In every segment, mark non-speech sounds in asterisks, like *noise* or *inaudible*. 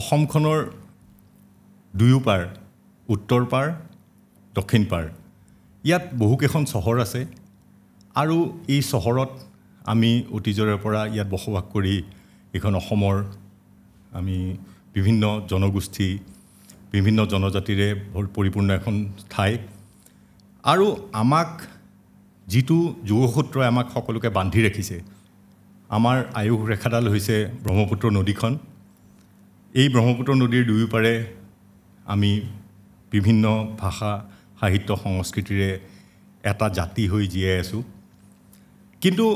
অসমখনৰ দুয়ো পাৰ উত্তৰ পাৰ দক্ষিণ পাৰ ইয়াত বহুকেইখন চহৰ আছে আৰু এই চহৰত আমি অতীজৰে পৰা ইয়াত বসবাস কৰি এইখন অসমৰ আমি বিভিন্ন জনগোষ্ঠী বিভিন্ন জনজাতিৰে পৰিপূৰ্ণ এখন ঠাই আৰু আমাক যিটো যোগসূত্ৰই আমাক সকলোকে বান্ধি ৰাখিছে আমাৰ আয়ুস ৰেখাডাল হৈছে ব্ৰহ্মপুত্ৰ নদীখন এই ব্ৰহ্মপুত্ৰ নদীৰ দুয়োপাৰে আমি বিভিন্ন ভাষা সাহিত্য সংস্কৃতিৰে এটা জাতি হৈ জীয়াই আছোঁ কিন্তু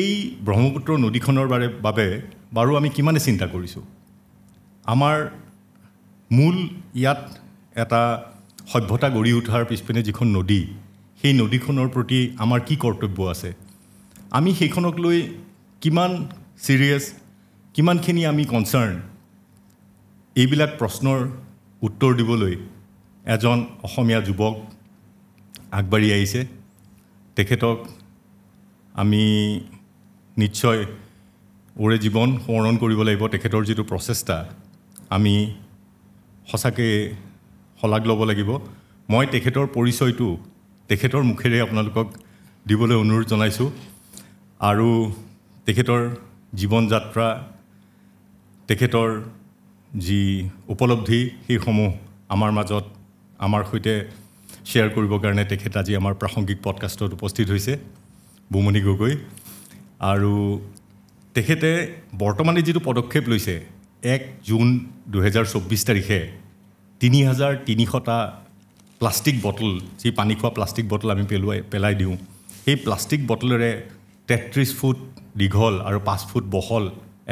এই ব্ৰহ্মপুত্ৰ নদীখনৰ বাবে বাবে বাৰু আমি কিমানে চিন্তা কৰিছোঁ আমাৰ মূল ইয়াত এটা সভ্যতা গঢ়ি উঠাৰ পিছপিনে যিখন নদী সেই নদীখনৰ প্ৰতি আমাৰ কি কৰ্তব্য আছে আমি সেইখনক লৈ কিমান চিৰিয়াছ কিমানখিনি আমি কনচাৰ্ণ এইবিলাক প্ৰশ্নৰ উত্তৰ দিবলৈ এজন অসমীয়া যুৱক আগবাঢ়ি আহিছে তেখেতক আমি নিশ্চয় ওৰে জীৱন সোঁৱৰণ কৰিব লাগিব তেখেতৰ যিটো প্ৰচেষ্টা আমি সঁচাকৈ শলাগ ল'ব লাগিব মই তেখেতৰ পৰিচয়টো তেখেতৰ মুখেৰে আপোনালোকক দিবলৈ অনুৰোধ জনাইছোঁ আৰু তেখেতৰ জীৱন যাত্ৰা তেখেতৰ যি উপলব্ধি সেইসমূহ আমাৰ মাজত আমাৰ সৈতে শ্বেয়াৰ কৰিবৰ কাৰণে তেখেত আজি আমাৰ প্ৰাসংগিক পডকাষ্টত উপস্থিত হৈছে বুমনি গগৈ আৰু তেখেতে বৰ্তমানে যিটো পদক্ষেপ লৈছে এক জুন দুহেজাৰ চৌব্বিছ তাৰিখে তিনি হাজাৰ তিনিশটা প্লাষ্টিক বটল যি পানী খোৱা প্লাষ্টিক বটল আমি পেলোৱাই পেলাই দিওঁ সেই প্লাষ্টিক বটলেৰে তেত্ৰিছ ফুট দীঘল আৰু পাঁচ ফুট বহল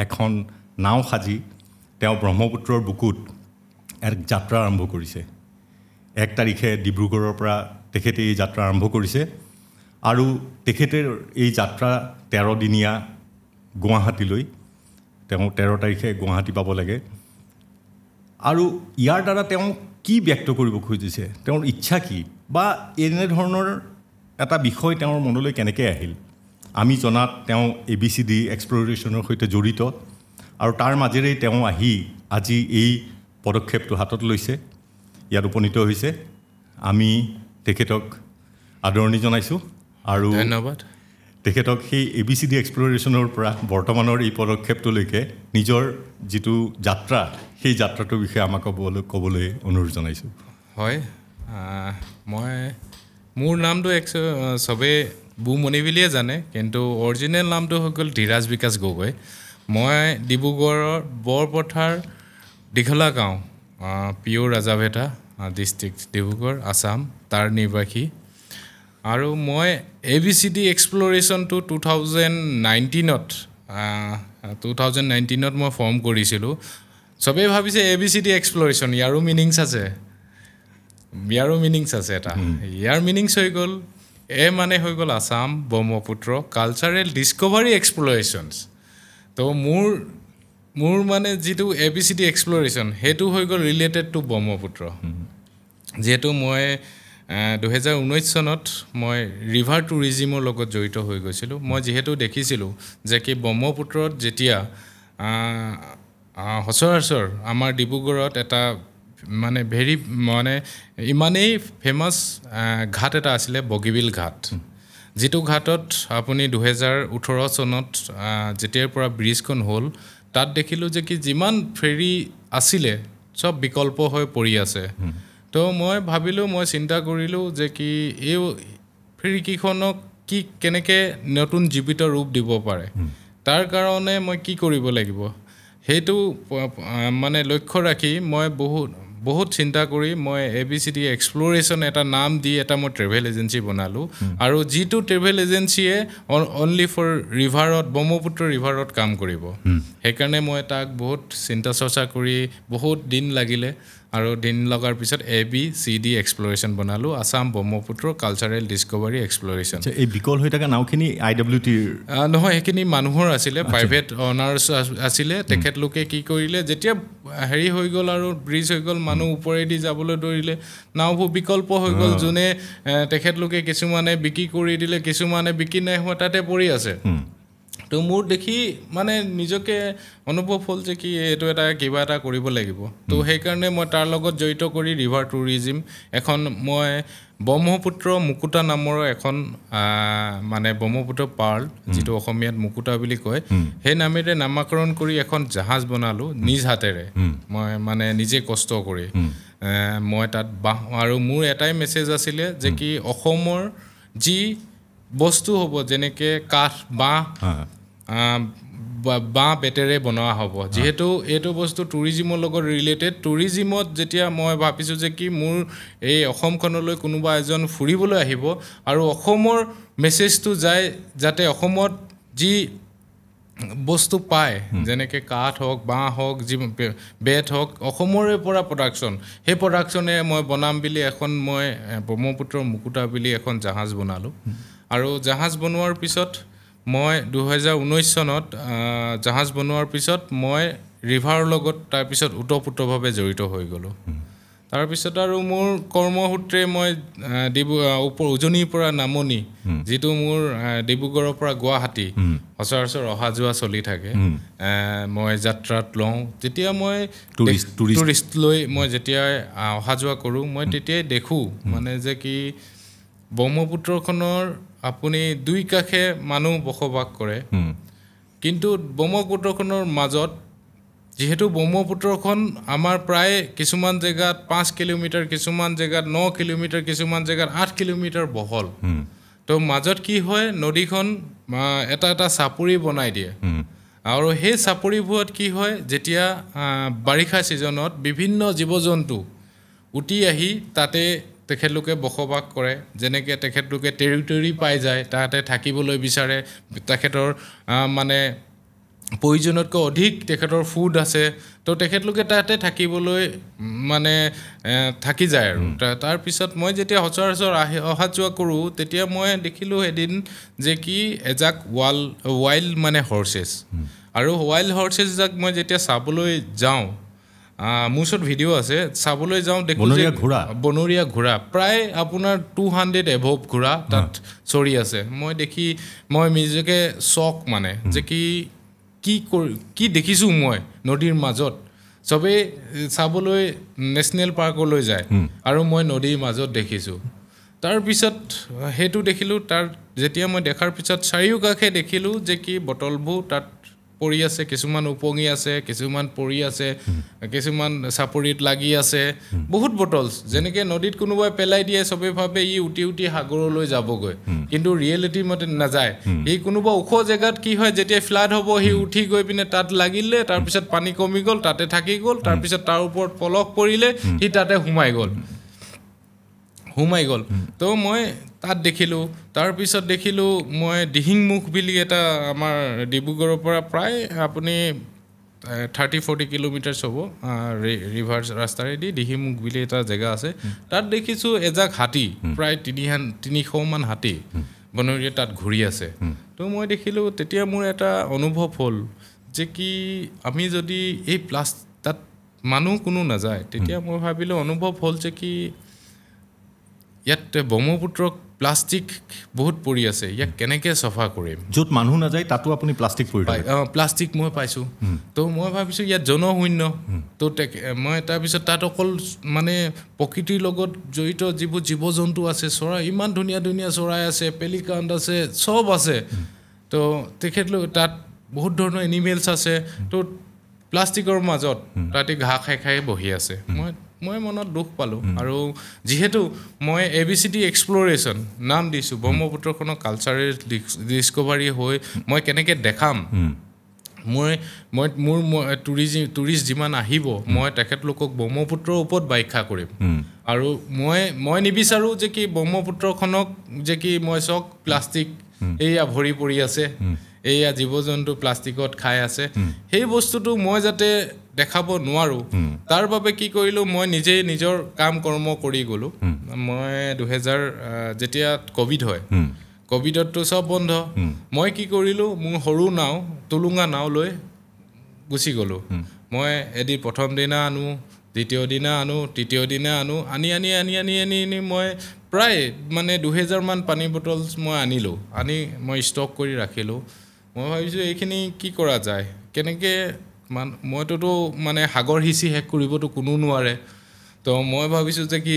এখন নাও সাজি তেওঁ ব্ৰহ্মপুত্ৰৰ বুকুত এক যাত্ৰা আৰম্ভ কৰিছে এক তাৰিখে ডিব্ৰুগড়ৰ পৰা তেখেতে এই যাত্ৰা আৰম্ভ কৰিছে আৰু তেখেতে এই যাত্ৰা তেৰদিনীয়া গুৱাহাটীলৈ তেওঁ তেৰ তাৰিখে গুৱাহাটী পাব লাগে আৰু ইয়াৰ দ্বাৰা তেওঁ কি ব্যক্ত কৰিব খুজিছে তেওঁৰ ইচ্ছা কি বা এনেধৰণৰ এটা বিষয় তেওঁৰ মনলৈ কেনেকৈ আহিল আমি জনাত তেওঁ এ বি চি ডি এক্সপ্ল'ৰেশ্যনৰ সৈতে জড়িত আৰু তাৰ মাজেৰেই তেওঁ আহি আজি এই পদক্ষেপটো হাতত লৈছে ইয়াত উপনীত হৈছে আমি তেখেতক আদৰণি জনাইছোঁ আৰু ধন্যবাদ তেখেতক সেই এ বি চি ডি এক্সপ্ল'ৰেশ্যনৰ পৰা বৰ্তমানৰ এই পদক্ষেপটোলৈকে নিজৰ যিটো যাত্ৰা সেই যাত্ৰাটোৰ বিষয়ে আমাক ক'বলৈ ক'বলৈ অনুৰোধ জনাইছোঁ হয় মই মোৰ নামটো এক চবেই বুমণি বুলিয়ে জানে কিন্তু অৰিজিনেল নামটো হৈ গ'ল ধীৰাজ বিকাশ গগৈ মই ডিব্ৰুগড়ৰ বৰপথাৰ দীঘলা গাঁও পিঅ ৰাজাভেটা ডিষ্ট্ৰিক্ট ডিব্ৰুগড় আছাম তাৰ নিৰ্বাসী আৰু মই এ বি চি ডি এক্সপ্ল'ৰেশ্যনটো টু থাউজেণ্ড নাইনটিনত টু থাউজেণ্ড নাইণ্টিনত মই ফৰ্ম কৰিছিলোঁ চবেই ভাবিছে A B C D exploration ইয়াৰো মিনিংছ আছে ইয়াৰো মিনিংছ আছে এটা ইয়াৰ মিনিংছ হৈ গ'ল এ মানে হৈ গ'ল Assam Brahmaputra cultural discovery explorations তো মোৰ মোৰ মানে যিটো A B C D exploration সেইটো হৈ গ'ল ৰিলেটেড টু ব্ৰহ্মপুত্ৰ যিহেতু মই দুহেজাৰ ঊনৈছ চনত মই ৰিভাৰ টুৰিজিমৰ লগত জড়িত হৈ গৈছিলোঁ মই যিহেতু দেখিছিলোঁ যে কি ব্ৰহ্মপুত্ৰত যেতিয়া সচৰাচৰ আমাৰ ডিব্ৰুগড়ত এটা মানে ভেৰি মানে ইমানেই ফেমাছ ঘাট এটা আছিলে বগীবিল ঘাট যিটো ঘাটত আপুনি দুহেজাৰ ওঠৰ চনত যেতিয়াৰ পৰা ব্ৰিজখন হ'ল তাত দেখিলোঁ যে কি যিমান ফেৰী আছিলে চব বিকল্প হৈ পৰি আছে তো মই ভাবিলোঁ মই চিন্তা কৰিলোঁ যে কি এই ফেৰীকেইখনক কি কেনেকৈ নতুন জীৱিত ৰূপ দিব পাৰে তাৰ কাৰণে মই কি কৰিব লাগিব সেইটো মানে লক্ষ্য ৰাখি মই বহুত বহুত চিন্তা কৰি মই A B C D exploration এটা নাম দি এটা মই ট্ৰেভেল এজেঞ্চি বনালোঁ আৰু যিটো ট্ৰেভেল এজেঞ্চিয়ে অনলি ফৰ ৰিভাৰত ব্ৰহ্মপুত্ৰ ৰিভাৰত কাম কৰিব সেইকাৰণে মই তাক বহুত চিন্তা চৰ্চা কৰি বহুত দিন লাগিলে আৰু দিন লগাৰ পিছত A B C D exploration বনালোঁ Assam Brahmaputra cultural discovery exploration এই বিকল হৈ থকা নাওখিনি আই ডব্লিউ টিৰ নহয় সেইখিনি মানুহৰ আছিলে প্ৰাইভেট অ'নাৰ্ছ আছিলে তেখেতলোকে কি কৰিলে যেতিয়া হেৰি হৈ গ'ল আৰু ব্ৰিজ হৈ গ'ল মানুহ ওপৰেদি যাবলৈ ধৰিলে নাওবোৰ বিকল্প হৈ গ'ল যোনে তেখেতলোকে কিছুমানে বিক্ৰী কৰি দিলে কিছুমানে বিক্ৰী নাই হোৱা তাতে পৰি আছে তো মোৰ দেখি মানে নিজকে অনুভৱ হ'ল যে কি এইটো এটা কিবা এটা কৰিব লাগিব তো সেইকাৰণে মই তাৰ লগত জড়িত কৰি ৰিভাৰ টুৰিজিম এখন মই ব্ৰহ্মপুত্ৰ মুকুতা নামৰ এখন মানে ব্ৰহ্মপুত্ৰ পাৰ্ল যিটো অসমীয়াত মুকুতা বুলি কয় সেই নামেৰে নামাকৰণ কৰি এখন জাহাজ বনালোঁ নিজ হাতেৰে মই মানে নিজে কষ্ট কৰি মই তাত বাঁহ আৰু মোৰ এটাই মেছেজ আছিলে যে কি অসমৰ যি বস্তু হ'ব যেনেকৈ কাঠ বাঁহ বাঁহ বেতেৰে বনোৱা হ'ব যিহেতু এইটো বস্তু টুৰিজিমৰ লগত ৰিলেটেড টুৰিজিমত যেতিয়া মই ভাবিছোঁ যে কি মোৰ এই অসমখনলৈ কোনোবা এজন ফুৰিবলৈ আহিব আৰু অসমৰ মেছেজটো যায় যাতে অসমত যি বস্তু পায় যেনেকৈ কাঠ হওক বাঁহ হওক যি বেট হওক অসমৰে পৰা প্ৰডাকশ্যন সেই প্ৰডাকশ্যনে মই বনাম বুলি এখন মই ব্ৰহ্মপুত্ৰৰ মুকুতা বুলি এখন জাহাজ বনালোঁ আৰু জাহাজ বনোৱাৰ পিছত মই দুহেজাৰ ঊনৈছ চনত জাহাজ বনোৱাৰ পিছত মই ৰিভাৰৰ লগত তাৰপিছত ওতঃপুতভাৱে জড়িত হৈ গ'লোঁ তাৰপিছত আৰু মোৰ কৰ্মসূত্ৰে মই ডিব্ৰু ওপৰ উজনিৰ পৰা নামনি যিটো মোৰ ডিব্ৰুগড়ৰ পৰা গুৱাহাটী সচৰাচৰ অহা যোৱা চলি থাকে মই যাত্ৰাত লওঁ যেতিয়া মই টুৰিষ্ট লৈ মই যেতিয়া অহা যোৱা কৰোঁ মই তেতিয়াই দেখোঁ মানে যে কি ব্ৰহ্মপুত্ৰখনৰ আপুনি দুই কাষে মানুহ বসবাস কৰে কিন্তু ব্ৰহ্মপুত্ৰখনৰ মাজত যিহেতু ব্ৰহ্মপুত্ৰখন আমাৰ প্ৰায় কিছুমান জেগাত পাঁচ কিলোমিটাৰ কিছুমান জেগাত ন কিলোমিটাৰ কিছুমান জেগাত আঠ কিলোমিটাৰ বহল তো মাজত কি হয় নদীখন এটা এটা চাপৰি বনাই দিয়ে আৰু সেই চাপৰিবোৰত কি হয় যেতিয়া বাৰিষা ছিজনত বিভিন্ন জীৱ জন্তু উটি আহি তাতে তেখেতলোকে বসবাস কৰে যেনেকৈ তেখেতলোকে টেৰিটৰি পাই যায় তাতে থাকিবলৈ বিচাৰে তেখেতৰ মানে প্ৰয়োজনতকৈ অধিক তেখেতৰ ফুড আছে তো তেখেতলোকে তাতে থাকিবলৈ মানে থাকি যায় আৰু তাৰপিছত মই যেতিয়া সচৰাচৰ আহি অহা যোৱা কৰোঁ তেতিয়া মই দেখিলোঁ এদিন যে কি এজাক ৱাল ৱাইল্ড মানে হৰ্চেছ আৰু ৱাইল্ড হৰ্চেছজাক মই যেতিয়া চাবলৈ যাওঁ মোৰ ওচৰত ভিডিঅ' আছে চাবলৈ যাওঁ দেখোঁ ঘোঁৰা বনৰীয়া ঘোঁৰা প্ৰায় আপোনাৰ টু হাণ্ড্ৰেড এভভ ঘোঁৰা তাত চৰি আছে মই দেখি মই নিজকে চক মানে যে কি কি কৰি কি দেখিছোঁ মই নদীৰ মাজত চবেই চাবলৈ নেশ্যনেল পাৰ্কলৈ যায় আৰু মই নদীৰ মাজত দেখিছোঁ তাৰপিছত সেইটো দেখিলোঁ তাৰ যেতিয়া মই দেখাৰ পিছত চাৰিওকাষে দেখিলোঁ যে কি বটলবোৰ তাত পৰি আছে কিছুমান উপঙি আছে কিছুমান পৰি আছে কিছুমান চাপৰিত লাগি আছে বহুত বটলছ যেনেকৈ নদীত কোনোবাই পেলাই দিয়ে চবে ভাবে ই উটি উটি সাগৰলৈ যাবগৈ কিন্তু ৰিয়েলিটি মতে নাযায় সি কোনোবা ওখ জেগাত কি হয় যেতিয়া ফ্লাড হ'ব সি উঠি গৈ পিনে তাত লাগিলে তাৰপিছত পানী কমি গ'ল তাতে থাকি গ'ল তাৰপিছত তাৰ ওপৰত পলস পৰিলে সি তাতে সোমাই গ'ল সোমাই গ'ল ত' মই তাত দেখিলোঁ তাৰপিছত দেখিলোঁ মই দিহিংমুখ বুলি এটা আমাৰ ডিব্ৰুগড়ৰ পৰা প্ৰায় আপুনি থাৰ্টি ফৰ্টি কিলোমিটাৰ্ছ হ'ব ৰিভাৰ্ছ ৰাস্তাৰেদি দিহিংমুখ বুলি এটা জেগা আছে তাত দেখিছোঁ এজাক হাতী প্ৰায় তিনিহান তিনিশমান হাতী বনৰীয়া তাত ঘূৰি আছে তো মই দেখিলোঁ তেতিয়া মোৰ এটা অনুভৱ হ'ল যে কি আমি যদি এই প্লাষ্ট তাত মানুহ কোনো নাযায় তেতিয়া মই ভাবিলোঁ অনুভৱ হ'ল যে কি ইয়াত ব্ৰহ্মপুত্ৰক প্লাষ্টিক বহুত পৰি আছে ইয়াক কেনেকৈ চফা কৰিম য'ত মানুহ নাযায় তাতো আপুনি প্লাষ্টিক পৰি পায় অঁ প্লাষ্টিক মই পাইছোঁ তো মই ভাবিছোঁ ইয়াত জনশূন্য তো মই তাৰপিছত তাত অকল মানে প্ৰকৃতিৰ লগত জড়িত যিবোৰ জীৱ জন্তু আছে চৰাই ইমান ধুনীয়া ধুনীয়া চৰাই আছে পেলিকাণ্ড আছে চব আছে তো তেখেতলোক তাত বহুত ধৰণৰ এনিমেলছ আছে তো প্লাষ্টিকৰ মাজত তাতে ঘাঁহ খাই খাই বহি আছে মই মই মনত দুখ পালোঁ আৰু যিহেতু মই A B C D exploration নাম দিছোঁ ব্ৰহ্মপুত্ৰখনক কালচাৰেল ডিচকভাৰী হৈ মই কেনেকৈ দেখাম মই মই মোৰ টুৰিজিম টুৰিষ্ট যিমান আহিব মই তেখেতলোকক ব্ৰহ্মপুত্ৰৰ ওপৰত ব্যাখ্যা কৰিম আৰু মই মই নিবিচাৰোঁ যে কি ব্ৰহ্মপুত্ৰখনক যে কি মই চাওক প্লাষ্টিক এইয়া ভৰি পৰি আছে এইয়া জীৱ জন্তু প্লাষ্টিকত খাই আছে সেই বস্তুটো মই যাতে দেখাব নোৱাৰোঁ তাৰ বাবে কি কৰিলোঁ মই নিজেই নিজৰ কাম কৰ্ম কৰি গ'লোঁ মই দুহেজাৰ যেতিয়া ক'ভিড হয় ক'ভিডততো চব বন্ধ মই কি কৰিলোঁ মোৰ সৰু নাও টুলুঙা নাও লৈ গুচি গ'লোঁ মই এদিন প্ৰথম দিনা আনো দ্বিতীয় দিনা আনো তৃতীয় দিনা আনো আনি আনি আনি আনি আনি আনি মই প্ৰায় মানে দুহেজাৰমান পানী বটল মই আনিলোঁ আনি মই ষ্টক কৰি ৰাখিলোঁ মই ভাবিছোঁ এইখিনি কি কৰা যায় কেনেকৈ মান মইতোতো মানে সাগৰ সিঁচি শেষ কৰিবতো কোনো নোৱাৰে তো মই ভাবিছোঁ যে কি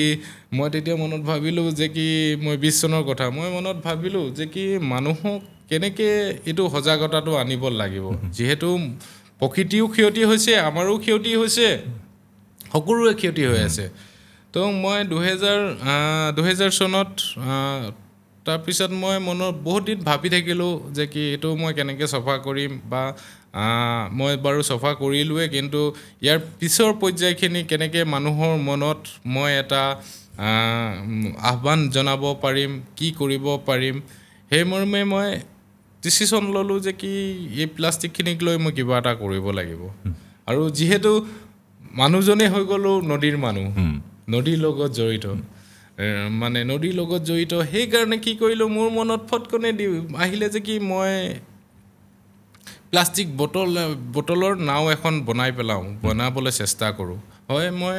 মই তেতিয়া মনত ভাবিলোঁ যে কি মই বিছ চনৰ কথা মই মনত ভাবিলোঁ যে কি মানুহক কেনেকৈ এইটো সজাগতাটো আনিব লাগিব যিহেতু প্ৰকৃতিও ক্ষতি হৈছে আমাৰো ক্ষতি হৈছে সকলোৰে ক্ষতি হৈ আছে তো মই দুহেজাৰ দুহেজাৰ চনত তাৰপিছত মই মনত বহুত দিন ভাবি থাকিলোঁ যে কি এইটো মই কেনেকৈ চফা কৰিম বা মই বাৰু চফা কৰিলোৱে কিন্তু ইয়াৰ পিছৰ পৰ্যায়খিনি কেনেকৈ মানুহৰ মনত মই এটা আহ্বান জনাব পাৰিম কি কৰিব পাৰিম সেই মৰ্মে মই ডিচিশ্যন ল'লোঁ যে কি এই প্লাষ্টিকখিনিক লৈ মই কিবা এটা কৰিব লাগিব আৰু যিহেতু মানুহজনে হৈ গ'লোঁ নদীৰ মানুহ নদীৰ লগত জড়িত মানে নদীৰ লগত জড়িত সেইকাৰণে কি কৰিলোঁ মোৰ মনত ফটকনে দি আহিলে যে কি মই প্লাষ্টিক বটল বটলৰ নাও এখন বনাই পেলাওঁ বনাবলৈ চেষ্টা কৰোঁ হয় মই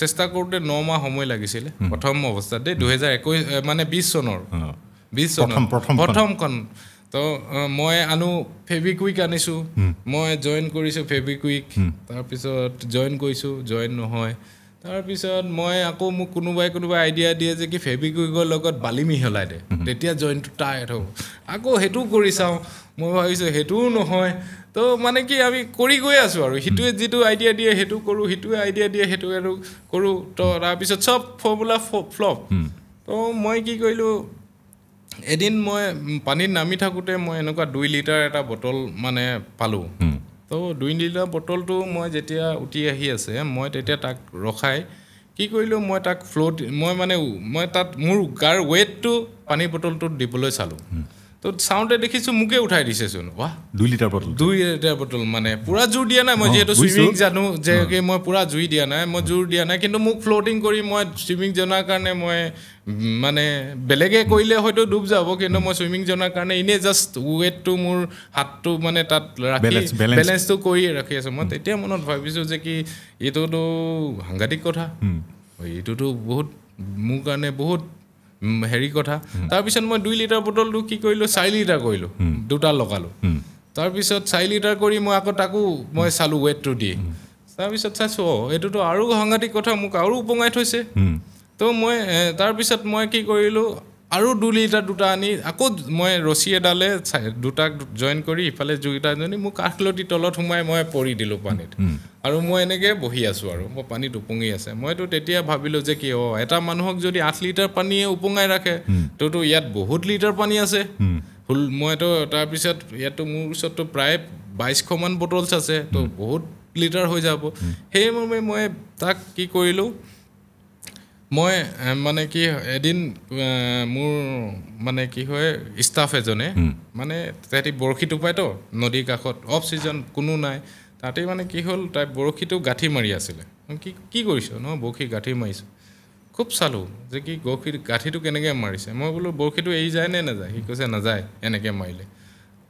চেষ্টা কৰোঁতে নমাহ সময় লাগিছিলে প্ৰথম অৱস্থাত দেই দুহেজাৰ একৈছ মানে বিছ চনৰ বিছ চনৰ প্ৰথমখন তো মই আনো ফেব্ৰিকুইক আনিছোঁ মই জইন কৰিছোঁ ফেব্ৰিকুইক তাৰপিছত জইন কৰিছোঁ জইন নহয় তাৰপিছত মই আকৌ মোক কোনোবাই কোনোবাই আইডিয়া দিয়ে যে কি ফেব্ৰিকৰ লগত বালি মিহলাই দিয়ে তেতিয়া জইনটো টাইট হ'ব আকৌ সেইটোও কৰি চাওঁ মই ভাবিছোঁ সেইটোও নহয় তো মানে কি আমি কৰি গৈ আছোঁ আৰু সিটোৱে যিটো আইডিয়া দিয়ে সেইটো কৰোঁ সিটোৱে আইডিয়া দিয়ে সেইটোৱে আৰু কৰোঁ তো তাৰপিছত চব ফৰ্মুলা ফ্লপ তো মই কি কৰিলোঁ এদিন মই পানীত নামি থাকোঁতে মই এনেকুৱা দুই লিটাৰ এটা বটল মানে পালোঁ তো দুই লিটাৰ বটলটো মই যেতিয়া উটি আহি আছে মই তেতিয়া তাক ৰখাই কি কৰিলোঁ মই তাক ফ্ল'ট মই মানে মই তাত মোৰ গাৰ ৱেটটো পানীৰ বটলটোত দিবলৈ চালোঁ তো চাওঁতে দেখিছোঁ মোকে উঠাই দিছেচোন বা দুই লিটাৰ বটল দুই লিটাৰ বটল মানে পূৰা জোৰ দিয়া নাই মই যিহেতু চুইমিং জানো যে মই পূৰা জুই দিয়া নাই মই জোৰ দিয়া নাই কিন্তু মোক ফ্ল'টিং কৰি মই চুইমিং জনাৰ কাৰণে মই মানে বেলেগে কৰিলে হয়তো ডুব যাব কিন্তু মই চুইমিং জনাৰ কাৰণে এনেই জাষ্ট ৱেটটো মোৰ হাতটো মানে তাত ৰাখি বেলেঞ্চটো কৰি ৰাখি আছোঁ মই তেতিয়া মনত ভাবিছোঁ যে কি এইটোতো সাংঘাতিক কথা এইটোতো বহুত মোৰ কাৰণে বহুত হেৰি কথা তাৰপিছত মই দুই লিটাৰ বটলটো কি কৰিলোঁ চাৰি লিটাৰ কৰিলোঁ দুটা লগালোঁ তাৰপিছত চাৰি লিটাৰ কৰি মই আকৌ তাকো মই চালোঁ ৱেটটো দি তাৰপিছত চাইছোঁ অঁ এইটোতো আৰু সাংঘাতিক কথা মোক আৰু উপঙাই থৈছে তো মই তাৰপিছত মই কি কৰিলোঁ আৰু দুলি এটা দুটা আনি আকৌ মই ৰছী এডালে দুটাক জইন কৰি ইফালে জুইটা জনি মোৰ কাঠলতি তলত সোমাই মই পৰি দিলোঁ পানীত আৰু মই এনেকৈ বহি আছোঁ আৰু মই পানীত উপঙি আছে মইতো তেতিয়া ভাবিলোঁ যে কি অঁ এটা মানুহক যদি আঠ লিটাৰ পানীয়ে উপঙাই ৰাখে তোতো ইয়াত বহুত লিটাৰ পানী আছে মইতো তাৰপিছত ইয়াততো মোৰ ওচৰততো প্ৰায় বাইছশমান বটলছ আছে তো বহুত লিটাৰ হৈ যাব সেইমৰ্মে মই তাক কি কৰিলোঁ মই মানে কি এদিন মোৰ মানে কি হয় ষ্টাফ এজনে মানে তাহাঁতি বৰশীটো পায়তো নদীৰ কাষত অফ ছিজন কোনো নাই তাতেই মানে কি হ'ল তাই বৰশীটো গাঁঠি মাৰি আছিলে কি কি কৰিছ নহয় বৰশী গাঁঠি মাৰিছ খুব চালোঁ যে কি বৰশী গাঁঠিটো কেনেকৈ মাৰিছে মই বোলো বৰশীটো এৰি যায় নে নাযায় সি কৈছে নাযায় এনেকৈ মাৰিলে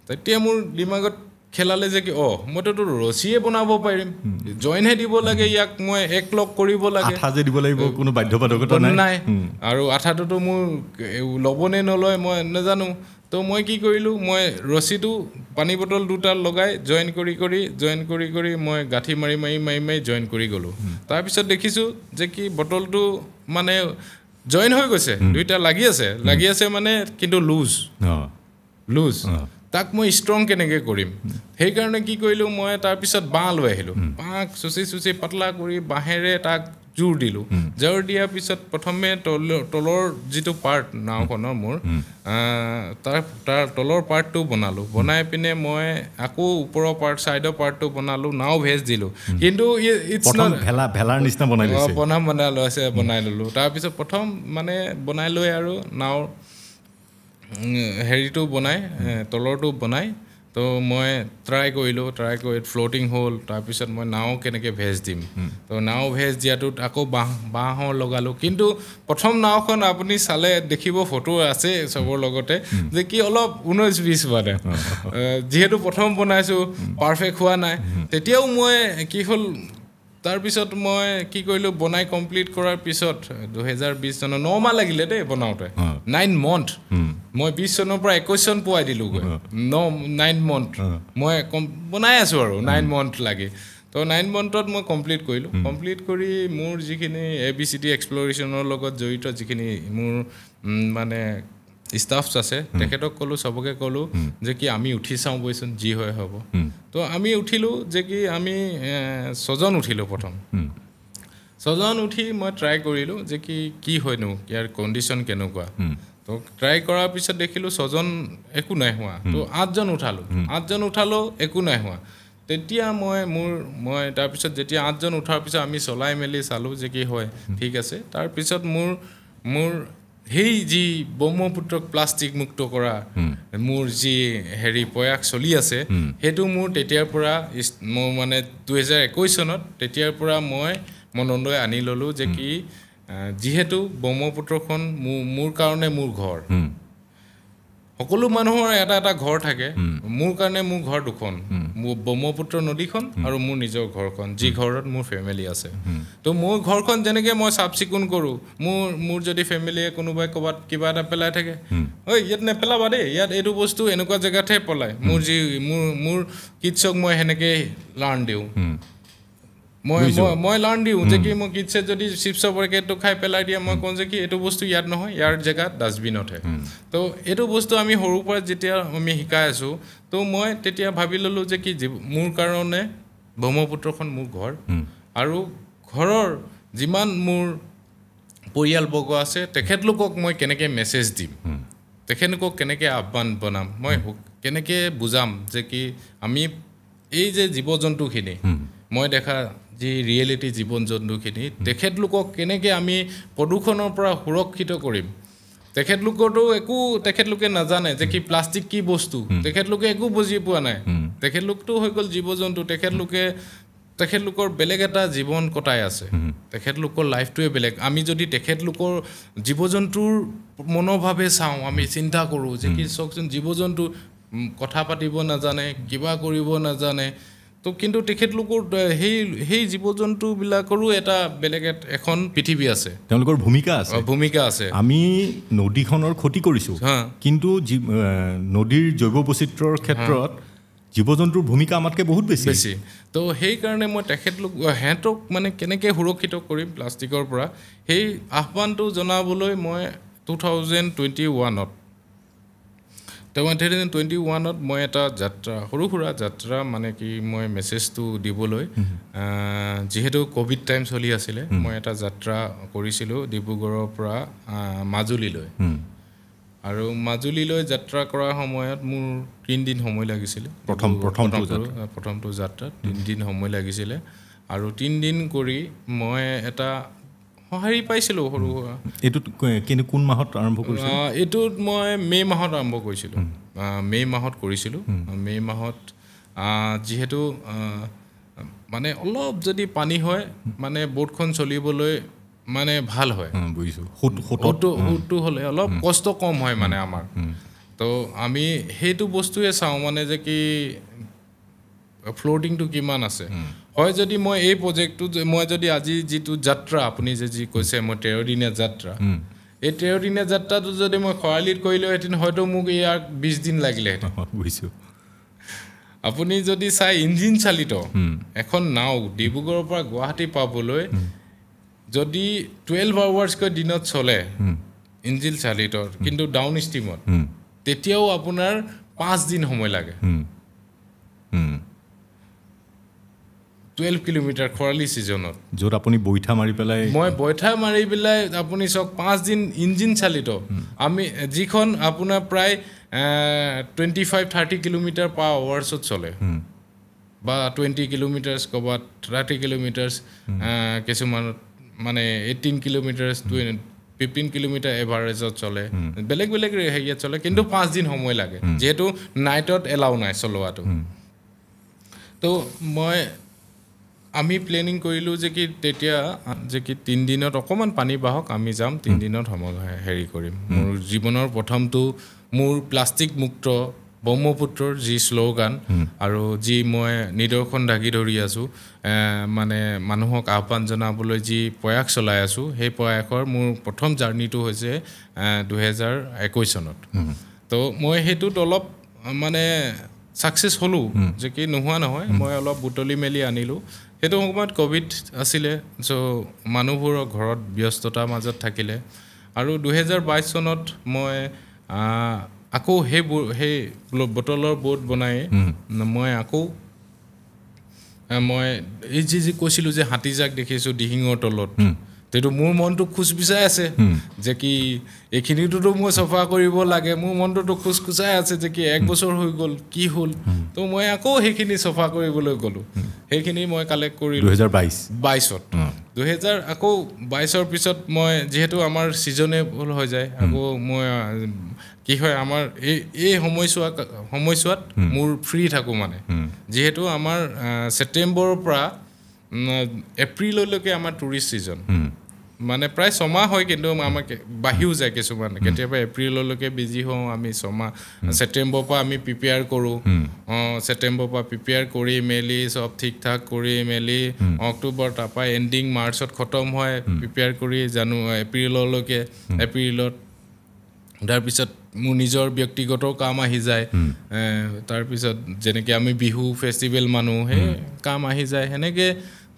তেতিয়া মোৰ দিমাগত খেলালে যে কি অ মইতো ৰছীয়ে বনাব পাৰিম জইনহে দিব লাগে ইয়াক মই একলগ কৰিব লাগে দিব লাগিব কোনো বাধ্যবাধকতা নাই আৰু আঠাটোতো মোৰ ল'বনে নলয় মই নাজানো তো মই কি কৰিলোঁ মই ৰছীটো পানী বটল দুটা লগাই জইন কৰি কৰি জইন কৰি কৰি মই গাঁঠি মাৰি মাৰি মাৰি মাৰি জইন কৰি গ'লোঁ তাৰপিছত দেখিছোঁ যে কি বটলটো মানে জইন হৈ গৈছে দুইটা লাগি আছে লাগি আছে মানে কিন্তু লুজ লুজ তাক মই ষ্ট্ৰং কেনেকৈ কৰিম সেইকাৰণে কি কৰিলোঁ মই তাৰপিছত বাঁহ লৈ আহিলোঁ বাঁহ চুচি চুচি পাতলা কৰি বাঁহেৰে তাক জোৰ দিলোঁ জোৰ দিয়াৰ পিছত প্ৰথমে তলৰ যিটো পাৰ্ট নাওখনৰ মোৰ তাৰ তাৰ তলৰ পাৰ্টটো বনালোঁ বনাই পিনে মই আকৌ ওপৰৰ পাৰ্ট ছাইডৰ পাৰ্টটো বনালোঁ নাও ভেজ দিলোঁ কিন্তু বনাই বনাই লৈছে বনাই ল'লোঁ তাৰপিছত প্ৰথম মানে বনাই লৈ আৰু নাও হেৰিটো বনাই তলৰটো বনাই তো মই ট্ৰাই কৰিলোঁ ট্ৰাই কৰি ফ্ল'টিং হ'ল তাৰপিছত মই নাও কেনেকৈ ভেজ দিম তো নাও ভেজ দিয়াটোত আকৌ বাঁহ বাঁহৰ লগালোঁ কিন্তু প্ৰথম নাওখন আপুনি চালে দেখিব ফটো আছে চবৰ লগতে যে কি অলপ ঊনৈছ বিছ মানে যিহেতু প্ৰথম বনাইছোঁ পাৰফেক্ট হোৱা নাই তেতিয়াও মই কি হ'ল তাৰপিছত মই কি কৰিলোঁ বনাই কমপ্লিট কৰাৰ পিছত দুহেজাৰ বিছ চনৰ ন মাহ লাগিলে দেই বনাওঁতে নাইন মন্থ মই বিছ চনৰ পৰা একৈছ চন পোৱাই দিলোঁগৈ ন নাইন মন্থ মই কম বনাই আছোঁ আৰু নাইন মন্থ লাগে তো নাইন মন্থত মই কমপ্লিট কৰিলোঁ কমপ্লিট কৰি মোৰ যিখিনি এ বি চি ডি এক্সপ্ল'ৰেশ্যনৰ লগত জড়িত যিখিনি মোৰ মানে ষ্টাফছ আছে তেখেতক ক'লোঁ চবকে ক'লোঁ যে কি আমি উঠি চাওঁ বৈচোন যি হয় হ'ব তো আমি উঠিলোঁ যে কি আমি ছজন উঠিলোঁ প্ৰথম ছজন উঠি মই ট্ৰাই কৰিলোঁ যে কি কি হয়নো ইয়াৰ কণ্ডিশ্যন কেনেকুৱা তো ট্ৰাই কৰাৰ পিছত দেখিলোঁ ছজন একো নাই হোৱা তো আঠজন উঠালোঁ আঠজন উঠালেও একো নাই হোৱা তেতিয়া মই মোৰ মই তাৰপিছত যেতিয়া আঠজন উঠাৰ পিছত আমি চলাই মেলি চালোঁ যে কি হয় ঠিক আছে তাৰপিছত মোৰ মোৰ সেই যি ব্ৰহ্মপুত্ৰক প্লাষ্টিক মুক্ত কৰা মোৰ যি হেৰি প্ৰয়াস চলি আছে সেইটো মোৰ তেতিয়াৰ পৰা মোৰ মানে দুহেজাৰ একৈছ চনত তেতিয়াৰ পৰা মই মনলৈ আনি ললোঁ যে কি যিহেতু ব্ৰহ্মপুত্ৰখন মোৰ মোৰ কাৰণে মোৰ ঘৰ সকলো মানুহৰ এটা এটা ঘৰ থাকে মোৰ কাৰণে মোৰ ঘৰ দুখন মোৰ ব্ৰহ্মপুত্ৰ নদীখন আৰু মোৰ নিজৰ ঘৰখন যি ঘৰত মোৰ ফেমিলি আছে ত' মোৰ ঘৰখন যেনেকৈ মই চাফ চিকুণ কৰোঁ মোৰ মোৰ যদি ফেমিলিয়ে কোনোবাই ক'ৰবাত কিবা এটা পেলাই থাকে ঐ ইয়াত নেপেলাবা দেই ইয়াত এইটো বস্তু এনেকুৱা জেগাতহে পেলায় মোৰ যি মোৰ মোৰ কিটছক মই সেনেকেই লাৰ্ণ দিওঁ মই মই লাৰ্ণ দিওঁ যে কি মই কিটছে যদি চিপ্ছৰ পেকেটটো খাই পেলাই দিয়ে মই কওঁ যে কি এইটো বস্তু ইয়াত নহয় ইয়াৰ জেগাত ডাষ্টবিনতহে তো এইটো বস্তু আমি সৰুৰ পৰা যেতিয়া আমি শিকাই আছোঁ তো মই তেতিয়া ভাবি ললোঁ যে কি মোৰ কাৰণে ব্ৰহ্মপুত্ৰখন মোৰ ঘৰ আৰু ঘৰৰ যিমান মোৰ পৰিয়ালবৰ্গ আছে তেখেতলোকক মই কেনেকৈ মেছেজ দিম তেখেতলোকক কেনেকৈ আহ্বান বনাম মই কেনেকৈ বুজাম যে কি আমি এই যে জীৱ জন্তুখিনি মই দেখা যি ৰিয়েলিটি জীৱন জন্তুখিনি তেখেতলোকক কেনেকৈ আমি প্ৰদূষণৰ পৰা সুৰক্ষিত কৰিম তেখেতলোকৰতো একো তেখেতলোকে নাজানে যে কি প্লাষ্টিক কি বস্তু তেখেতলোকে একো বুজি পোৱা নাই তেখেতলোকতো হৈ গ'ল জীৱ জন্তু তেখেতলোকে তেখেতলোকৰ বেলেগ এটা জীৱন কটাই আছে তেখেতলোকৰ লাইফটোৱে বেলেগ আমি যদি তেখেতলোকৰ জীৱ জন্তুৰ মনৰভাৱে চাওঁ আমি চিন্তা কৰোঁ যে কি চাওকচোন জীৱ জন্তু কথা পাতিব নাজানে কিবা কৰিব নাজানে তো কিন্তু তেখেতলোকৰ সেই সেই জীৱ জন্তুবিলাকৰো এটা বেলেগ এখন পৃথিৱী আছে তেওঁলোকৰ ভূমিকা আছে ভূমিকা আছে আমি নদীখনৰ ক্ষতি কৰিছোঁ কিন্তু নদীৰ জৈৱ বৈচিত্ৰৰ ক্ষেত্ৰত জীৱ জন্তুৰ ভূমিকা আমাতকৈ বহুত বেছি বেছি তো সেইকাৰণে মই তেখেতলোক সিহঁতক মানে কেনেকৈ সুৰক্ষিত কৰিম প্লাষ্টিকৰ পৰা সেই আহ্বানটো জনাবলৈ মই টু থাউজেণ্ড টুৱেণ্টি ওৱানত টু থাউজেণ্ড টুৱেণ্টি ওৱানত মই এটা যাত্ৰা সৰু সুৰা যাত্ৰা মানে কি মই মেছেজটো দিবলৈ যিহেতু ক'ভিড টাইম চলি আছিলে মই এটা যাত্ৰা কৰিছিলোঁ ডিব্ৰুগড়ৰ পৰা মাজুলীলৈ আৰু মাজুলীলৈ যাত্ৰা কৰাৰ সময়ত মোৰ তিনিদিন সময় লাগিছিলে প্ৰথমটো যাত্ৰাত তিনিদিন সময় লাগিছিলে আৰু তিনিদিন কৰি মই এটা সঁহাৰি পাইছিলোঁ সৰু সুৰা এইটোত কিন্তু কোন মাহত আৰম্ভ কৰিছিলোঁ এইটোত মই মে' মাহত আৰম্ভ কৰিছিলোঁ মে' মাহত কৰিছিলোঁ মে' মাহত যিহেতু মানে অলপ যদি পানী হয় মানে বৰ্ডখন চলিবলৈ মানে ভাল হয় বুজিছোঁ সোঁতটো হ'লে অলপ কষ্ট কম হয় মানে আমাৰ তো আমি সেইটো বস্তুৱে চাওঁ মানে যে কি ফ্ল'টিংটো কিমান আছে হয় যদি মই এই প্ৰজেক্টটো মই যদি আজি যিটো যাত্ৰা আপুনি যে যি কৈছে মই তেৰদিনীয়া যাত্ৰা এই তেৰদিনীয়া যাত্ৰাটো যদি মই খৰালিত কৰিলোহেঁতেন হয়তো মোক ইয়াক বিছ দিন লাগিলেহেঁতেন বুজিছোঁ আপুনি যদি চাই ইঞ্জিন চালিত এখন নাও ডিব্ৰুগড়ৰ পৰা গুৱাহাটী পাবলৈ যদি টুৱেলভ আৱাৰ্ছকৈ দিনত চলে ইঞ্জিন চালিত কিন্তু ডাউন ষ্টিমত তেতিয়াও আপোনাৰ পাঁচদিন সময় লাগে টুৱেলভ কিলোমিটাৰ খৰালি ছিজনত য'ত আপুনি বৈঠা মাৰি পেলাই মই বৈঠা মাৰি পেলাই আপুনি চাওক পাঁচদিন ইঞ্জিন চালিত আমি যিখন আপোনাৰ প্ৰায় twenty five thirty kilometre per আৱাৰ্ছত চলে বা টুৱেণ্টি কিলোমিটাৰ্ছ ক'ৰবাত থাৰ্টি কিলোমিটাৰ্ছ কিছুমানত মানে eighteen kilometres to fifteen kilometre এভাৰেজত চলে বেলেগ বেলেগ হেৰিয়াত চলে কিন্তু পাঁচদিন সময় লাগে যিহেতু নাইটত এলাউ নাই চলোৱাটো ত' মই আমি প্লেনিং কৰিলোঁ যে কি তেতিয়া যে কি তিনিদিনত অকণমান পানী বাঢ়ক আমি যাম তিনিদিনত সম হেৰি কৰিম মোৰ জীৱনৰ প্ৰথমটো মোৰ প্লাষ্টিক মুক্ত ব্ৰহ্মপুত্ৰৰ যি শ্লোগান আৰু যি মই নিদৰ্শন দাগি ধৰি আছোঁ মানে মানুহক আহ্বান জনাবলৈ যি প্ৰয়াস চলাই আছোঁ সেই প্ৰয়াসৰ মোৰ প্ৰথম জাৰ্ণিটো হৈছে দুহেজাৰ একৈছ চনত তো মই সেইটোত অলপ মানে ছাকচেছ হ'লোঁ যে কি নোহোৱা নহয় মই অলপ বুটলি মেলি আনিলোঁ সেইটো সময়ত ক'ভিড আছিলে চ' মানুহবোৰৰ ঘৰত ব্যস্ততাৰ মাজত থাকিলে আৰু দুহেজাৰ বাইছ চনত মই আকৌ সেই সেই বটলৰ বৰ্ড বনাই মই আকৌ মই এই যি যি কৈছিলোঁ যে হাতীজাক দেখিছোঁ দিহিঙৰ তলত তেতিয়া মোৰ মনটো খোজ বিচাৰি আছে যে কি এইখিনিটোতো মই চাফা কৰিব লাগে মোৰ মনটোতো খোজ খোচাই আছে যে কি এক বছৰ হৈ গ'ল কি হ'ল তো মই আকৌ সেইখিনি চফা কৰিবলৈ গ'লোঁ সেইখিনি মই কালেক্ট কৰিলোঁ দুহেজাৰ বাইছ বাইছত দুহেজাৰ আকৌ বাইছৰ পিছত মই যিহেতু আমাৰ ছিজনেবল হৈ যায় আকৌ মই কি হয় আমাৰ এই এই সময়ছোৱা সময়ছোৱাত মোৰ ফ্ৰী থাকোঁ মানে যিহেতু আমাৰ ছেপ্টেম্বৰৰ পৰা এপ্ৰিললৈকে আমাৰ টুৰিষ্ট ছিজন মানে প্ৰায় ছমাহ হয় কিন্তু আমাক বাঢ়িও যায় কিছুমান কেতিয়াবা এপ্ৰিললৈকে বিজি হওঁ আমি ছমাহ ছেপ্টেম্বৰৰ পৰা আমি প্ৰিপেয়াৰ কৰোঁ অঁ ছেপ্টেম্বৰৰ পৰা প্ৰিপেয়াৰ কৰি মেলি চব ঠিক ঠাক কৰি মেলি অক্টোবৰ তাৰপৰা এণ্ডিং মাৰ্চত খতম হয় প্ৰিপেয়াৰ কৰি জানো এপ্ৰিললৈকে এপ্ৰিলত তাৰপিছত মোৰ নিজৰ ব্যক্তিগত কাম আহি যায় তাৰপিছত যেনেকৈ আমি বিহু ফেষ্টিভেল মানো সেই কাম আহি যায় সেনেকৈ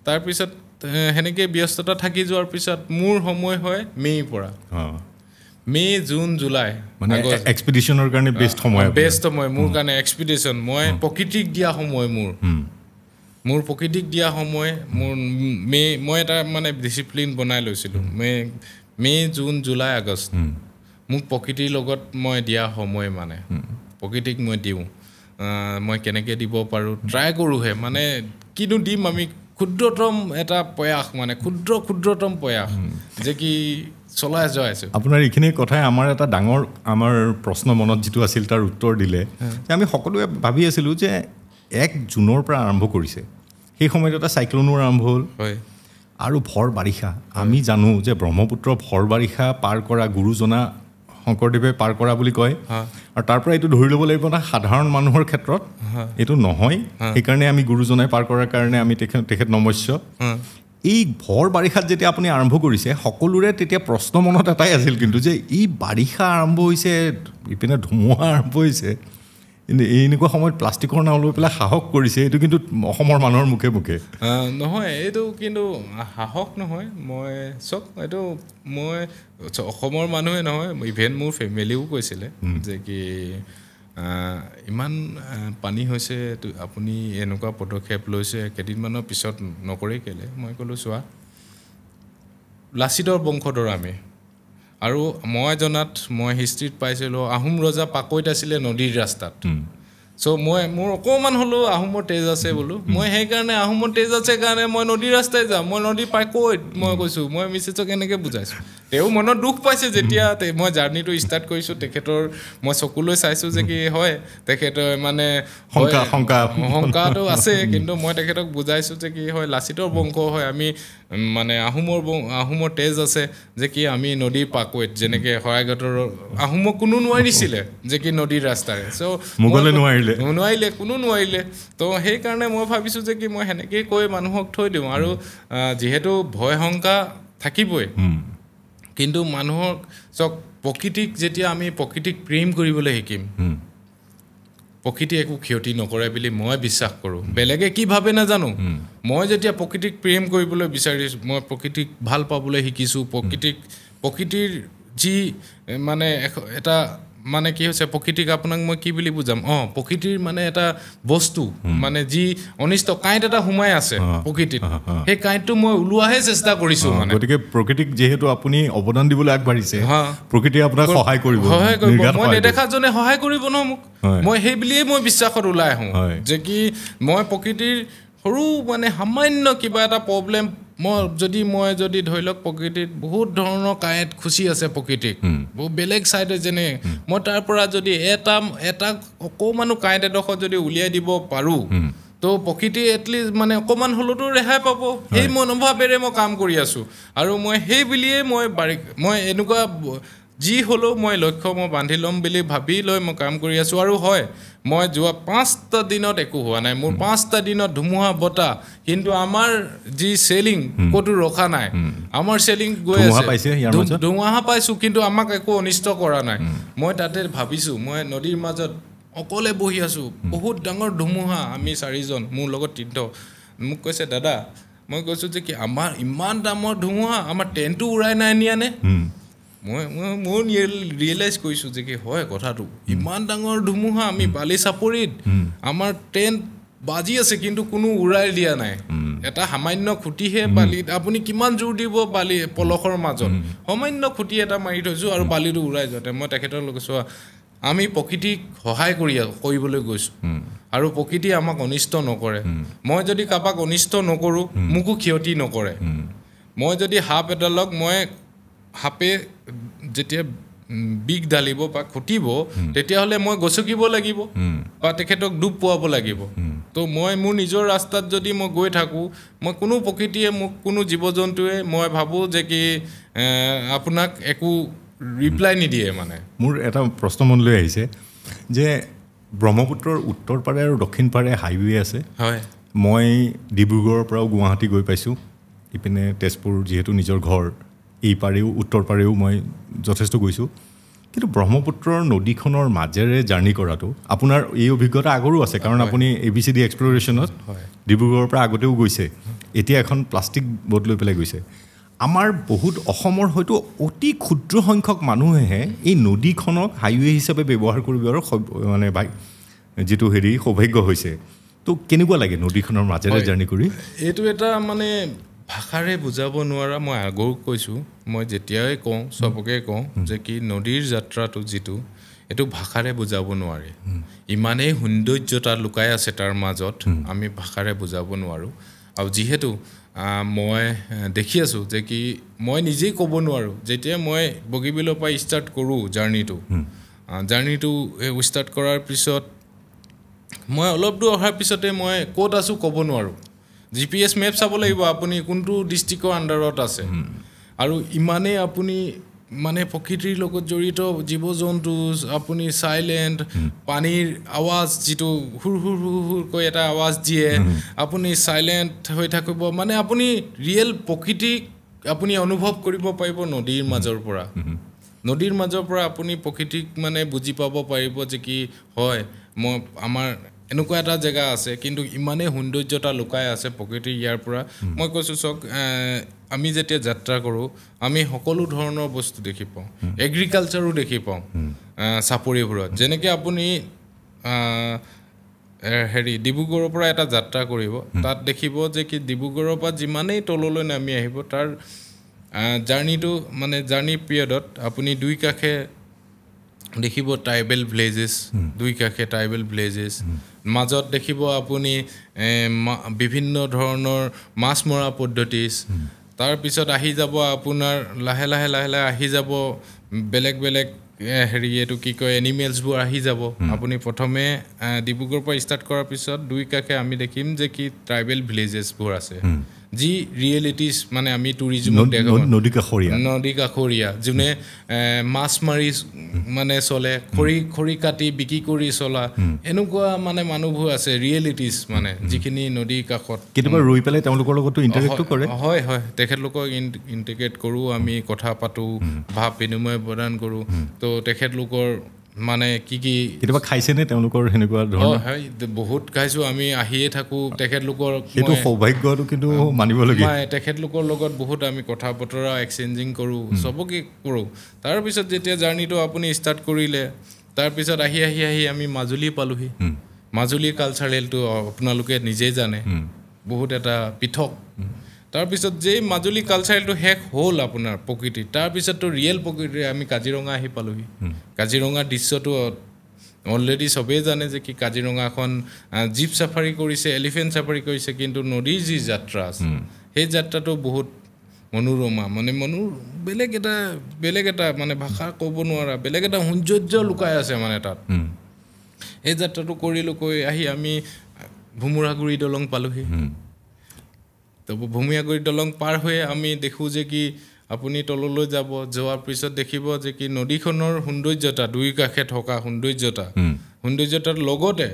তাৰপিছত সেনেকৈ ব্যস্ততা থাকি যোৱাৰ পিছত মোৰ সময় হয় মে'ৰ পৰা মে' জুন জুলাই এক্সপিডিশ্যনৰ কাৰণে বেষ্ট সময় বেষ্ট সময় মোৰ কাৰণে এক্সপিডিশ্যন মই প্ৰকৃতিক দিয়া সময় মোৰ মোৰ প্ৰকৃতিক দিয়া সময় মোৰ মে' মই এটা মানে ডিচিপ্লিন বনাই লৈছিলোঁ May' May' June July August মোক প্ৰকৃতিৰ লগত মই দিয়া সময় মানে প্ৰকৃতিক মই দিওঁ মই কেনেকৈ দিব পাৰোঁ ট্ৰাই কৰোঁহে মানে কিনো দিম আমি ক্ষুদ্ৰতম এটা প্ৰয়াস মানে ক্ষুদ্ৰ ক্ষুদ্ৰতম প্ৰয়াস যে কি চলাই যোৱা আছে আপোনাৰ এইখিনি কথাই আমাৰ এটা ডাঙৰ আমাৰ প্ৰশ্ন মনত যিটো আছিল তাৰ উত্তৰ দিলে যে আমি সকলোৱে ভাবি আছিলোঁ যে এক জুনৰ পৰা আৰম্ভ কৰিছে সেই সময়ত এটা চাইক্লনো আৰম্ভ হ'ল হয় আৰু ভৰ বাৰিষা আমি জানো যে ব্ৰহ্মপুত্ৰ ভৰ বাৰিষা পাৰ কৰা গুৰুজনা শংকৰদেৱে পাৰ কৰা বুলি কয় আৰু তাৰ পৰা এইটো ধৰি ল'ব লাগিব না সাধাৰণ মানুহৰ ক্ষেত্ৰত এইটো নহয় সেইকাৰণে আমি গুৰুজনাই পাৰ কৰাৰ কাৰণে আমি তেখেত নমস্য এই ভৰ বাৰিষাত যেতিয়া আপুনি আৰম্ভ কৰিছে সকলোৰে তেতিয়া প্ৰশ্ন মনত এটাই আছিল কিন্তু যে এই বাৰিষা আৰম্ভ হৈছে ইপিনে ধুমুহা আৰম্ভ হৈছে কিন্তু এই এনেকুৱা সময়ত প্লাষ্টিকৰ নাও লৈ পেলাই সাহস কৰিছে এইটো কিন্তু অসমৰ মানুহৰ মুখে মুখে নহয় এইটো কিন্তু সাহস নহয় মই চব এইটো মই অসমৰ মানুহে নহয় ইভেন মোৰ ফেমিলিও কৈছিলে যে কি ইমান পানী হৈছে আপুনি এনেকুৱা পদক্ষেপ লৈছে কেইদিনমানৰ পিছত নকৰে কেলে মই ক'লোঁ চোৱা লাচিতৰ বংশধৰ আমি আৰু মই জনাত মই হিষ্ট্ৰীত পাইছিলোঁ আহোম ৰজা পাকৈত আছিলে নদীৰ ৰাস্তাত চ' মই মোৰ অকণমান হ'লেও আহোমৰ তেজ আছে বোলো মই সেইকাৰণে আহোমৰ তেজ আছে কাৰণে মই নদীৰ ৰাস্তাই যাওঁ মই নদী পাই কৈত মই কৈছোঁ মই মিছেছক এনেকৈ বুজাইছোঁ তেওঁ মনত দুখ পাইছে যেতিয়া মই জাৰ্ণিটো ষ্টাৰ্ট কৰিছোঁ তেখেতৰ মই চকুলৈ চাইছোঁ যে কি হয় তেখেতৰ মানে শংকাটো আছে কিন্তু মই তেখেতক বুজাইছোঁ যে কি হয় লাচিতৰ বংশ হয় আমি মানে আহোমৰ আহোমৰ তেজ আছে যে কি আমি নদীৰ পাকৈত যেনেকৈ শৰাইঘাটৰ আহোমক কোনো নোৱাৰিছিলে যে কি নদীৰ ৰাস্তাৰে চ'লে নোৱাৰিলে নোৱাৰিলে কোনো নোৱাৰিলে তো সেইকাৰণে মই ভাবিছোঁ যে কি মই সেনেকেই কৈ মানুহক থৈ দিওঁ আৰু যিহেতু ভয় শংকা থাকিবই কিন্তু মানুহক চক প্ৰকৃতিক যেতিয়া আমি প্ৰকৃতিক প্ৰেম কৰিবলৈ শিকিম প্ৰকৃতি একো ক্ষতি নকৰে বুলি মই বিশ্বাস কৰোঁ বেলেগে কি ভাবে নাজানো মই যেতিয়া প্ৰকৃতিক প্ৰেম কৰিবলৈ বিচাৰিছোঁ মই প্ৰকৃতিক ভাল পাবলৈ শিকিছোঁ প্ৰকৃতিক প্ৰকৃতিৰ যি মানে এটা মানে কি হৈছে প্ৰকৃতিক আপোনাক মই কি বুলি বুজাম অঁ প্ৰকৃতিৰ মানে এটা বস্তু মানে যি অনিষ্ট কাঁইট এটা সোমাই আছে প্ৰকৃতিত সেই কাঁইটটো মই ওলোৱাহে চেষ্টা কৰিছো মানে গতিকে প্ৰকৃতিক যিহেতু আপুনি অৱদান দিবলৈ আগবাঢ়িছে প্ৰকৃতিয়ে আপোনাক সহায় কৰিব সহায় কৰিব মই নেদেখাজনে সহায় কৰিব ন মোক মই সেই বুলিয়েই মই বিশ্বাসত ওলাই আহোঁ যে কি মই প্ৰকৃতিৰ সৰু মানে সামান্য কিবা এটা প্ৰব্লেম মই যদি মই যদি ধৰি লওক প্ৰকৃতিত বহুত ধৰণৰ কাঁইট খুচি আছে প্ৰকৃতিক বেলেগ ছাইডে যেনে মই তাৰ পৰা যদি এটা এটা অকণমানো কাঁইট এডোখৰ যদি উলিয়াই দিব পাৰোঁ তো প্ৰকৃতি এটলিষ্ট মানে অকণমান হ'লেওতো ৰেহাই পাব সেই মনোভাৱেৰে মই কাম কৰি আছোঁ আৰু মই সেইবুলিয়েই মই বাৰী মই এনেকুৱা যি হ'লেও মই লক্ষ্য মই বান্ধি ল'ম বুলি ভাবি লৈ মই কাম কৰি আছোঁ আৰু হয় মই যোৱা পাঁচটা দিনত একো হোৱা নাই মোৰ পাঁচটা দিনত ধুমুহা বতাহ কিন্তু আমাৰ যি চেলিং ক'তো ৰখা নাই আমাৰ চেলিং গৈ আছে ধুমুহা পাইছোঁ কিন্তু আমাক একো অনিষ্ট কৰা নাই মই তাতে ভাবিছোঁ মই নদীৰ মাজত অকলে বহি আছোঁ বহুত ডাঙৰ ধুমুহা আমি চাৰিজন মোৰ লগত তীৰ্থ মোক কৈছে দাদা মই কৈছোঁ যে কি আমাৰ ইমান ডাঙৰ ধুমুহা আমাৰ টেণ্টটো উৰাই নাই নিয়ানে মই মই মই ৰিয়েলাইজ কৰিছোঁ যে কি হয় কথাটো ইমান ডাঙৰ ধুমুহা আমি বালি চাপৰিত আমাৰ টেণ্ট বাজি আছে কিন্তু কোনো উৰাই দিয়া নাই এটা সামান্য খুটিহে বালিত আপুনি কিমান জোৰ দিব বালি পলসৰ মাজত সামান্য খুঁটি এটা মাৰি থৈছোঁ আৰু বালিটো উৰাই যাওঁতে মই তেখেতৰ লগত চোৱা আমি প্ৰকৃতিক সহায় কৰি কৰিবলৈ গৈছোঁ আৰু প্ৰকৃতি আমাক অনিষ্ট নকৰে মই যদি কাৰোবাক অনিষ্ট নকৰোঁ মোকো ক্ষতি নকৰে মই যদি সাপ এডালক মই সাপে যেতিয়া বিষ ডালিব বা খুটিব তেতিয়াহ'লে মই গচকিব লাগিব বা তেখেতক ডুব পোৱাব লাগিব তো মই মোৰ নিজৰ ৰাস্তাত যদি মই গৈ থাকোঁ মই কোনো প্ৰকৃতিয়ে মোক কোনো জীৱ জন্তুৱে মই ভাবোঁ যে কি আপোনাক একো ৰিপ্লাই নিদিয়ে মানে মোৰ এটা প্ৰশ্ন মনলৈ আহিছে যে ব্ৰহ্মপুত্ৰৰ উত্তৰ পাৰে আৰু দক্ষিণ পাৰে হাইৱে আছে হয় মই ডিব্ৰুগড়ৰ পৰাও গুৱাহাটী গৈ পাইছোঁ ইপিনে তেজপুৰ যিহেতু নিজৰ ঘৰ এই পাৰেও উত্তৰ পাৰেও মই যথেষ্ট গৈছোঁ কিন্তু ব্ৰহ্মপুত্ৰৰ নদীখনৰ মাজেৰে জাৰ্ণি কৰাটো আপোনাৰ এই অভিজ্ঞতা আগৰো আছে কাৰণ আপুনি এ বি চি ডি এক্সপ্ল'ৰেশ্যনত হয় ডিব্ৰুগড়ৰ পৰা আগতেও গৈছে এতিয়া এখন প্লাষ্টিক বোট লৈ পেলাই গৈছে আমাৰ বহুত অসমৰ হয়তো অতি ক্ষুদ্ৰ সংখ্যক মানুহেহে এই নদীখনক হাইৱে হিচাপে ব্যৱহাৰ কৰিবৰ মানে ভাই যিটো হেৰি সৌভাগ্য হৈছে ত' কেনেকুৱা লাগে নদীখনৰ মাজেৰে জাৰ্ণি কৰি এইটো এটা মানে ভাষাৰে বুজাব নোৱাৰা মই আগৰ কৈছোঁ মই যেতিয়াই কওঁ চবকে কওঁ যে কি নদীৰ যাত্ৰাটো যিটো এইটো ভাষাৰে বুজাব নোৱাৰে ইমানেই সৌন্দৰ্যতা লুকাই আছে তাৰ মাজত আমি ভাষাৰে বুজাব নোৱাৰোঁ আৰু যিহেতু মই দেখি আছোঁ যে কি মই নিজেই ক'ব নোৱাৰোঁ যেতিয়া মই বগীবিলৰ পৰা ষ্টাৰ্ট কৰোঁ জাৰ্ণিটো জাৰ্ণিটো ষ্টাৰ্ট কৰাৰ পিছত মই অলপ দূৰ অহাৰ পিছতে মই ক'ত আছোঁ ক'ব নোৱাৰোঁ জি পি এছ মেপ চাব লাগিব আপুনি কোনটো ডিষ্ট্ৰিক্টৰ আণ্ডাৰত আছে আৰু ইমানেই আপুনি মানে প্ৰকৃতিৰ লগত জড়িত জীৱ জন্তু আপুনি চাইলেণ্ট পানীৰ আৱাজ যিটো সুৰ সুৰ হুৰ হুৰকৈ এটা আৱাজ দিয়ে আপুনি চাইলেণ্ট হৈ থাকিব মানে আপুনি ৰিয়েল প্ৰকৃতিক আপুনি অনুভৱ কৰিব পাৰিব নদীৰ মাজৰ পৰা নদীৰ মাজৰ পৰা আপুনি প্ৰকৃতিক মানে বুজি পাব পাৰিব যে কি হয় মই আমাৰ এনেকুৱা এটা জেগা আছে কিন্তু ইমানেই সৌন্দৰ্যতা লুকাই আছে প্ৰকৃতিৰ ইয়াৰ পৰা মই কৈছোঁ চাওক আমি যেতিয়া যাত্ৰা কৰোঁ আমি সকলো ধৰণৰ বস্তু দেখি পাওঁ এগ্ৰিকালচাৰো দেখি পাওঁ চাপৰিবোৰত যেনেকৈ আপুনি হেৰি ডিব্ৰুগড়ৰ পৰা এটা যাত্ৰা কৰিব তাত দেখিব যে কি ডিব্ৰুগড়ৰ পৰা যিমানেই তললৈ নামি আহিব তাৰ জাৰ্ণিটো মানে জাৰ্ণি পিৰিয়ডত আপুনি দুই কাষে দেখিব ট্ৰাইবেল ভিলেজেছ দুই কাষে ট্ৰাইবেল ভিলেজেছ মাজত দেখিব আপুনি বিভিন্ন ধৰণৰ মাছ মৰা পদ্ধতি তাৰপিছত আহি যাব আপোনাৰ লাহে লাহে লাহে লাহে আহি যাব বেলেগ বেলেগ হেৰি এইটো কি কয় এনিমেলছবোৰ আহি যাব আপুনি প্ৰথমে ডিব্ৰুগড়ৰ পৰা ষ্টাৰ্ট কৰাৰ পিছত দুই কাষে আমি দেখিম যে কি ট্ৰাইবেল ভিলেজেছবোৰ আছে যি ৰিয়েলিটিজ মানে আমি টুৰিজিম নদী কাষৰীয়া নদী কাষৰীয়া যোনে মাছ মাৰি মানে চলে খৰি খৰি কাটি বিক্ৰী কৰি চলা এনেকুৱা মানে মানুহবোৰ আছে ৰিয়েলিটিজ মানে যিখিনি নদী কাষত কেতিয়াবা ৰৈ পেলাই তেওঁলোকৰ লগতো ইণ্টাৰেক্টো কৰে হয় হয় তেখেতলোকক ইণ্টিগ্ৰেট কৰোঁ আমি কথা পাতোঁ ভাৱ বিনিময় প্ৰদান কৰোঁ ত' তেখেতলোকৰ মানে কি কি কেতিয়াবা খাইছেনে তেওঁলোকৰ সেনেকুৱা ধৰণৰ বহুত খাইছোঁ আমি আহিয়ে থাকোঁ তেখেতলোকৰ সেইটো সৌভাগ্যটো কিন্তু মানিবলগীয়া নাই তেখেতলোকৰ লগত বহুত আমি কথা বতৰা এক্সেঞ্জিং কৰোঁ চবকে কৰোঁ তাৰপিছত যেতিয়া জাৰ্ণিটো আপুনি ষ্টাৰ্ট কৰিলে তাৰপিছত আহি আহি আহি আমি মাজুলী পালোহি মাজুলীৰ কালচাৰেলটো আপোনালোকে নিজেই জানে বহুত এটা পৃথক তাৰপিছত যে মাজুলী কালচাৰেলটো শেষ হ'ল আপোনাৰ প্ৰকৃতি তাৰপিছততো ৰিয়েল প্ৰকৃতিৰে আমি কাজিৰঙা আহি পালোঁহি কাজিৰঙাৰ দৃশ্যটো অলৰেডি চবেই জানে যে কি কাজিৰঙাখন জীপ চাফাৰী কৰিছে এলিফেণ্ট চাফাৰী কৰিছে কিন্তু নদীৰ যি যাত্ৰা আছে সেই যাত্ৰাটো বহুত মনোৰমা মানে মনো বেলেগ এটা বেলেগ এটা মানে ভাষা ক'ব নোৱাৰা বেলেগ এটা সৌন্দৰ্য লুকাই আছে মানে তাত সেই যাত্ৰাটো কৰিলোঁ কৈ আহি আমি ভুমুৰাগুৰি দলং পালোঁহি ভূমিয়াগুৰি দলং পাৰ হৈয়ে আমি দেখোঁ যে কি আপুনি তললৈ যাব যোৱাৰ পিছত দেখিব যে কি নদীখনৰ সৌন্দৰ্যতা দুই কাষে থকা সৌন্দৰ্যতা সৌন্দৰ্যতাৰ লগতে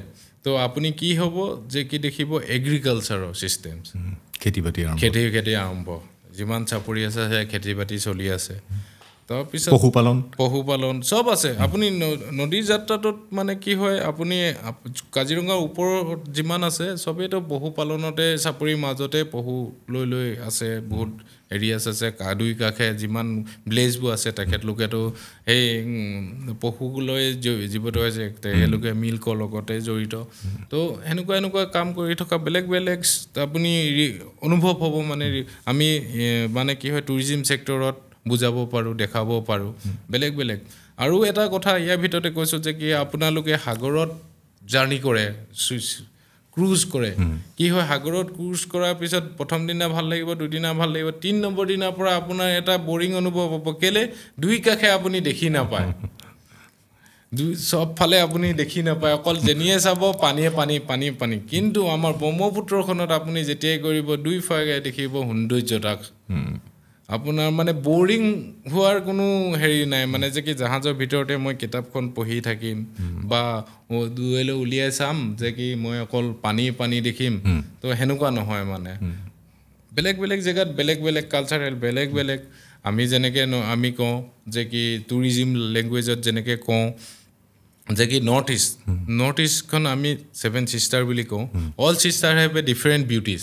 তো আপুনি কি হ'ব যে কি দেখিব এগ্ৰিকালচাৰৰ ছিষ্টেম খেতি বাতি খেতি খেতি আৰম্ভ যিমান চাপৰি আছে সেয়া খেতি বাতি চলি আছে তাৰপিছত পশুপালন পশুপালন চব আছে আপুনি নদী যাত্ৰাটোত মানে কি হয় আপুনি কাজিৰঙাৰ ওপৰত যিমান আছে চবেইতো পশুপালনতে চাপৰিৰ মাজতে পশু লৈ লৈ আছে বহুত এৰিয়াছ আছে কা দুই কাষে যিমান ভিলেজবোৰ আছে তেখেতলোকেতো সেই পশু লৈ জীৱ জীৱিত হৈছে তেখেতলোকে মিল্কৰ লগতে জড়িত তো সেনেকুৱা এনেকুৱা কাম কৰি থকা বেলেগ বেলেগ আপুনি অনুভৱ হ'ব মানে আমি মানে কি হয় টুৰিজিম চেক্টৰত বুজাব পাৰোঁ দেখাব পাৰোঁ বেলেগ বেলেগ আৰু এটা কথা ইয়াৰ ভিতৰতে কৈছোঁ যে কি আপোনালোকে সাগৰত জাৰ্ণি কৰে চুইচ ক্ৰুজ কৰে কি হয় সাগৰত ক্ৰুজ কৰাৰ পিছত প্ৰথম দিনা ভাল লাগিব দুদিনা ভাল লাগিব তিনি নম্বৰ দিনাৰ পৰা আপোনাৰ এটা বৰিং অনুভৱ হ'ব কেলে দুই কাষে আপুনি দেখি নাপায় দুই চবফালে আপুনি দেখি নাপায় অকল যেনিয়ে চাব পানীয়ে পানী পানীয়ে পানী কিন্তু আমাৰ ব্ৰহ্মপুত্ৰখনত আপুনি যেতিয়াই কৰিব দুই ফাগে দেখিব সৌন্দৰ্যতাক আপোনাৰ মানে বৰিং হোৱাৰ কোনো হেৰি নাই মানে যে কি জাহাজৰ ভিতৰতে মই কিতাপখন পঢ়ি থাকিম বা দুৱেলৈ উলিয়াই চাম যে কি মই অকল পানী পানী দেখিম তো সেনেকুৱা নহয় মানে বেলেগ বেলেগ জেগাত বেলেগ বেলেগ কালচাৰেল বেলেগ বেলেগ আমি যেনেকৈ ন আমি কওঁ যে কি টুৰিজিম লেংগুৱেজত যেনেকৈ কওঁ যে কি নৰ্থ ইষ্ট নৰ্থ ইষ্টখন আমি ছেভেন ছিষ্টাৰ বুলি কওঁ all sister have a different beauties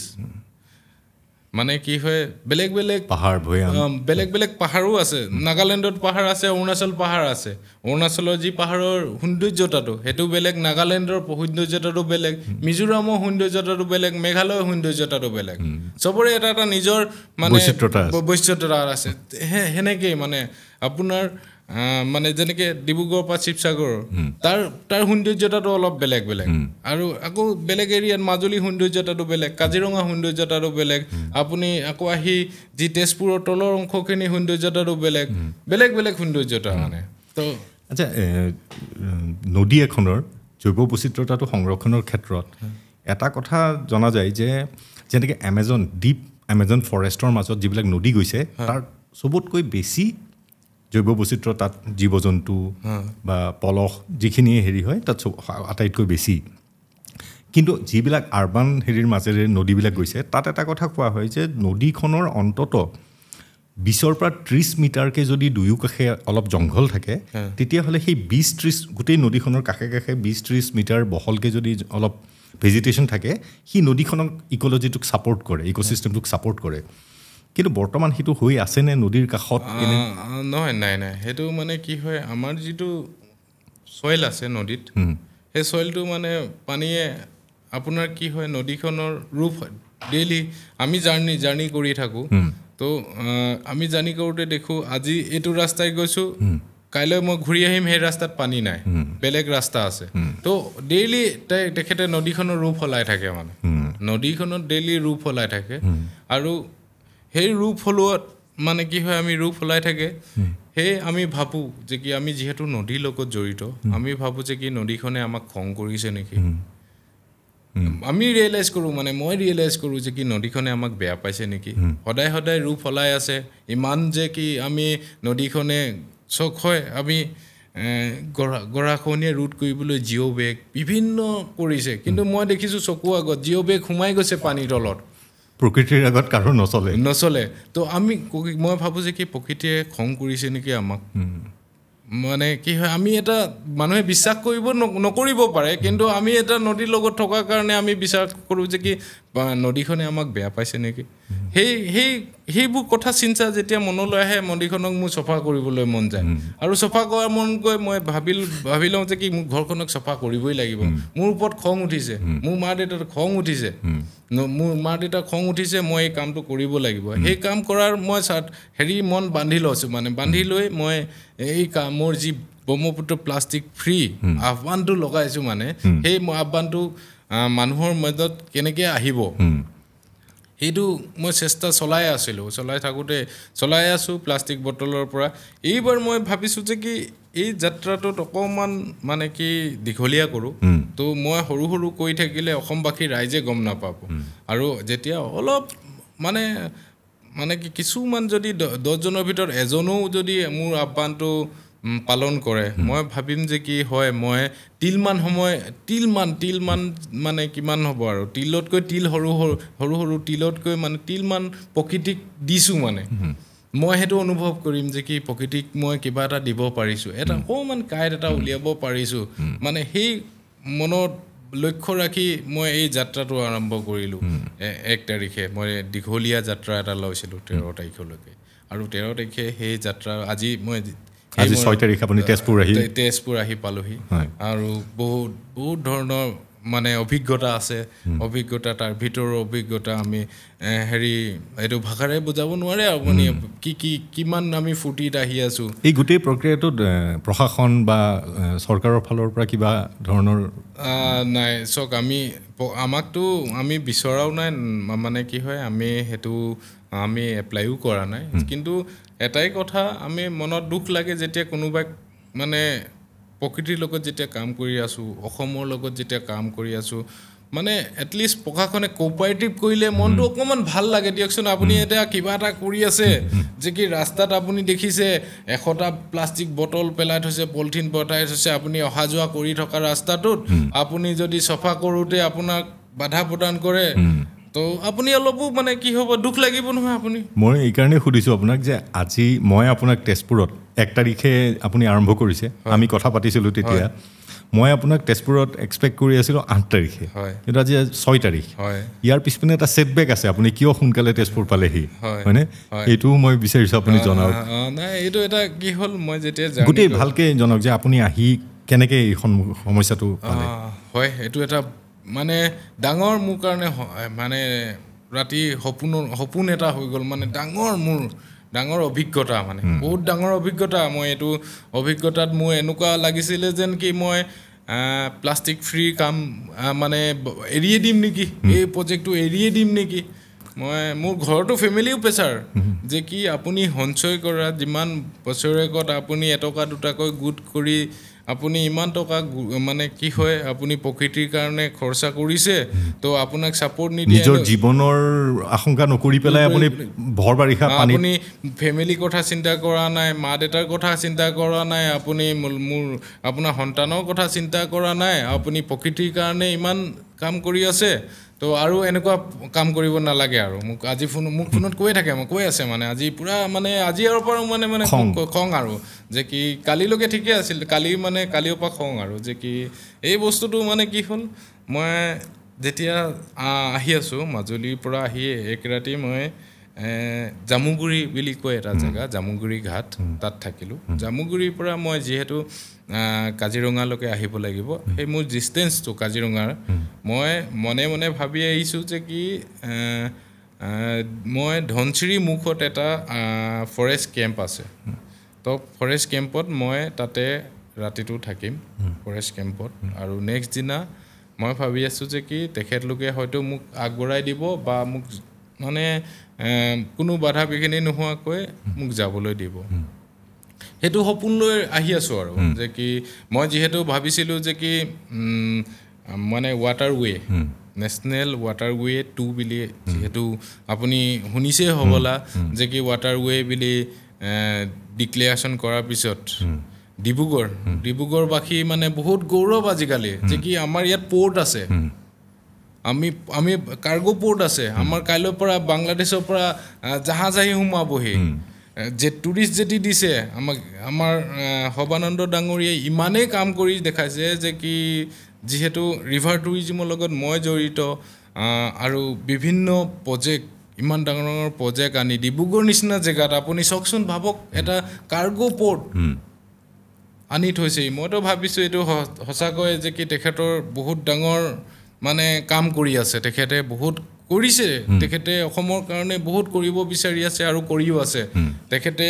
মানে কি হয় বেলেগ বেলেগ বেলেগ বেলেগ পাহাৰো আছে নাগালেণ্ডত পাহাৰ আছে অৰুণাচল পাহাৰ আছে অৰুণাচলৰ যি পাহাৰৰ সৌন্দৰ্যতাটো সেইটো বেলেগ নাগালেণ্ডৰ সৌন্দৰ্যতাটো বেলেগ মিজোৰামৰ সৌন্দৰ্যতাটো বেলেগ মেঘালয়ৰ সৌন্দৰ্যতাটো বেলেগ চবৰে এটা এটা নিজৰ মানে বৈচিত্ৰতা আছে সেনেকেই মানে আপোনাৰ মানে যেনেকে ডিব্ৰুগড় পৰা শিৱসাগৰ তাৰ তাৰ সৌন্দৰ্যতাটো অলপ বেলেগ বেলেগ আৰু আকৌ বেলেগ এৰিয়াত মাজুলীৰ সৌন্দৰ্যতাটো বেলেগ কাজিৰঙা সৌন্দৰ্যতাটো বেলেগ আপুনি আকৌ আহি যি তেজপুৰৰ তলৰ অংশখিনি সৌন্দৰ্যতাটো বেলেগ বেলেগ বেলেগ সৌন্দৰ্যতা মানে তো আচ্ছা নদী এখনৰ জৈৱ বৈচিত্ৰতাটো সংৰক্ষণৰ ক্ষেত্ৰত এটা কথা জনা যায় যে যেনেকৈ এমেজন ডিপ এমেজন ফৰেষ্টৰ মাজত যিবিলাক নদী গৈছে তাৰ চবতকৈ বেছি জৈৱ বৈচিত্ৰ তাত জীৱ জন্তু বা পলস যিখিনি হেৰি হয় তাত চব আটাইতকৈ বেছি কিন্তু যিবিলাক আৰ্বান হেৰিৰ মাজেৰে নদীবিলাক গৈছে তাত এটা কথা কোৱা হয় যে নদীখনৰ অন্তত বিছৰ পৰা ত্ৰিছ মিটাৰকৈ যদি দুয়ো কাষে অলপ জংঘল থাকে তেতিয়াহ'লে সেই বিছ ত্ৰিছ গোটেই নদীখনৰ কাষে কাষে বিছ ত্ৰিছ মিটাৰ বহলকৈ যদি অলপ ভেজিটেশ্যন থাকে সি নদীখনক ইক'লজিটোক ছাপৰ্ট কৰে ইক'চিষ্টেমটোক ছাপৰ্ট কৰে কিন্তু বৰ্তমান সেইটো হৈ আছেনে নদীৰ কাষত নহয় নাই নাই সেইটো মানে কি হয় আমাৰ যিটো চইল আছে নদীত সেই চইলটো মানে পানীয়ে আপোনাৰ কি হয় নদীখনৰ ৰূপ ডেইলি আমি জাৰ্ণি জাৰ্ণি কৰি থাকোঁ তো আমি জানি কৰোঁতে দেখোঁ আজি এইটো ৰাস্তাই গৈছোঁ কাইলৈ মই ঘূৰি আহিম সেই ৰাস্তাত পানী নাই বেলেগ ৰাস্তা আছে তো ডেইলি তাই তেখেতে নদীখনৰ ৰূপ সলাই থাকে মানে নদীখনত ডেইলি ৰূপ সলাই থাকে আৰু সেই ৰূপ সলোৱাত মানে কি হয় আমি ৰূপ সলাই থাকে সেই আমি ভাবোঁ যে কি আমি যিহেতু নদীৰ লগত জড়িত আমি ভাবোঁ যে কি নদীখনে আমাক খং কৰিছে নেকি আমি ৰিয়েলাইজ কৰোঁ মানে মই ৰিয়েলাইজ কৰোঁ যে কি নদীখনে আমাক বেয়া পাইছে নেকি সদায় সদায় ৰূপ সলাই আছে ইমান যে কি আমি নদীখনে চখ হয় আমি গৰা গৰাখনীয়া ৰোধ কৰিবলৈ জিঅ' বেগ বিভিন্ন কৰিছে কিন্তু মই দেখিছোঁ চকু আগত জিঅ' বেগ সোমাই গৈছে পানীৰ তলত প্ৰকৃতিৰ আগত কাৰো নচলে নচলে তো আমি মই ভাবোঁ যে কি প্ৰকৃতিয়ে খং কৰিছে নেকি আমাক মানে কি হয় আমি এটা মানুহে বিশ্বাস কৰিব নকৰিব পাৰে কিন্তু আমি এটা নদীৰ লগত থকাৰ কাৰণে আমি বিশ্বাস কৰোঁ যে কি নদীখনে আমাক বেয়া পাইছে নেকি সেই সেই সেইবোৰ কথা চিন্তা যেতিয়া মনলৈ আহে মন্দিৰখনক মোৰ চফা কৰিবলৈ মন যায় আৰু চফা কৰা মন গৈ মই ভাবিল ভাবি লওঁ যে কি মোৰ ঘৰখনক চফা কৰিবই লাগিব মোৰ ওপৰত খং উঠিছে মোৰ মা দেউতাৰ খং উঠিছে মোৰ মা দেউতাৰ খং উঠিছে মই এই কামটো কৰিব লাগিব সেই কাম কৰাৰ মই হেৰি মন বান্ধি লৈছোঁ মানে বান্ধি লৈ মই এই কাম মোৰ যি ব্ৰহ্মপুত্ৰ প্লাষ্টিক ফ্ৰী আহ্বানটো লগাইছোঁ মানে সেই আহ্বানটো মানুহৰ মাজত কেনেকৈ আহিব সেইটো মই চেষ্টা চলাই আছিলোঁ চলাই থাকোঁতে চলাই আছোঁ প্লাষ্টিক বটলৰ পৰা এইবাৰ মই ভাবিছোঁ যে কি এই যাত্ৰাটোত অকণমান মানে কি দীঘলীয়া কৰোঁ তো মই সৰু সৰু কৈ থাকিলে অসমবাসী ৰাইজে গম নাপাব আৰু যেতিয়া অলপ মানে মানে কি কিছুমান যদি দহজনৰ ভিতৰত এজনো যদি মোৰ আহ্বানটো পালন কৰে মই ভাবিম যে কি হয় মই তিলমান সময় তিলমান তিলমান মানে কিমান হ'ব আৰু তিলতকৈ তিল সৰু সৰু সৰু সৰু তিলতকৈ মানে তিলমান প্ৰকৃতিক দিছোঁ মানে মই সেইটো অনুভৱ কৰিম যে কি প্ৰকৃতিক মই কিবা এটা দিব পাৰিছোঁ এটা অকণমান কাঁইট এটা উলিয়াব পাৰিছোঁ মানে সেই মনত লক্ষ্য ৰাখি মই এই যাত্ৰাটো আৰম্ভ কৰিলোঁ এক তাৰিখে মই দীঘলীয়া যাত্ৰা এটা লৈছিলোঁ তেৰ তাৰিখলৈকে আৰু তেৰ তাৰিখে সেই যাত্ৰা আজি মই আজি ছয় তাৰিখ আপুনি তেজপুৰ আহি তেজপুৰ আহি পালোহি আৰু বহুত বহুত ধৰণৰ মানে অভিজ্ঞতা আছে অভিজ্ঞতা তাৰ ভিতৰৰ অভিজ্ঞতা আমি হেৰি এইটো ভাষাৰে বুজাব নোৱাৰে আপুনি কি কি কিমান আমি ফূৰ্তিত আহি আছোঁ এই গোটেই প্ৰক্ৰিয়াটোত প্ৰশাসন বা চৰকাৰৰ ফালৰ পৰা কিবা ধৰণৰ নাই চাওক আমি আমাকতো আমি বিচৰাও নাই মানে কি হয় আমি সেইটো আমি এপ্লাইও কৰা নাই hmm. কিন্তু এটাই কথা আমি মনত দুখ লাগে যেতিয়া কোনোবাই মানে প্ৰকৃতিৰ লগত যেতিয়া কাম কৰি আছোঁ অসমৰ লগত যেতিয়া কাম কৰি আছোঁ মানে এটলিষ্ট প্ৰশাসনে কপাৰেটিভ কৰিলে মনটো hmm. অকণমান ভাল লাগে দিয়কচোন আপুনি hmm. এতিয়া কিবা এটা কৰি আছে যে কি ৰাস্তাত আপুনি দেখিছে এশটা প্লাষ্টিক বটল পেলাই থৈছে পলিথিন পেলাই থৈছে আপুনি অহা যোৱা কৰি থকা ৰাস্তাটোত আপুনি যদি চফা কৰোঁতে আপোনাক বাধা প্ৰদান কৰে তো আপুনি অলপো মানে কি হ'ব দুখ লাগিব নহয় আপুনি মই এইকাৰণে সুধিছোঁ আপোনাক যে আজি মই আপোনাক তেজপুৰত এক তাৰিখে আপুনি আৰম্ভ কৰিছে আমি কথা পাতিছিলোঁ তেতিয়া মই আপোনাক তেজপুৰত এক্সপেক্ট কৰি আছিলোঁ আঠ তাৰিখে কিন্তু আজি ছয় তাৰিখ ইয়াৰ পিছপিনে এটা ছেটবেক আছে আপুনি কিয় সোনকালে তেজপুৰ পালেহি হয়নে এইটোও মই বিচাৰিছোঁ আপুনি জনাওক এইটো এটা কি হ'ল মই যেতিয়া গোটেই ভালকৈ জনাওক যে আপুনি আহি কেনেকৈ এই সমস্যাটো হয় এইটো এটা মানে ডাঙৰ মোৰ কাৰণে মানে ৰাতি সপোনৰ সপোন এটা হৈ গ'ল মানে ডাঙৰ মোৰ ডাঙৰ অভিজ্ঞতা মানে বহুত ডাঙৰ অভিজ্ঞতা মই এইটো অভিজ্ঞতাত মোৰ এনেকুৱা লাগিছিলে যেন কি মই প্লাষ্টিক ফ্ৰী কাম মানে এৰিয়ে দিম নেকি এই প্ৰজেক্টটো এৰিয়ে দিম নেকি মই মোৰ ঘৰতো ফেমিলিও প্ৰেচাৰ যে কি আপুনি সঞ্চয় কৰা যিমান বছৰেকত আপুনি এটকা দুটাকৈ গোট কৰি আপুনি ইমান টকা মানে কি হয় আপুনি প্ৰকৃতিৰ কাৰণে খৰচা কৰিছে তো আপোনাক চাপৰ্ট নিদিয়ে নিজৰ জীৱনৰ আশংকা নকৰি পেলাই আপুনি ভৰ বাৰিষা আপুনি ফেমিলি কথা চিন্তা কৰা নাই মা দেউতাৰ কথা চিন্তা কৰা নাই আপুনি মোৰ আপোনাৰ সন্তানৰ কথা চিন্তা কৰা নাই আপুনি প্ৰকৃতিৰ কাৰণে ইমান কাম কৰি আছে তো আৰু এনেকুৱা কাম কৰিব নালাগে আৰু মোক আজি ফোন মোক ফোনত কৈয়ে থাকে মই কৈ আছে মানে আজি পূৰা মানে আজি আৰু পৰা মানে মানে খং আৰু যে কি কালিলৈকে ঠিকে আছিল কালি মানে কালিৰ পৰা খং আৰু যে কি এই বস্তুটো মানে কি হ'ল মই যেতিয়া আহি আছোঁ মাজুলীৰ পৰা আহি এক ৰাতি মই জামুগুৰি বুলি কয় এটা জেগা জামুগুৰি ঘাট তাত থাকিলোঁ জামুগুৰিৰ পৰা মই যিহেতু কাজিৰঙালৈকে আহিব লাগিব সেই মোৰ ডিষ্টেঞ্চটো কাজিৰঙাৰ মই মনে মনে ভাবি আহিছোঁ যে কি মই ধনশিৰি মুখত এটা ফৰেষ্ট কেম্প আছে তো ফৰেষ্ট কেম্পত মই তাতে ৰাতিটো থাকিম ফৰেষ্ট কেম্পত আৰু নেক্সট দিনা মই ভাবি আছোঁ যে কি তেখেতলোকে হয়তো মোক আগবঢ়াই দিব বা মোক মানে কোনো বাধা বিঘিনি নোহোৱাকৈ মোক যাবলৈ দিব সেইটো সপোন লৈ আহি আছোঁ আৰু যে কি মই যিহেতু ভাবিছিলোঁ যে কি মানে water way national water way two বুলি যিহেতু আপুনি শুনিছেই হ'বলা যে কি ৱাটাৰ ৱে বুলি ডিক্লেয়াৰেশ্যন কৰাৰ পিছত ডিব্ৰুগড় ডিব্ৰুগড়বাসী মানে বহুত গৌৰৱ আজিকালি যে কি আমাৰ ইয়াত প'ৰ্ট আছে আমি আমি কাৰ্গো পৰ্ট আছে hmm. আমাৰ কাইলৈৰ পৰা বাংলাদেশৰ পৰা জাহাজ আহি সোমাবহি hmm. যে টুৰিষ্ট যদি দিছে আমাক আমাৰ সৰ্বানন্দ ডাঙৰীয়াই ইমানেই কাম কৰি দেখাইছে যে কি যিহেতু ৰিভাৰ টুৰিজিমৰ লগত মই জড়িত আৰু বিভিন্ন প্ৰজেক্ট ইমান ডাঙৰ ডাঙৰ প্ৰজেক্ট আনি ডিব্ৰুগড় নিচিনা জেগাত আপুনি চাওকচোন ভাবক hmm. এটা কাৰ্গো পৰ্ট আনি থৈছেহি মইতো ভাবিছোঁ এইটো সঁচাকৈ যে কি তেখেতৰ বহুত ডাঙৰ মানে কাম কৰি আছে তেখেতে বহুত কৰিছে তেখেতে অসমৰ কাৰণে বহুত কৰিব বিচাৰি আছে আৰু কৰিও আছে তেখেতে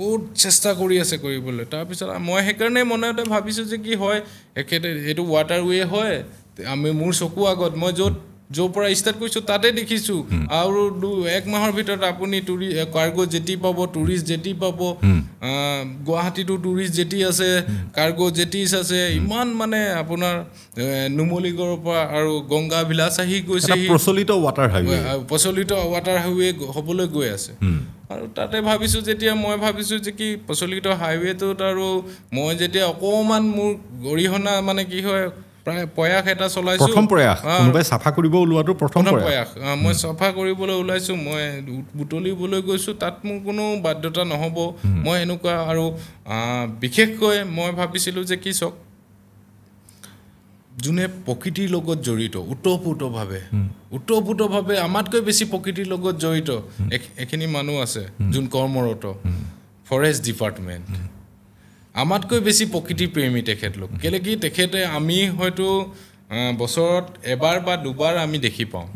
বহুত চেষ্টা কৰি আছে কৰিবলৈ তাৰপিছত মই সেইকাৰণে মনতে ভাবিছোঁ যে কি হয় এখেতে এইটো ৱাটাৰৱে হয় আমি মোৰ চকু আগত মই য'ত যৰ পৰা ষ্টাৰ্ট কৰিছোঁ তাতে দেখিছোঁ আৰু দু এক মাহৰ ভিতৰত আপুনি টুৰি কাৰ্গো জেটি পাব টুৰিষ্ট জেটি পাব গুৱাহাটীতো টুৰিষ্ট জেটি আছে কাৰ্গো জেটিছ আছে ইমান মানে আপোনাৰ নুমলীগড়ৰ পৰা আৰু গংগা ভিলাচ আহি গৈছে প্ৰচলিত ৱাটাৰ হাইৱে প্ৰচলিত ৱাটাৰ হাইৱে হ'বলৈ গৈ আছে আৰু তাতে ভাবিছোঁ যেতিয়া মই ভাবিছোঁ যে কি প্ৰচলিত হাইৱেটোত আৰু মই যেতিয়া অকণমান মোৰ গৰিহণা মানে কি হয় প্ৰায় প্ৰয়াস এটা চলাইছোঁ প্ৰথম প্ৰয়াস কোনোবাই চাফা কৰিব ওলোৱাটো প্ৰথম প্ৰয়াস মই চাফা কৰিবলৈ ওলাইছোঁ মই বুটলিবলৈ গৈছোঁ তাত মোৰ কোনো বাধ্যতা নহ'ব মই এনেকুৱা আৰু বিশেষকৈ মই ভাবিছিলোঁ যে কি চাওক যোনে প্ৰকৃতিৰ লগত জড়িত ওতঃপুতভাৱে ওতঃপুতভাৱে আমাতকৈ বেছি প্ৰকৃতিৰ লগত জড়িত এখিনি মানুহ আছে যোন কৰ্মৰত ফৰেষ্ট ডিপাৰ্টমেণ্ট আমাতকৈ বেছি প্ৰকৃতি প্ৰেমী তেখেতলোক কেলে কি তেখেতে আমি হয়তো বছৰত এবাৰ বা দুবাৰ আমি দেখি পাওঁ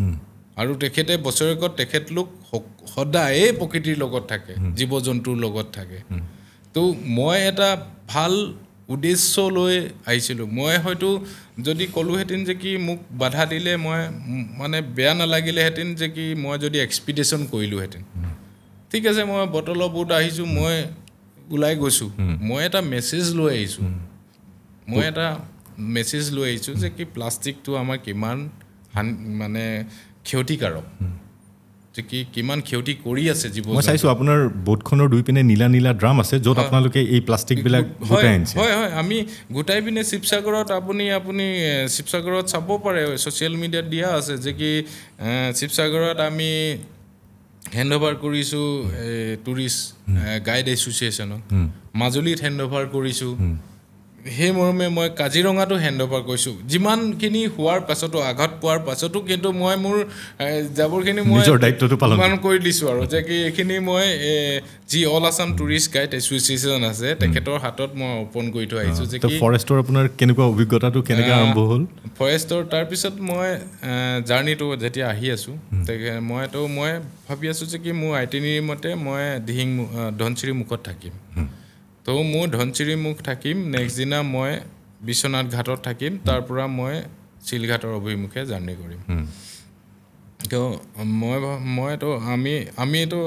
আৰু তেখেতে বছৰেকত তেখেতলোক সদায়েই প্ৰকৃতিৰ লগত থাকে জীৱ জন্তুৰ লগত থাকে তো মই এটা ভাল উদ্দেশ্য লৈ আহিছিলোঁ মই হয়তো যদি ক'লোহেঁতেন যে কি মোক বাধা দিলে মই মানে বেয়া নালাগিলেহেঁতেন যে কি মই যদি এক্সপিডিশ্যন কৰিলোহেঁতেন ঠিক আছে মই বটলৰ বুট আহিছোঁ মই ওলাই গৈছোঁ মই এটা মেছেজ লৈ আহিছোঁ মই এটা মেছেজ লৈ আহিছোঁ যে কি প্লাষ্টিকটো আমাৰ কিমান মানে ক্ষতিকাৰক যে কি কিমান ক্ষতি কৰি আছে জীৱ মই চাইছোঁ আপোনাৰ ব'ৰ্ডখনৰ দুই পিনে নীলা নীলা ড্ৰাম আছে য'ত আপোনালোকে এই প্লাষ্টিকবিলাক হয় হয় আমি গোটাই পিনে শিৱসাগৰত আপুনি আপুনি শিৱসাগৰত চাব পাৰে ছ'চিয়েল মিডিয়াত দিয়া আছে যে কি শিৱসাগৰত আমি হেণ্ড অভাৰ কৰিছোঁ টুৰিষ্ট গাইড এছ'চিয়েশ্যনক মাজুলীত হেণ্ড অভাৰ কৰিছোঁ সেই মৰ্মে মই কাজিৰঙাটো হেণ্ড অভাৰ কৰিছোঁ যিমানখিনি হোৱাৰ পাছতো আঘাত পোৱাৰ পাছতো কিন্তু মই মোৰ যাবৰখিনি মই দায়িত্বটো পালন কৰি দিছোঁ আৰু যে কি এইখিনি মই যি all Assam tourist guide association আছে তেখেতৰ হাতত মই অৰ্পণ কৰি থৈ আহিছোঁ যে ফৰেষ্টৰ আপোনাৰ কেনেকুৱা অভিজ্ঞতাটো কেনেকৈ আৰম্ভ হ'ল ফৰেষ্টৰ তাৰপিছত মই জাৰ্ণিটো যেতিয়া আহি আছোঁ মইতো মই ভাবি আছোঁ যে কি মোৰ আইটিনিৰ মতে মই দিহিং ধনশিৰি মুখত থাকিম তো মোৰ ধনচিৰিমুখ থাকিম নেক্সট দিনা মই বিশ্বনাথ ঘাটত থাকিম তাৰ পৰা মই চিলঘাটৰ অভিমুখে জাৰ্ণি কৰিম তো মই মইতো আমি আমিতো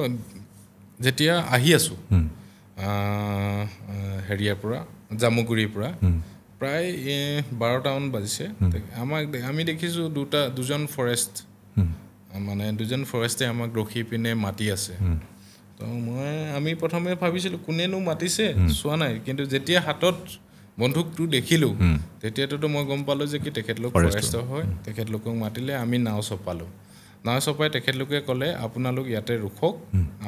যেতিয়া আহি আছোঁ হেৰিয়াৰ পৰা জামুগুৰিৰ পৰা প্ৰায় বাৰটামান বাজিছে আমাক আমি দেখিছোঁ দুটা দুজন ফৰেষ্ট মানে দুজন ফৰেষ্টে আমাক ৰখি পিনে মাতি আছে মই আমি প্ৰথমে ভাবিছিলোঁ কোনেনো মাতিছে চোৱা নাই কিন্তু যেতিয়া হাতত বন্ধুকটো দেখিলোঁ তেতিয়াতোতো মই গম পালোঁ যে কি তেখেতলোক পৰাস্ত হয় তেখেতলোকক মাতিলে আমি নাও চপালোঁ নাও চপাই তেখেতলোকে ক'লে আপোনালোক ইয়াতে ৰখক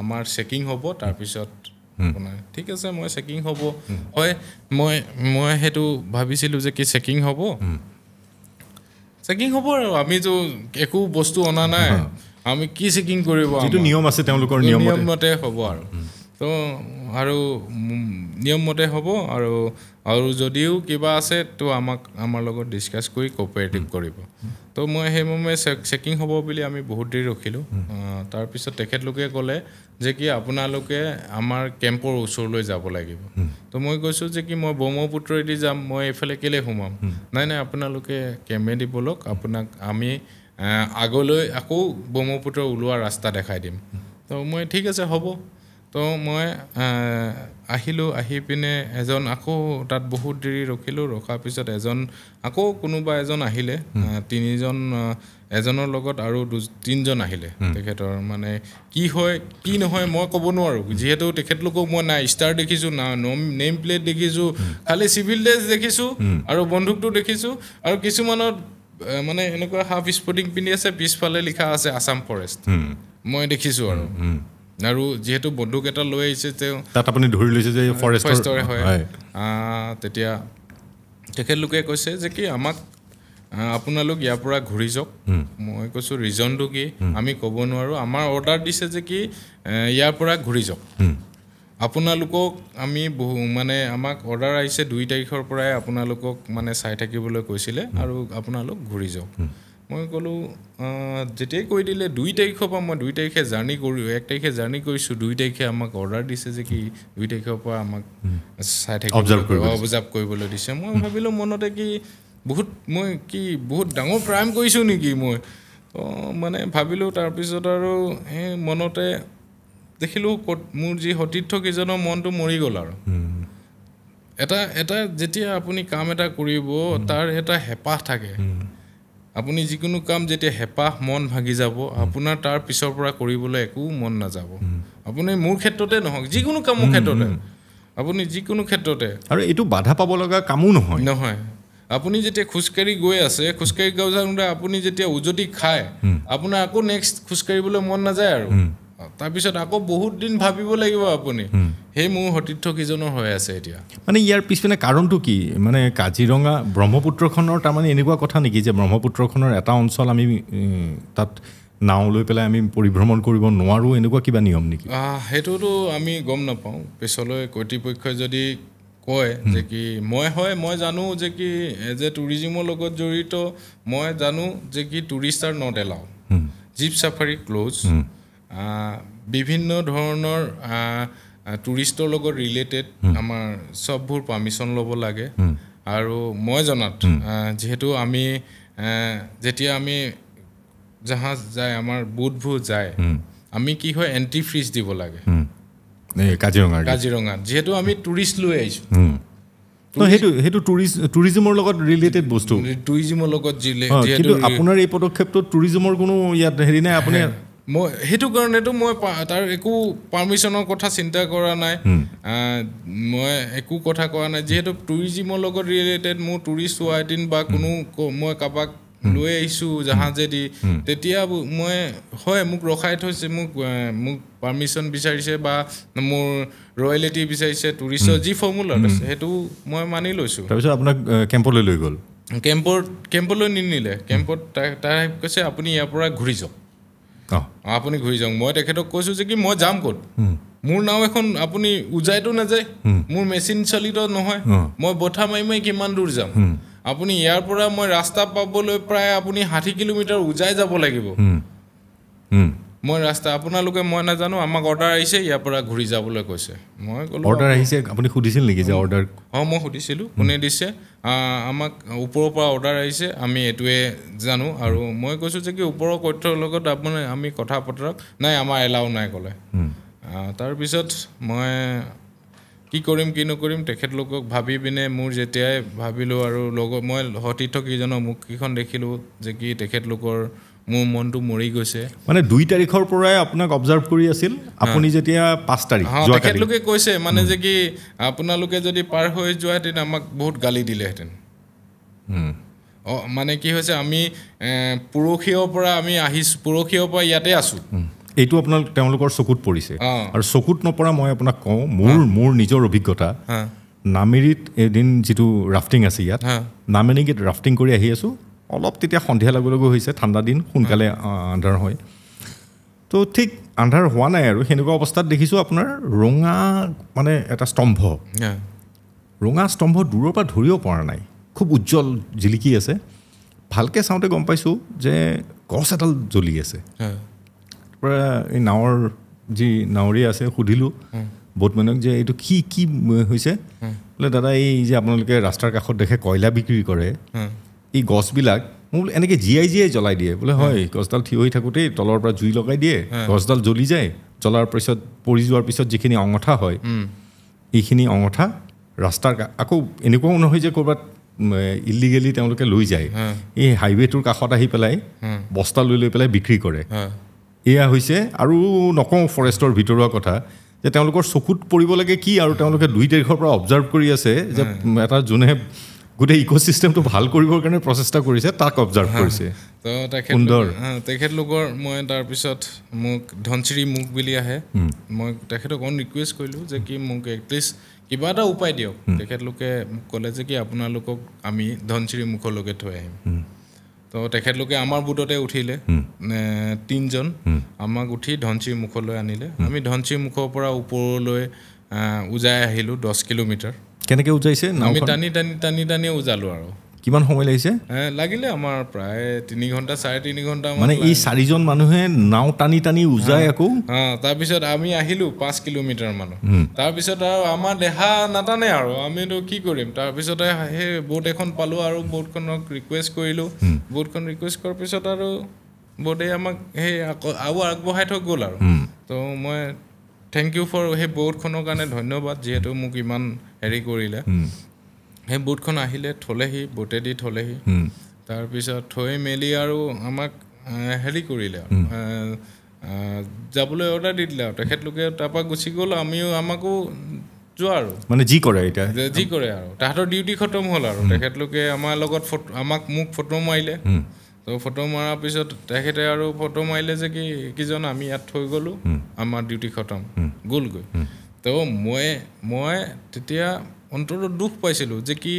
আমাৰ চেকিং হ'ব তাৰপিছত আপোনাৰ ঠিক আছে মই চেকিং হ'ব হয় মই মই সেইটো ভাবিছিলোঁ যে কি চেকিং হ'ব চেকিং হ'ব আৰু আমিতো একো বস্তু অনা নাই আমি কি চেকিং কৰিব যিটো নিয়ম আছে তেওঁলোকৰ নিয়ম নিয়মমতে হ'ব আৰু তো আৰু নিয়মমতে হ'ব আৰু আৰু যদিও কিবা আছে তো আমাক আমাৰ লগত ডিছকাছ কৰি কপাৰেটিভ কৰিব তো মই সেইমৰ্মে চেকিং হ'ব বুলি আমি বহুত দেৰি ৰখিলোঁ তাৰপিছত তেখেতলোকে ক'লে যে কি আপোনালোকে আমাৰ কেম্পৰ ওচৰলৈ যাব লাগিব তো মই কৈছোঁ যে কি মই ব্ৰহ্মপুত্ৰইদি যাম মই এইফালে কেলৈ সোমাম নাই নাই আপোনালোকে কেম্পে দিব লওক আপোনাক আমি আগলৈ আকৌ ব্ৰহ্মপুত্ৰ ওলোৱা ৰাস্তা দেখাই দিম তো মই ঠিক আছে হ'ব তো মই আহিলোঁ আহি পিনে এজন আকৌ তাত বহুত দেৰি ৰখিলোঁ ৰখাৰ পিছত এজন আকৌ কোনোবা এজন আহিলে তিনিজন এজনৰ লগত আৰু দু তিনিজন আহিলে তেখেতৰ মানে কি হয় কি নহয় মই ক'ব নোৱাৰোঁ যিহেতু তেখেতলোকক মই নাই ষ্টাৰ দেখিছোঁ না নম নেম প্লেট দেখিছোঁ খালী চিভিল ড্ৰেছ দেখিছোঁ আৰু বন্দুকটো দেখিছোঁ আৰু কিছুমানত মানে এনেকুৱা হাফ স্পৰ্টিং পিন্ধি আছে পিছফালে লিখা আছে আছাম ফৰেষ্ট মই দেখিছোঁ আৰু আৰু যিহেতু বন্দুক এটা লৈ আহিছে তেওঁ তাত আপুনি ধৰি লৈছে যে ফৰেষ্টৰে হয় তেতিয়া তেখেতলোকে কৈছে যে কি আমাক আপোনালোক ইয়াৰ পৰা ঘূৰি যাওক মই কৈছোঁ ৰিজনটো কি আমি ক'ব নোৱাৰোঁ আমাৰ অৰ্ডাৰ দিছে যে কি ইয়াৰ পৰা ঘূৰি যাওক আপোনালোকক আমি বহু মানে আমাক অৰ্ডাৰ আহিছে দুই তাৰিখৰ পৰাই আপোনালোকক মানে চাই থাকিবলৈ কৈছিলে আৰু আপোনালোক ঘূৰি যাওক মই ক'লোঁ যেতিয়াই কৈ দিলে দুই তাৰিখৰ পৰা মই দুই তাৰিখে জাৰ্ণি কৰিলোঁ এক তাৰিখে জাৰ্ণি কৰিছোঁ দুই তাৰিখে আমাক অৰ্ডাৰ দিছে যে কি দুই তাৰিখৰ পৰা আমাক চাই থাকিব অবজাৰ্ভ কৰিবলৈ দিছে মই ভাবিলোঁ মনতে কি বহুত মই কি বহুত ডাঙৰ ক্ৰাইম কৰিছোঁ নেকি মই মানে ভাবিলোঁ তাৰপিছত আৰু সেই মনতে দেখিলোঁ মোৰ যি সতীৰ্থ কেইজনৰ মনটো মৰি গ'ল আৰু এটা এটা যেতিয়া আপুনি কাম এটা কৰিব তাৰ এটা হেঁপাহ থাকে আপুনি যিকোনো কাম যেতিয়া হেঁপাহ মন ভাগি যাব আপোনাৰ তাৰ পিছৰ পৰা কৰিবলৈ একো মন নাযাব আপুনি মোৰ ক্ষেত্ৰতে নহওক যিকোনো কামৰ ক্ষেত্ৰতে আপুনি যিকোনো ক্ষেত্ৰতে আৰু এইটো বাধা পাব লগা কামো নহয় নহয় আপুনি যেতিয়া খোজকাঢ়ি গৈ আছে খোজকাঢ়ি গৈ যাওঁতে আপুনি যেতিয়া উজতি খায় আপোনাৰ আকৌ নেক্সট খোজকাঢ়িবলৈ মন নাযায় আৰু তাৰপিছত আকৌ বহুত দিন ভাবিব লাগিব আপুনি সেই মোৰ সতীৰ্থ কেইজনৰ হৈ আছে এতিয়া মানে ইয়াৰ পিছপিনে কাৰণটো কি মানে কাজিৰঙা ব্ৰহ্মপুত্ৰখনৰ তাৰমানে এনেকুৱা কথা নেকি যে ব্ৰহ্মপুত্ৰখনৰ এটা অঞ্চল আমি তাত নাও লৈ পেলাই আমি পৰিভ্ৰমণ কৰিব নোৱাৰোঁ এনেকুৱা কিবা নিয়ম নেকি সেইটোতো আমি গম নাপাওঁ পিছলৈ কৰ্তৃপক্ষই যদি কয় যে কি মই হয় মই জানো যে কি এজ এ টুৰিজিমৰ লগত জড়িত মই জানো যে কি tourist are not allow jeep safari close বিভিন্ন ধৰণৰ টুৰিষ্টৰ লগত ৰিলেটেড আমাৰ চববোৰ পাৰ্মিশ্যন ল'ব লাগে আৰু মই জনাত যিহেতু আমি যেতিয়া আমি জাহাজ যায় আমাৰ বুটবোৰ যায় আমি কি হয় এণ্ট্ৰি ফ্ৰিজ দিব লাগে কাজিৰঙা কাজিৰঙাত যিহেতু আমি টুৰিষ্ট লৈ আহিছোঁ টুৰিজিমৰ লগত টুৰিজিমৰ লগত আপোনাৰ এই পদক্ষেপটো টুৰিজিমৰ কোনো ইয়াত হেৰি নাই আপুনি মই সেইটো কাৰণেতো মই তাৰ একো পাৰ্মিশ্যনৰ কথা চিন্তা কৰা নাই মই একো কথা কৰা নাই যিহেতু টুৰিজিমৰ লগত ৰিলেটেড মোৰ টুৰিষ্ট হোৱা এদিন বা কোনো মই কাৰোবাক লৈ আহিছোঁ জাহাজেদি তেতিয়া মই হয় মোক ৰখাই থৈছে মোক মোক পাৰ্মিশ্যন বিচাৰিছে বা মোৰ ৰয়েলিটি বিচাৰিছে টুৰিষ্টৰ যি ফৰ্মুলা আছে সেইটো মই মানি লৈছোঁ তাৰপিছত আপোনাক কেম্পলৈ লৈ গ'ল কেম্পত কেম্পলৈ নিনিলে কেম্পত তাই কৈছে আপুনি ইয়াৰ পৰা ঘূৰি যাওক আপুনি ঘূৰি যাওক মই তেখেতক কৈছোঁ যে কি মই যাম ক'ত মোৰ নাও এখন আপুনি উজাইতো নাযায় মোৰ মেচিন চলিত নহয় মই বঠা মাৰি মাৰি কিমান দূৰ যাম আপুনি ইয়াৰ পৰা মই ৰাস্তা পাবলৈ প্ৰায় আপুনি ষাঠি কিলোমিটাৰ উজাই যাব লাগিব মই ৰাস্তা আপোনালোকে মই নাজানো আমাক অৰ্ডাৰ আহিছে ইয়াৰ পৰা ঘূৰি যাবলৈ কৈছে মই ক'লো অৰ্ডাৰ আহিছে আপুনি সুধিছিল নেকি যে অৰ্ডাৰ অঁ মই সুধিছিলোঁ কোনে দিছে আমাক ওপৰৰ পৰা অৰ্ডাৰ আহিছে আমি এইটোৱে জানো আৰু মই কৈছোঁ যে কি ওপৰৰ কথ্যৰ লগত আপুনি আমি কথা বতৰাক নাই আমাৰ এলাও নাই ক'লে তাৰপিছত মই কি কৰিম কি নকৰিম তেখেতলোকক ভাবি পিনে মোৰ যেতিয়াই ভাবিলোঁ আৰু লগত মই সতীৰ্থকেইজনৰ মুখকেইখন দেখিলোঁ যে কি তেখেতলোকৰ মোৰ মনটো মৰি গৈছে মানে দুই তাৰিখৰ পৰাই আপোনাক অবজাৰ্ভ কৰি আছিল আপুনি যেতিয়া পাঁচ তাৰিখ তেখেতলোকে কৈছে মানে যে কি আপোনালোকে যদি পাৰ হৈ যোৱাহেঁতেন আমাক বহুত গালি দিলেহেঁতেন অঁ মানে কি হৈছে আমি পৰহিৰ পৰা আমি আহিছোঁ পৰখীয়ৰ পৰা ইয়াতে আছোঁ এইটো আপোনালোক তেওঁলোকৰ চকুত পৰিছে আৰু চকুত নপৰা মই আপোনাক কওঁ মোৰ মোৰ নিজৰ অভিজ্ঞতা নামেৰিত এদিন যিটো ৰাফটিং আছে ইয়াত নামেৰিগীত ৰাফটিং কৰি আহি আছোঁ অলপ তেতিয়া সন্ধিয়া লগে লগে হৈছে ঠাণ্ডা দিন সোনকালে আন্ধাৰ হয় তো ঠিক আন্ধাৰ হোৱা নাই আৰু সেনেকুৱা অৱস্থাত দেখিছোঁ আপোনাৰ ৰঙা মানে এটা স্তম্ভ ৰঙা স্তম্ভ দূৰৰ পৰা ধৰিব পৰা নাই খুব উজ্জ্বল জিলিকি আছে ভালকৈ চাওঁতে গম পাইছোঁ যে গছ এডাল জ্বলি আছে তাৰপৰা এই নাৱৰ যি নাৱৰীয়া আছে সুধিলোঁ বোটমেনক যে এইটো কি কি হৈছে বোলে দাদা এই যে আপোনালোকে ৰাস্তাৰ কাষত দেখে কয়লা বিক্ৰী কৰে এই গছবিলাক মোৰ বোলে এনেকৈ জীয়াই জীয়াই জ্বলাই দিয়ে বোলে হয় গছডাল থিয় হৈ থাকোঁতেই তলৰ পৰা জুই লগাই দিয়ে গছডাল জ্বলি যায় জ্বলাৰ পিছত পৰি যোৱাৰ পিছত যিখিনি অঙঠা হয় এইখিনি অঙঠা ৰাস্তাৰ আকৌ এনেকুৱাও নহয় যে ক'ৰবাত ইলিগেলি তেওঁলোকে লৈ যায় এই হাইৱেটোৰ কাষত আহি পেলাই বস্তা লৈ লৈ পেলাই বিক্ৰী কৰে এয়া হৈছে আৰু নকওঁ ফৰেষ্টৰ ভিতৰুৱা কথা যে তেওঁলোকৰ চকুত পৰিব লাগে কি আৰু তেওঁলোকে দুই তাৰিখৰ পৰা অবজাৰ্ভ কৰি আছে যে এটা যোনে গোটেই ইক' চিষ্টেমটো ভাল কৰিবৰ কাৰণে প্ৰচেষ্টা কৰিছে তাক অবজাৰ্ভ কৰিছে তেখেতলোকৰ মই তাৰপিছত মোক ধনশিৰি মুখ বুলি আহে মই তেখেতক অকণ ৰিকুৱেষ্ট কৰিলোঁ যে কি মোক এটলিষ্ট কিবা এটা উপায় দিয়ক তেখেতলোকে ক'লে যে কি আপোনালোকক আমি ধনশিৰি মুখলৈকে থৈ আহিম তো তেখেতলোকে আমাৰ বুটতে উঠিলে তিনিজন আমাক উঠি ধনশিৰি মুখলৈ আনিলে আমি ধনশিৰি মুখৰ পৰা ওপৰলৈ উজাই আহিলোঁ দহ কিলোমিটাৰ কেনেকে উজাইছে আমি টানি টানি টানি টানি উজালো আৰু কিমান সময় লাগিছে লাগিলে আমাৰ প্ৰায় তিনি ঘণ্টা চাৰে তিনি ঘণ্টা মানে এই চাৰিজন মানুহে নাও টানি টানি উজাই আকৌ তাৰপিছত আমি আহিলো পাঁচ কিলোমিটাৰ মানুহ তাৰপিছত আৰু আমাৰ দেহা নাটানে আৰু আমিতো কি কৰিম তাৰপিছতে সেই বোৰ্ড এখন পালোঁ আৰু বোৰ্ডখনক ৰিকুৱেষ্ট কৰিলোঁ বোৰ্ডখন ৰিকুৱেষ্ট কৰাৰ পিছত আৰু বোৰ্ডে আমাক সেই আকৌ আৰু আগবঢ়াই থৈ গ'ল আৰু তো মই থেংক ইউ ফৰ সেই বৰ্ডখনৰ কাৰণে ধন্যবাদ যিহেতু মোক ইমান হেৰি কৰিলে সেই বৰ্ডখন আহিলে থ'লেহি বটেদি থ'লেহি তাৰপিছত থৈ মেলি আৰু আমাক হেৰি কৰিলে যাবলৈ অৰ্ডাৰ দি দিলে আৰু তেখেতলোকে তাৰপৰা গুচি গ'ল আমিও আমাকো যোৱা আৰু মানে যি কৰে এতিয়া যি কৰে আৰু তাহাঁতৰ ডিউটি খতম হ'ল আৰু তেখেতলোকে আমাৰ লগত ফটো আমাক মোক ফটো মাৰিলে তো ফটো মৰাৰ পিছত তেখেতে আৰু ফটো মাৰিলে যে কি কিজন আমি ইয়াত থৈ গ'লোঁ আমাৰ ডিউটি খতম গ'লগৈ তো মই মই তেতিয়া অন্তৰত দুখ পাইছিলোঁ যে কি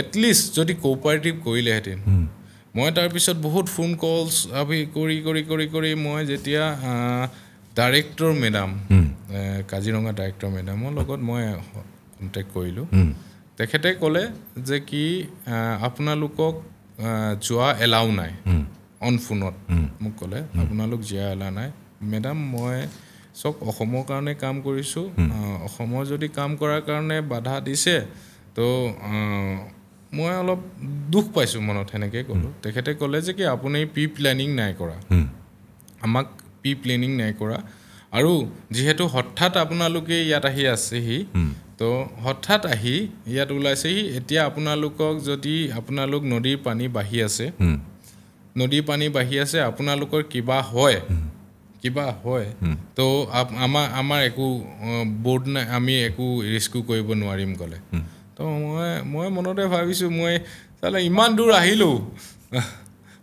এটলিষ্ট যদি কোঅপাৰেটিভ কৰিলেহেঁতেন মই তাৰপিছত বহুত ফোন কলছ আমি কৰি কৰি কৰি কৰি মই যেতিয়া ডাইৰেক্টৰ মেডাম কাজিৰঙা ডাইৰেক্টৰ মেডামৰ লগত মই কণ্টেক্ট কৰিলোঁ তেখেতে ক'লে যে কি আপোনালোকক যোৱা এলাও নাই অন ফোনত মোক ক'লে আপোনালোক জীয়া এলাহ নাই মেডাম মই চব অসমৰ কাৰণে কাম কৰিছোঁ অসমৰ যদি কাম কৰাৰ কাৰণে বাধা দিছে তো মই অলপ দুখ পাইছোঁ মনত সেনেকৈ ক'লোঁ তেখেতে ক'লে যে কি আপুনি প্ৰি প্লেনিং নাই কৰা আমাক প্ৰি প্লেনিং নাই কৰা আৰু যিহেতু হঠাৎ আপোনালোকে ইয়াত আহি আছেহি তো হঠাৎ আহি ইয়াত ওলাইছেহি এতিয়া আপোনালোকক যদি আপোনালোক নদীৰ পানী বাঢ়ি আছে নদীৰ পানী বাঢ়ি আছে আপোনালোকৰ কিবা হয় কিবা হয় তো আমাৰ আমাৰ একো বৰ্ড নাই আমি একো ৰেস্কিউ কৰিব নোৱাৰিম ক'লে তো মই মই মনতে ভাবিছোঁ মই চালে ইমান দূৰ আহিলোঁ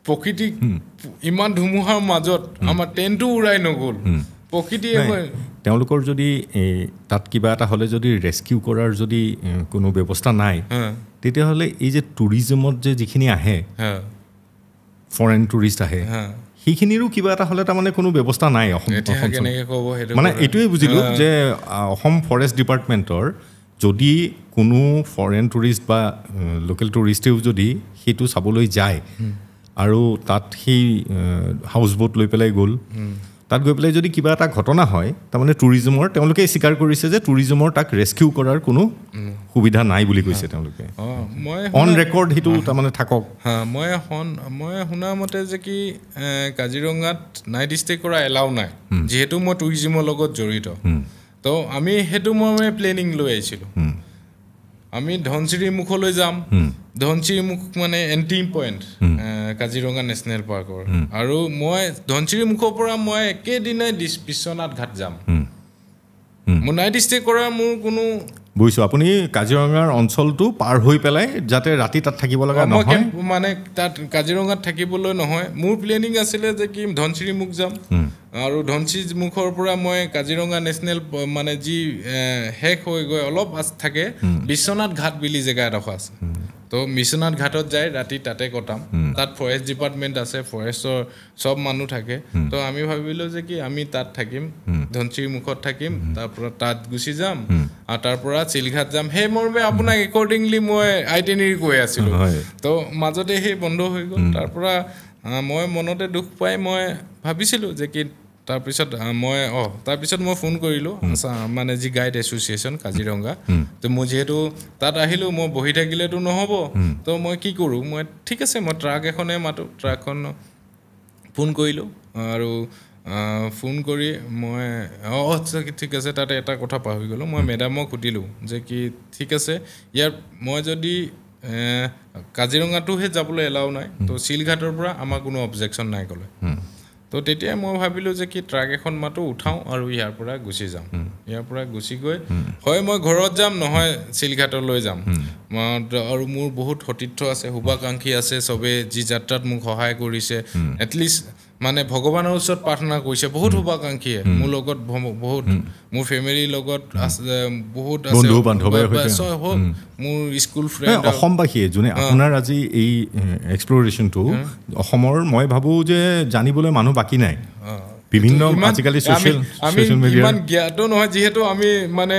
প্ৰকৃতিক ইমান ধুমুহাৰ মাজত আমাৰ টেণ্টো উৰাই নগ'ল প্ৰকৃতিয়ে তেওঁলোকৰ যদি এই তাত কিবা এটা হ'লে যদি ৰেস্কিউ কৰাৰ যদি কোনো ব্যৱস্থা নাই তেতিয়াহ'লে এই যে টুৰিজমত যে যিখিনি আহে ফৰেন টুৰিষ্ট আহে সেইখিনিৰো কিবা এটা হ'লে তাৰমানে কোনো ব্যৱস্থা নাই অসম মানে এইটোৱে বুজিলোঁ যে অসম ফৰেষ্ট ডিপাৰ্টমেণ্টৰ যদি কোনো ফৰেন টুৰিষ্ট বা লোকেল টুৰিষ্টেও যদি সেইটো চাবলৈ যায় আৰু তাত সেই হাউচ বোট লৈ পেলাই গ'ল তাত গৈ পেলাই যদি কিবা এটা ঘটনা হয় তাৰমানে টুৰিজমৰ তেওঁলোকে স্বীকাৰ কৰিছে যে টুৰিজমৰ তাক ৰেস্কিউ কৰাৰ কোনো সুবিধা নাই বুলি কৈছে তেওঁলোকে অন ৰেকৰ্ড সেইটো তাৰমানে থাকক মই মই মতে যে কি কাজিৰঙাত নাইট ষ্টে কৰা এলাউ নাই যিহেতু মই টুৰিজিমৰ লগত জড়িত ত' আমি সেইটো মই প্লেনিং লৈ আহিছিলোঁ আমি ধনশিৰি মুখলৈ যাম ধনশিৰি মুখ মানে এণ্টিং পইণ্ট কাজিৰঙা নেশ্যনেল পাৰ্কৰ আৰু মই ধনশিৰি মুখৰ পৰা মই একেদিনাই বিশ্বনাথ ঘাট যাম মোৰ নাইট ষ্টে কৰাৰ মোৰ কোনো বুজিছোঁ আপুনি কাজিৰঙাৰ অঞ্চলটো পাৰ হৈ পেলাই যাতে ৰাতি তাত থাকিব লগা নহয় মানে তাত কাজিৰঙাত থাকিবলৈ নহয় মোৰ প্লেনিং আছিলে যে কি ধনশিৰিমুখ যাম আৰু ধনশিৰিমুখৰ পৰা মই কাজিৰঙা নেশ্যনেল মানে যি শেষ হৈ গৈ অলপ থাকে বিশ্বনাথ ঘাট বুলি জেগা এডোখৰ আছে তো বিশ্বনাথ ঘাটত যাই ৰাতি তাতে কটাম তাত ফৰেষ্ট ডিপাৰ্টমেণ্ট আছে ফৰেষ্টৰ চব মানুহ থাকে তো আমি ভাবিলো যে কি আমি তাত থাকিম ধনশ্ৰীৰ মুখত থাকিম তাৰ পৰা তাত গুচি যাম আৰু তাৰ পৰা চিলঘাট যাম সেই মৰ্মে আপোনাক একৰ্ডিংলি মই আই আইটেনিৰ গৈ আছিলো তো মাজতে সেই বন্ধ হৈ গ'ল তাৰ পৰা মই মনতে দুখ পাই মই ভাবিছিলো যে কি তাৰপিছত মই অঁ তাৰপিছত মই ফোন কৰিলোঁ মানে যি গাইড এছ'চিয়েশ্যন কাজিৰঙা তো মই যিহেতু তাত আহিলোঁ মই বহি থাকিলেতো নহ'ব তো মই কি কৰোঁ মই ঠিক আছে মই ট্ৰাক এখনে মাতোঁ ট্ৰাকখন ফোন কৰিলোঁ আৰু ফোন কৰি মই অঁ ঠিক আছে তাতে এটা কথা পাহৰি গ'লোঁ মই মেডামক সুধিলোঁ যে কি ঠিক আছে ইয়াৰ মই যদি কাজিৰঙাটোহে যাবলৈ এলাও নাই তো চিলঘাটৰ পৰা আমাৰ কোনো অবজেকশ্যন নাই ক'লে তো তেতিয়াই মই ভাবিলোঁ যে কি ট্ৰাক এখন মাতো উঠাওঁ আৰু ইয়াৰ পৰা গুচি যাওঁ ইয়াৰ পৰা গুচি গৈ হয় মই ঘৰত যাম নহয় চিলঘাটলৈ যাম আৰু মোৰ বহুত সতীৰ্থ আছে শুভাকাংক্ষী আছে চবেই যি যাত্ৰাত মোক সহায় কৰিছে এটলিষ্ট মানে ভগৱানৰ ওচৰত প্ৰাৰ্থনা কৰিছে বহুত শুভাকাংক্ষীয়ে মোৰ লগত বহুত মোৰ ফেমিলিৰ লগত আছে বহুত মোৰ স্কুল ফ্ৰেণ্ড অসমবাসীয়ে যোনে আপোনাৰ আজি এই এক্সপ্ল'ৰেশ্যনটো অসমৰ মই ভাবোঁ যে জানিবলৈ মানুহ বাকী নাই বিভিন্ন আজিকালি ছ'চিয়েল আমি ইমান জ্ঞাত নহয় যিহেতু আমি মানে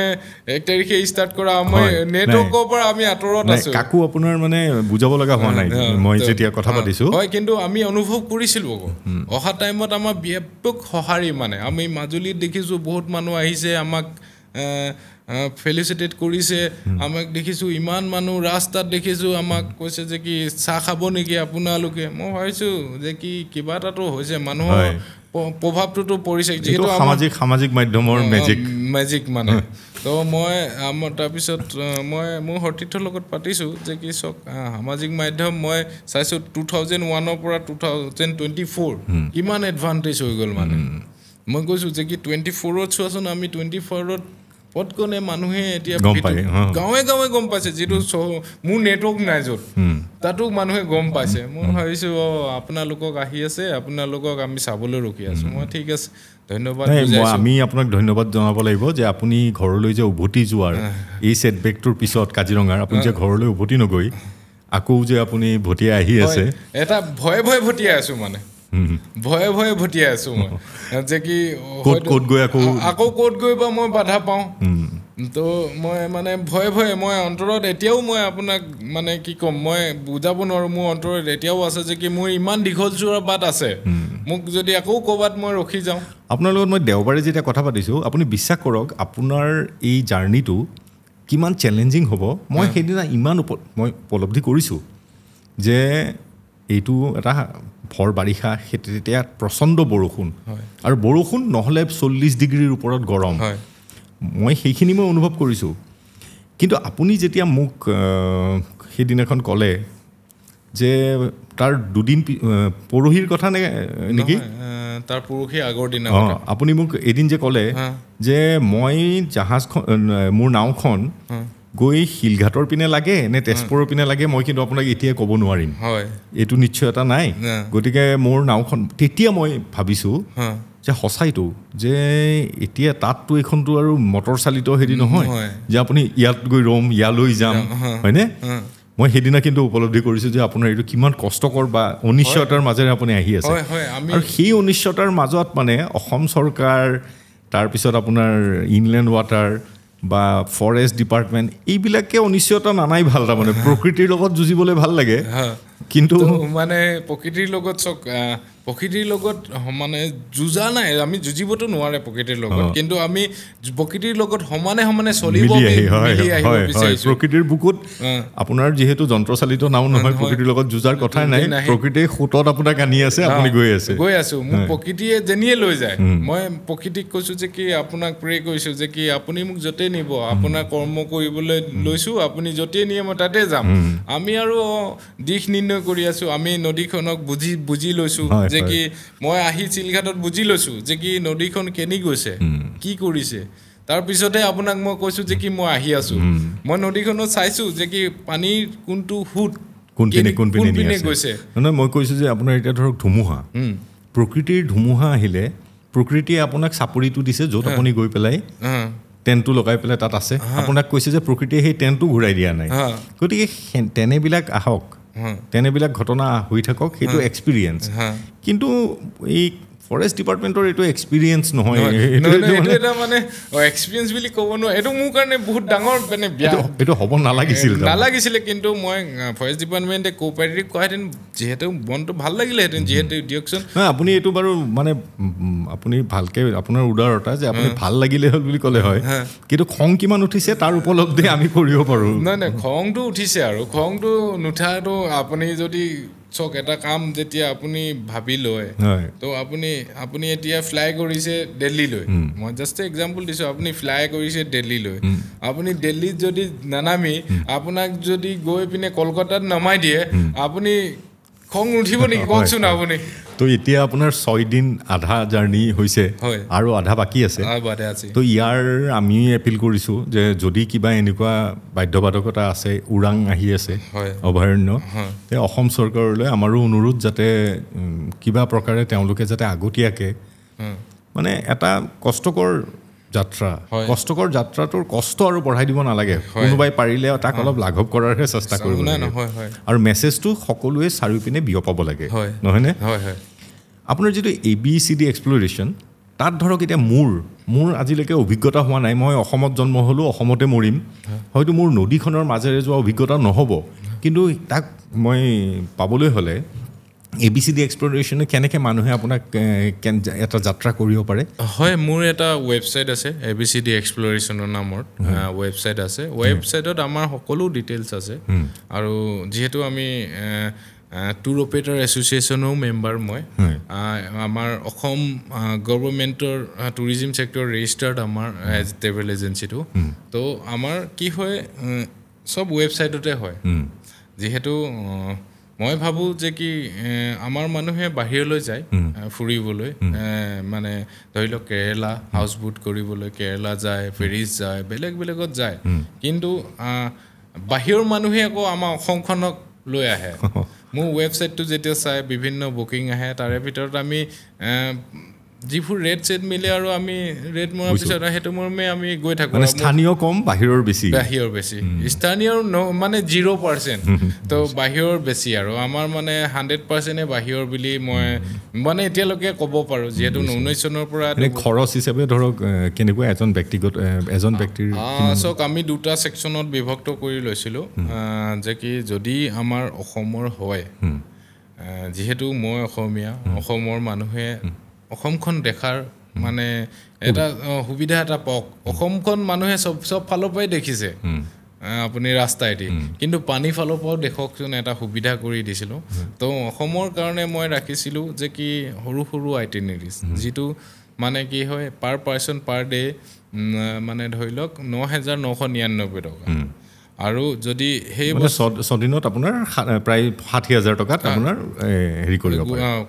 এক তাৰিখে ষ্টাৰ্ট কৰা মই নেটৱৰ্কৰ পৰা আমি আঁতৰত আছো কাকো আপোনাৰ মানে বুজাব লগা হোৱা নাই মই যেতিয়া কথা পাতিছো হয় কিন্তু আমি অনুভৱ কৰিছিলো অহা টাইমত আমাৰ ব্যাপক সঁহাৰি মানে আমি মাজুলীত দেখিছো বহুত মানুহ আহিছে আমাক ফেলিচিটেট কৰিছে আমাক দেখিছোঁ ইমান মানুহ ৰাস্তাত দেখিছোঁ আমাক কৈছে যে কি চাহ খাব নেকি আপোনালোকে মই ভাবিছোঁ যে কি কিবা এটাতো হৈছে মানুহৰ প্ৰভাৱটোতো পৰিছে যিহেতু সামাজিক সামাজিক মাধ্যমৰ মেজিক মেজিক মানে তো মই আমাৰ তাৰপিছত মই মোৰ সতীৰ্থৰ লগত পাতিছোঁ যে কি চক সামাজিক মাধ্যম মই চাইছোঁ টু থাউজেণ্ড ওৱানৰ পৰা টু থাউজেণ্ড টুৱেণ্টি ফ'ৰ কিমান এডভান্টেজ হৈ গ'ল মানে মই কৈছোঁ যে কি টুৱেণ্টি ফ'ৰত চোৱাচোন আমি টুৱেণ্টি ফ'ৰত ক'ত মানুহে এতিয়া গাঁৱে গাঁৱে গম পাইছে যিটো মোৰ নেটৱৰ্ক নাই য'ত তাতো মানুহে গম পাইছে মই ভাবিছো অ আপোনালোকক আহি আছে আপোনালোকক আমি চাবলৈ ৰখি আছো মই ঠিক আছে ধন্যবাদ আমি আপোনাক ধন্যবাদ জনাব লাগিব যে আপুনি ঘৰলৈ যে উভতি যোৱাৰ এই চেটবেকটোৰ পিছত কাজিৰঙাৰ আপুনি যে ঘৰলৈ উভতি নগৈ আকৌ যে আপুনি ভটিয়াই আহি আছে এটা ভয়ে ভয়ে ভটিয়াই আছো মানে *laughs* ভয়ে ভয়ে ভটিয়াই আছো মই যে কি আকৌ ক'ত গৈ বা মই বাধা পাওঁ তো মই মানে ভয়ে ভয়ে মই অন্তৰত এতিয়াও মই আপোনাক মানে কি ক'ম মই বুজাব নোৱাৰোঁ মোৰ অন্তৰত এতিয়াও আছে যে কি মোৰ ইমান দীঘল চোৰৰ বাট আছে মোক যদি আকৌ ক'ৰবাত মই ৰখি যাওঁ আপোনাৰ লগত মই দেওবাৰে যেতিয়া কথা পাতিছোঁ আপুনি বিশ্বাস কৰক আপোনাৰ এই জাৰ্ণিটো কিমান চেলেঞ্জিং হ'ব মই সেইদিনা ইমান মই উপলব্ধি কৰিছোঁ যে এইটো এটা ভৰ বাৰিষা সেই তেতিয়া প্ৰচণ্ড বৰষুণ আৰু বৰষুণ নহ'লে চল্লিছ ডিগ্ৰীৰ ওপৰত গৰম মই সেইখিনি মই অনুভৱ কৰিছোঁ কিন্তু আপুনি যেতিয়া মোক সেইদিনাখন ক'লে যে তাৰ দুদিন পৰহিৰ কথা নে নেকি তাৰ পৰহি আগৰ দিনা অঁ আপুনি মোক এদিন যে ক'লে যে মই জাহাজখন মোৰ নাওখন গৈ শিলঘাটৰ পিনে লাগে নে তেজপুৰৰ পিনে লাগে মই কিন্তু আপোনাক এতিয়াই ক'ব নোৱাৰিম এইটো নিশ্চয়তা নাই গতিকে মোৰ নাওখন তেতিয়া মই ভাবিছোঁ যে সঁচাইতো যে এতিয়া তাততো এইখনতো আৰু মটৰ চালিত হেৰি নহয় যে আপুনি ইয়াত গৈ ৰ'ম ইয়ালৈ যাম হয়নে মই সেইদিনা কিন্তু উপলব্ধি কৰিছোঁ যে আপোনাৰ এইটো কিমান কষ্টকৰ বা অনিশ্চয়তাৰ মাজেৰে আপুনি আহি আছে আৰু সেই অনিশ্চয়তাৰ মাজত মানে অসম চৰকাৰ তাৰপিছত আপোনাৰ ইনলেণ্ড ৱাটাৰ বা ফৰেষ্ট ডিপাৰ্টমেণ্ট এইবিলাকে অনিশ্চয়তা নানাই ভাল তাৰমানে *laughs* প্ৰকৃতিৰ লগত যুঁজিবলৈ ভাল লাগে কিন্তু মানে প্ৰকৃতিৰ লগত চক প্ৰকৃতিৰ লগত সমানে যুঁজা নাই আমি যুঁজিবতো নোৱাৰে প্ৰকৃতিৰ লগত কিন্তু আমি প্ৰকৃতিৰ লগত সমানে সমানে প্ৰকৃতিৰ বুকুত আপোনাৰ যিহেতু যন্ত্ৰচালিত নাও নহয় প্ৰকৃতিৰ লগত যুঁজাৰ কথাই নাই প্ৰকৃতিৰ সোঁতত আপোনাক আনি আছে আপুনি গৈ আছে গৈ আছো মোক প্ৰকৃতিয়ে যেনিয়ে লৈ যায় মই প্ৰকৃতিক কৈছো যে কি আপোনাক প্ৰে কৰিছো যে কি আপুনি মোক য'তে নিব আপোনাক কৰ্ম কৰিবলৈ লৈছো আপুনি য'তেই নিয়ে মই তাতে যাম আমি আৰু দিশ নিৰ্ণয় কৰি আছো আমি নদীখনক বুজি বুজি লৈছো যে কি মই আহি চিলঘাটত বুজি লৈছো যে কি নদীখন কেনি গৈছে কি কৰিছে তাৰপিছতে আপোনাক মই কৈছো যে কি মই আহি আছো মই নদীখনত চাইছো যে কি পানীৰ কোনটো সুত কোনপিনে মই কৈছো যে আপোনাৰ এতিয়া ধৰক ধুমুহা প্ৰকৃতিৰ ধুমুহা আহিলে প্ৰকৃতিয়ে আপোনাক চাপৰিটো দিছে য'ত আপুনি গৈ পেলাই টেণ্টটো লগাই পেলাই তাত আছে আপোনাক কৈছে যে প্ৰকৃতিয়ে সেই টেণ্টটো ঘূৰাই দিয়া নাই গতিকে তেনেবিলাক আহক তেনেবিলাক ঘটনা হৈ থাকক সেইটো এক্সপিৰিয়েঞ্চ কিন্তু এই ফৰেষ্ট ডিপাৰ্টমেণ্টৰ এইটো এক্সপিৰিয়েঞ্চ নহয় মানে এক্সপিৰিয়েঞ্চ বুলি ক'ব নোৱাৰি এইটো মোৰ কাৰণে বহুত ডাঙৰ মানে এইটো হ'ব নালাগিছিল নালাগিছিলে কিন্তু মই ফৰেষ্ট ডিপাৰ্টমেণ্টে কোঅপাৰেটিভ কৰাহেঁতেন যিহেতু মনটো ভাল লাগিলেহেঁতেন যিহেতু দিয়কচোন নাই আপুনি এইটো বাৰু মানে আপুনি ভালকৈ আপোনাৰ উদাৰতা যে আপুনি ভাল লাগিলে হ'ল বুলি ক'লে হয় কিন্তু খং কিমান উঠিছে তাৰ উপলব্ধি আমি কৰিব পাৰোঁ নহয় নাই খংটো উঠিছে আৰু খংটো নুঠাটো আপুনি যদি চক এটা কাম যেতিয়া আপুনি ভাবি লয় তো আপুনি আপুনি এতিয়া ফ্লাই কৰিছে দিল্লীলৈ মই জাষ্ট এক্সাম্পল দিছোঁ আপুনি ফ্লাই কৰিছে দিল্লীলৈ আপুনি দিল্লীত যদি নানামি আপোনাক যদি গৈ পিনে কলকাতাত নমাই দিয়ে আপুনি খং উঠিব নেকি কওকচোন আপুনি তো এতিয়া আপোনাৰ ছয় দিন আধা জাৰ্ণি হৈছে আৰু আধা বাকী আছে তো ইয়াৰ আমি এপিল কৰিছোঁ যে যদি কিবা এনেকুৱা বাধ্যবাধকতা আছে ওৰাং আহি আছে অভয়াৰণ্য অসম চৰকাৰলৈ আমাৰো অনুৰোধ যাতে কিবা প্ৰকাৰে তেওঁলোকে যাতে আগতীয়াকৈ মানে এটা কষ্টকৰ যাত্ৰা কষ্টকৰ যাত্ৰাটোৰ কষ্ট আৰু বঢ়াই দিব নালাগে কোনোবাই পাৰিলে তাক অলপ লাঘৱ কৰাৰহে চেষ্টা কৰিব লাগে আৰু মেছেজটো সকলোৱে চাৰিওপিনে বিয়পাব লাগে নহয়নে আপোনাৰ যিটো A B C D exploration তাত ধৰক এতিয়া মোৰ মোৰ আজিলৈকে অভিজ্ঞতা হোৱা নাই মই অসমত জন্ম হ'লোঁ অসমতে মৰিম হয়তো মোৰ নদীখনৰ মাজেৰে যোৱা অভিজ্ঞতা নহ'ব কিন্তু তাক মই পাবলৈ হ'লে এ বি চি ডি এক্সপ্ল'ৰেশ্যনে কেনেকৈ মানুহে আপোনাক এটা যাত্ৰা কৰিব পাৰে হয় মোৰ এটা ৱেবছাইট আছে এ বি চি ডি এক্সপ্ল'ৰেশ্যনৰ নামত ৱেবছাইট আছে ৱেবছাইটত আমাৰ সকলো ডিটেইলছ আছে আৰু যিহেতু আমি টুৰ অপাৰেটৰ এছ'চিয়েশ্যনৰো মেম্বাৰ মই আমাৰ অসম গভৰ্ণমেণ্টৰ টুৰিজিম ছেক্টৰ ৰেজিষ্টাৰ্ড আমাৰ এজ ট্ৰেভেল এজেঞ্চিটো ত' আমাৰ কি হয় চব ৱেবছাইটতে হয় যিহেতু মই ভাবোঁ যে কি আমাৰ মানুহে বাহিৰলৈ যায় ফুৰিবলৈ মানে ধৰি লওক কেৰেলা হাউচ বোট কৰিবলৈ কেৰেলা যায় পেৰিছ যায় বেলেগ বেলেগত যায় কিন্তু বাহিৰৰ মানুহে আকৌ আমাৰ অসমখনক লৈ আহে *laughs* মোৰ ৱেবছাইটটো যেতিয়া চাই বিভিন্ন বুকিং আহে তাৰে ভিতৰত আমি যিবোৰ ৰেট চেড মিলে আৰু আমি ৰেড মৰাৰ পিছত সেইটো মৰ্মে আমি গৈ থাকোঁ মানে স্থানীয় কম বাহিৰৰ বেছি বাহিৰৰ বেছি স্থানীয়ৰ মানে জিৰ' পাৰ্চেণ্ট তো বাহিৰৰ বেছি আৰু আমাৰ মানে হাণ্ড্ৰেড পাৰ্চেণ্টে বাহিৰৰ বুলি মই মানে এতিয়ালৈকে ক'ব পাৰোঁ যিহেতু ঊনৈছ চনৰ পৰা খৰচ হিচাপে ধৰক কেনেকুৱা এজন ব্যক্তিগত এজন ব্যক্তিৰ চাওক আমি দুটা ছেকশ্যনত বিভক্ত কৰি লৈছিলোঁ যে কি যদি আমাৰ অসমৰ হয় যিহেতু মই অসমীয়া অসমৰ মানুহে অসমখন দেখাৰ মানে এটা সুবিধা এটা পাওক অসমখন মানুহে চব চব ফালৰ পৰাই দেখিছে আপুনি ৰাস্তাইদি কিন্তু পানীৰ ফালৰ পৰাও দেখকচোন এটা সুবিধা কৰি দিছিলোঁ তো অসমৰ কাৰণে মই ৰাখিছিলোঁ যে কি সৰু সৰু আই টি নিৰিজ যিটো মানে কি হয় পাৰ পাৰ্চন পাৰ ডে মানে ধৰি লওক ন হেজাৰ নশ নিৰান্নব্বৈ টকা আৰু যদি সেই ছদিনত আপোনাৰ প্ৰায় ষাঠি হাজাৰ টকাত আপোনাৰ হেৰি কৰিব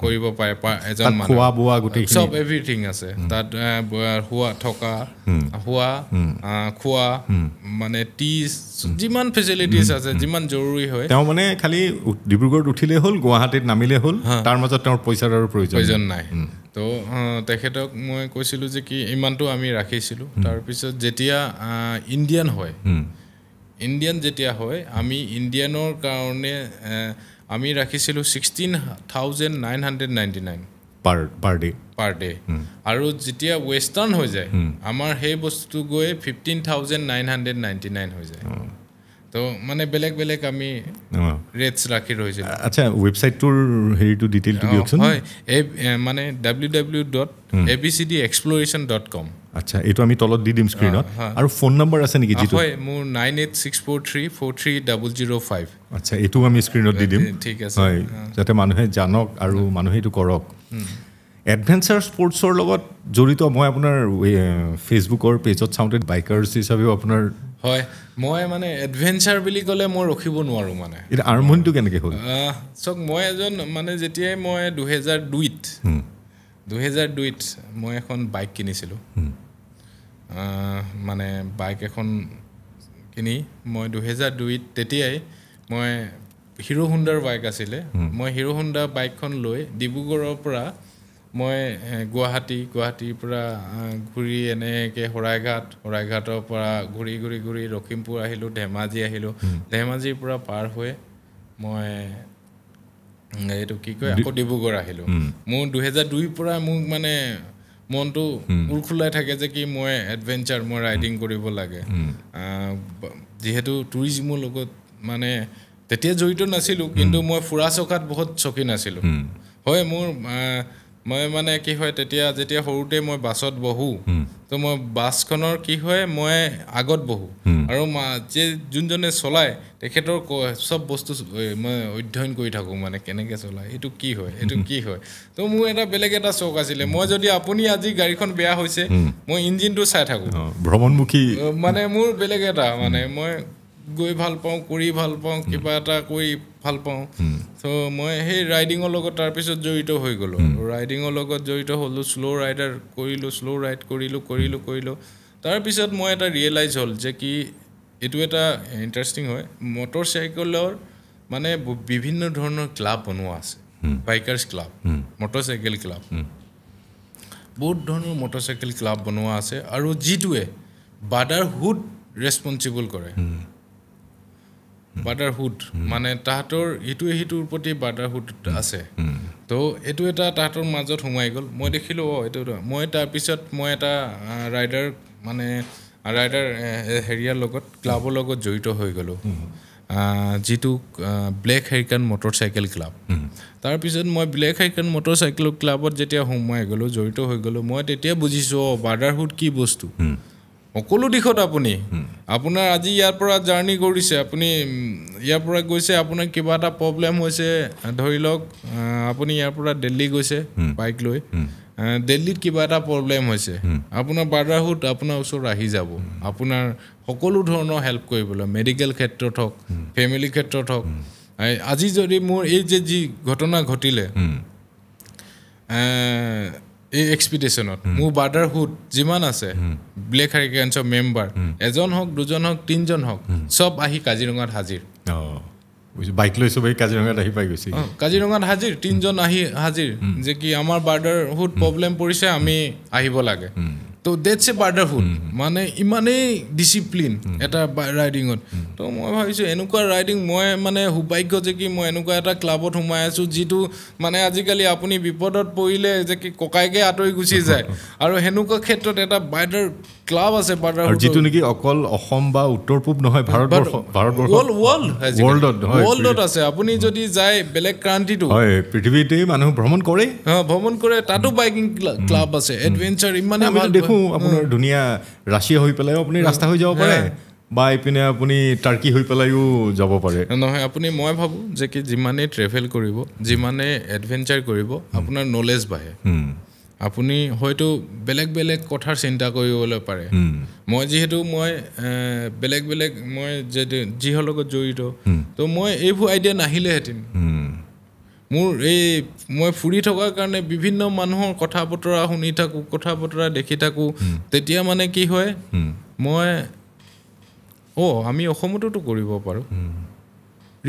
কৰিব পাৰে এজন খোৱা বোৱা গোটেই চব এভৰিথিং আছে তাত শোৱা থকা শোৱা খোৱা মানে টি যিমান ফেচিলিটিজ আছে যিমান জৰুৰী হয় তেওঁ মানে খালি ডিব্ৰুগড়ত উঠিলে হ'ল গুৱাহাটীত নামিলে হ'ল তাৰ মাজত তেওঁৰ পইচাৰ আৰু প্ৰয়োজন প্ৰয়োজন নাই তো তেখেতক মই কৈছিলোঁ যে কি ইমানটো আমি ৰাখিছিলোঁ তাৰপিছত যেতিয়া ইণ্ডিয়ান হয় ইণ্ডিয়ান যেতিয়া হয় আমি ইণ্ডিয়ানৰ কাৰণে আমি ৰাখিছিলোঁ sixteen thousand nine hundred ninety nine per per day per day আৰু যেতিয়া ৱেষ্টাৰ্ণ হৈ যায় hmm. আমাৰ সেই বস্তুটো গৈ fifteen thousand nine hundred ninety nine হৈ যায় hmm. ত' মানে বেলেগ বেলেগ আমি ৰেটছ hmm. ৰাখি ৰৈছিলোঁ আচ্ছা ৱেবছাইটটোৰ হেৰিটো ডিটেইলটো দিয়কচোন হয় এই মানে W W dot A B C D exploration dot com আচ্ছা এইটো আমি তলত দি দিম স্ক্ৰীণত আৰু ফোন নম্বৰ আছে নেকি যিটো হয় মোৰ nine eight six four three four three double zero' five আচ্ছা এইটো আমি স্ক্ৰীণত দি দিম ঠিক আছে হয় যাতে মানুহে জানক আৰু মানুহে এইটো কৰক এডভেঞ্চাৰ স্পৰ্টছৰ লগত জড়িত মই আপোনাৰ ফেচবুকৰ পেজত চাওঁতে বাইকাৰছ হিচাপেও আপোনাৰ হয় মই মানে এডভেঞ্চাৰ বুলি ক'লে মই ৰখিব নোৱাৰোঁ মানে এতিয়া আৰম্ভণিটো কেনেকৈ হ'ল চাওক মই এজন মানে যেতিয়াই মই দুহেজাৰ দুইত দুহেজাৰ দুইত মই এখন বাইক কিনিছিলোঁ মানে বাইক এখন কিনি মই দুহেজাৰ দুইত তেতিয়াই মই হিৰো হুণ্ডাৰ বাইক আছিলে মই হিৰো হুণ্ডা বাইকখন লৈ ডিব্ৰুগড়ৰ পৰা মই গুৱাহাটী গুৱাহাটীৰ পৰা ঘূৰি এনেকৈ শৰাইঘাট শৰাইঘাটৰ পৰা ঘূৰি ঘূৰি ঘূৰি লখিমপুৰ আহিলোঁ ধেমাজি আহিলোঁ ধেমাজিৰ পৰা পাৰ হৈ মই এইটো কি কয় আকৌ ডিব্ৰুগড় আহিলোঁ মোৰ দুহেজাৰ দুইৰ পৰা মোক মানে মনটো খোলাই থাকে যে কি মই এডভেঞ্চাৰ মই ৰাইডিং কৰিব লাগে যিহেতু টুৰিজিমৰ লগত মানে তেতিয়া জড়িত নাছিলোঁ কিন্তু মই ফুৰা চকাত বহুত চকী নাছিলোঁ হয় মোৰ মই মানে কি হয় তেতিয়া যেতিয়া সৰুতে মই বাছত বহোঁ তো মই বাছখনৰ কি হয় মই আগত বহোঁ আৰু যে যোনজনে চলায় তেখেতৰ চব বস্তু মই অধ্যয়ন কৰি থাকোঁ মানে কেনেকৈ চলাই এইটো কি হয় এইটো কি হয় তো মোৰ এটা বেলেগ এটা চখ আছিলে মই যদি আপুনি আজি গাড়ীখন বেয়া হৈছে মই ইঞ্জিনটো চাই থাকোঁ ভ্ৰমণমুখী মানে মোৰ বেলেগ এটা মানে মই গৈ ভাল পাওঁ কৰি ভাল পাওঁ কিবা এটা কৰি ভাল পাওঁ চ' মই সেই ৰাইডিঙৰ লগত তাৰপিছত জড়িত হৈ গ'লোঁ ৰাইডিঙৰ লগত জড়িত হ'লোঁ শ্ল' ৰাইডাৰ কৰিলোঁ শ্ল' ৰাইড কৰিলোঁ কৰিলোঁ কৰিলোঁ তাৰপিছত মই এটা ৰিয়েলাইজ হ'ল যে কি এইটো এটা ইণ্টাৰেষ্টিং হয় মটৰ চাইকেলৰ মানে বিভিন্ন ধৰণৰ ক্লাব বনোৱা আছে bikers club motorcycle club বহুত ধৰণৰ মটৰ চাইকেল ক্লাব বনোৱা আছে আৰু যিটোৱে বাদাৰহুড ৰেচপনচিবল কৰে ব্ৰাদাৰহুড মানে তাহাঁতৰ ইটোৱে সিটোৰ প্ৰতি ব্ৰাদাৰহুড আছে তো এইটো এটা তাহাঁতৰ মাজত সোমাই গ'ল মই দেখিলোঁ অঁ এইটো মই তাৰপিছত মই এটা ৰাইডাৰ মানে ৰাইডাৰ হেৰিয়াৰ লগত ক্লাবৰ লগত জড়িত হৈ গ'লোঁ যিটো black hurricane motorcycle club তাৰপিছত মই ব্লেক হেৰিকান মটৰ চাইকেল ক্লাবত যেতিয়া সোমাই গ'লোঁ জড়িত হৈ গ'লোঁ মই তেতিয়া বুজিছোঁ অঁ ব্ৰাদাৰহুড কি বস্তু সকলো দিশত আপুনি আপোনাৰ আজি ইয়াৰ পৰা জাৰ্ণি কৰিছে আপুনি ইয়াৰ পৰা গৈছে আপোনাৰ কিবা এটা প্ৰব্লেম হৈছে ধৰি লওক আপুনি ইয়াৰ পৰা দিল্লী গৈছে বাইক লৈ দিল্লীত কিবা এটা প্ৰব্লেম হৈছে আপোনাৰ বাৰ্ডাৰহুড আপোনাৰ ওচৰত আহি যাব আপোনাৰ সকলো ধৰণৰ হেল্প কৰিবলৈ মেডিকেল ক্ষেত্ৰত হওক ফেমিলি ক্ষেত্ৰত হওক আজি যদি মোৰ এই যে যি ঘটনা ঘটিলে এই এক্সপিটেশ্যনত মোৰ ব্ৰাদাৰহুড যিমান আছে ব্লেক হাৰিকেঞ্চৰ মেম্বাৰ এজন হওক দুজন হওক তিনিজন হওক চব আহি কাজিৰঙাত হাজিৰ বাইক লৈ চবেই কাজিৰঙাত আহি পাই গৈছে কাজিৰঙাত হাজিৰ তিনিজন আহি হাজিৰ যে কি আমাৰ ব্ৰাদাৰহুড প্ৰব্লেম পৰিছে আমি আহিব লাগে তো ডেটছ এ বাৰ্ডাৰফুল মানে ইমানেই ডিচিপ্লিন mm-hmm. এটা ৰাইডিঙত mm-hmm. তো মই ভাবিছোঁ এনেকুৱা ৰাইডিং মই মানে সৌভাগ্য যে কি মই এনেকুৱা এটা ক্লাবত সোমাই আছোঁ যিটো মানে আজিকালি আপুনি বিপদত পৰিলে যে কি ককায়েকে আঁতৰি গুচি যায় *laughs* আৰু সেনেকুৱা ক্ষেত্ৰত এটা বাৰ্ডাৰ ক্লাব আছে বাৰ্ডাৰ যিটো নেকি অকল অসম বা উত্তৰ পূব নহয় ৱৰ্ল্ডত আছে আপুনি যদি যায় বেলেগ ক্ৰান্তিটো পৃথিৱীতে মানুহ ভ্ৰমণ কৰে ভ্ৰমণ কৰে তাতো বাইকিং ক্লাব আছে এডভেঞ্চাৰ ইমানে দেখো দেখো আপোনাৰ ধুনীয়া ৰাছিয়া হৈ পেলাইও আপুনি ৰাস্তা হৈ যাব পাৰে বা ইপিনে আপুনি টাৰ্কী হৈ পেলাইও যাব পাৰে নহয় আপুনি মই ভাবো যে কি যিমানে ট্ৰেভেল কৰিব যিমানে এডভেঞ্চাৰ কৰিব আপোনাৰ নলেজ বাঢ়ে আপুনি হয়তো বেলেগ বেলেগ কথাৰ চিন্তা কৰিবলৈ পাৰে মই যিহেতু মই বেলেগ বেলেগ মই যিহৰ লগত জড়িত ত' মই এইবোৰ আইডিয়া নাহিলেহেঁতেন মোৰ এই মই ফুৰি থকাৰ কাৰণে বিভিন্ন মানুহৰ কথা বতৰা শুনি থাকোঁ কথা বতৰা দেখি থাকোঁ তেতিয়া মানে কি হয় মই অ' আমি অসমতোতো কৰিব পাৰোঁ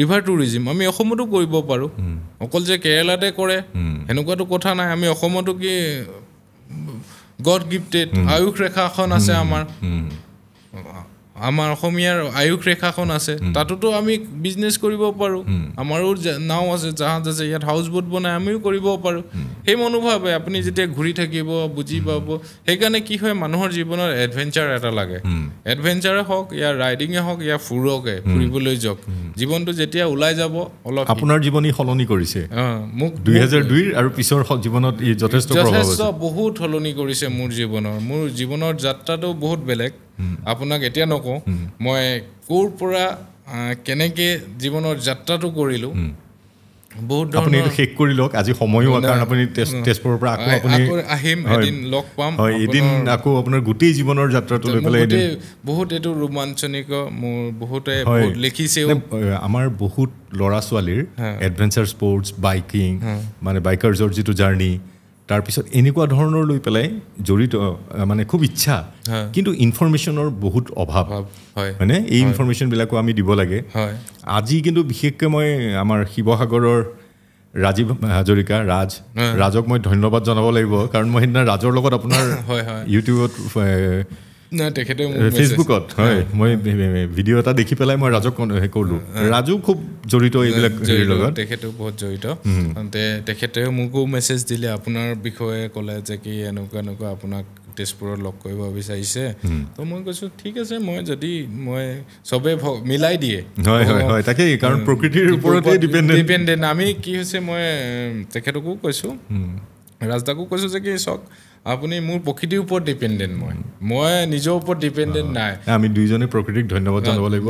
ৰিভাৰ টুৰিজিম আমি অসমতো কৰিব পাৰোঁ অকল যে কেৰেলাতে কৰে সেনেকুৱাতো কথা নাই আমি অসমতো কি গড গিফ্টেড আয়ুস ৰেখা এখন আছে আমাৰ আমাৰ অসমীয়াৰ আয়ুস ৰেখাখন আছে তাতোতো আমি বিজনেছ কৰিব পাৰোঁ আমাৰো নাও আছে জাহাজ আছে ইয়াত হাউচ বোট বনাই আমিও কৰিব পাৰোঁ সেই মনোভাৱে আপুনি যেতিয়া ঘূৰি থাকিব বুজি পাব সেইকাৰণে কি হয় মানুহৰ জীৱনৰ এডভেঞ্চাৰ এটা লাগে এডভেঞ্চাৰে হওক ইয়াৰ ৰাইডিঙে হওক ইয়াৰ ফুৰকে ফুৰিবলৈ যাওক জীৱনটো যেতিয়া ওলাই যাব অলপ আপোনাৰ জীৱনী সলনি কৰিছে মোক হাজাৰ দুইৰ আৰু পিছৰ জীৱনত যথেষ্ট সলনি কৰিছে মোৰ জীৱনৰ মোৰ জীৱনৰ যাত্ৰাটো বহুত বেলেগ আপোনাক এতিয়া নকওঁ মই ক'ৰ পৰা কেনেকে জীৱনৰ যাত্ৰাটো কৰিলো বহুত শেষ কৰি লওক আজি সময়ো আপুনি তেজপুৰৰ পৰা আকৌ আহিম এদিন লগ পাম এদিন আকৌ আপোনাৰ গোটেই জীৱনৰ যাত্ৰাটো লৈ পেলাই বহুত এইটো ৰোমাঞ্চনিক মোৰ বহুতে লিখিছে আমাৰ বহুত ল'ৰা ছোৱালীৰ এডভেঞ্চাৰ স্পৰ্টছ বাইকিং মানে বাইকাৰ্ছৰ যিটো জাৰ্ণি তাৰপিছত এনেকুৱা ধৰণৰ লৈ পেলাই জড়িত মানে খুব ইচ্ছা কিন্তু ইনফৰ্মেশ্যনৰ বহুত অভাৱ হয়নে এই ইনফৰ্মেশ্যনবিলাকো আমি দিব লাগে আজি কিন্তু বিশেষকৈ মই আমাৰ শিৱসাগৰৰ ৰাজীৱ হাজৰিকা ৰাজ ৰাজক মই ধন্যবাদ জনাব লাগিব কাৰণ মই সেইদিনা ৰাজৰ লগত আপোনাৰ ইউটিউবত *laughs* ফেচবুকত হয় মই ভিডিঅ' এটা দেখি পেলাই মই ৰাজক কৰিলোঁ ৰাজু খুব জড়িত এইবিলাক লগত তেখেতেও বহুত জড়িত তেখেতেও মোকো মেছেজ দিলে আপোনাৰ বিষয়ে ক'লে যে কি এনেকুৱা এনেকুৱা আপোনাক তেজপুৰত লগ কৰিব বিচাৰিছে তো মই কৈছোঁ ঠিক আছে মই যদি মই চবে মিলাই দিয়ে হয় হয় হয় তাকেই কাৰণ প্ৰকৃতিৰ ওপৰতে ডিপেণ্ডেণ্ট আমি কি হৈছে মই তেখেতকো কৈছোঁ ৰাজদাকো কৈছোঁ যে কি চক আপুনি মোৰ প্ৰকৃতিৰ ওপৰত ডিপেণ্ডেণ্ট মই মই নিজৰ ওপৰত ডিপেণ্ডেণ্ট নাই আমি দুইজনে প্ৰকৃতিক ধন্যবাদ জনাব লাগিব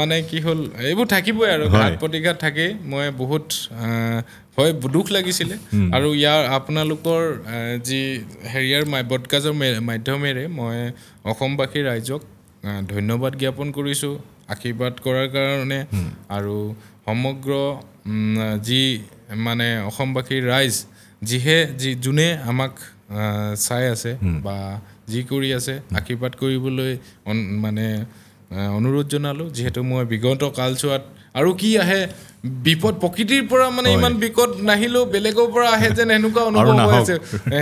মানে কি হ'ল এইবোৰ থাকিবই আৰু প্ৰতিঘাত থাকেই মই বহুত হয় দুখ লাগিছিলে আৰু ইয়াৰ আপোনালোকৰ যি হেৰিয়াৰ মাই ব্ৰডকাষ্টৰ মাধ্যমেৰে মই অসমবাসী ৰাইজক ধন্যবাদ জ্ঞাপন কৰিছোঁ আশীৰ্বাদ কৰাৰ কাৰণে আৰু সমগ্ৰ যি মানে অসমবাসী ৰাইজ যিহে যি যোনে আমাক চাই আছে বা যি কৰি আছে আশীৰ্বাদ কৰিবলৈ মানে অনুৰোধ জনালোঁ যিহেতু মই বিগত কালচোৱাত আৰু কি আহে বিপদ প্ৰকৃতিৰ পৰা মানে ইমান বিপদ নাহিলেও বেলেগৰ পৰা আহে যেন এনেকুৱা অনুভৱ হৈ আছে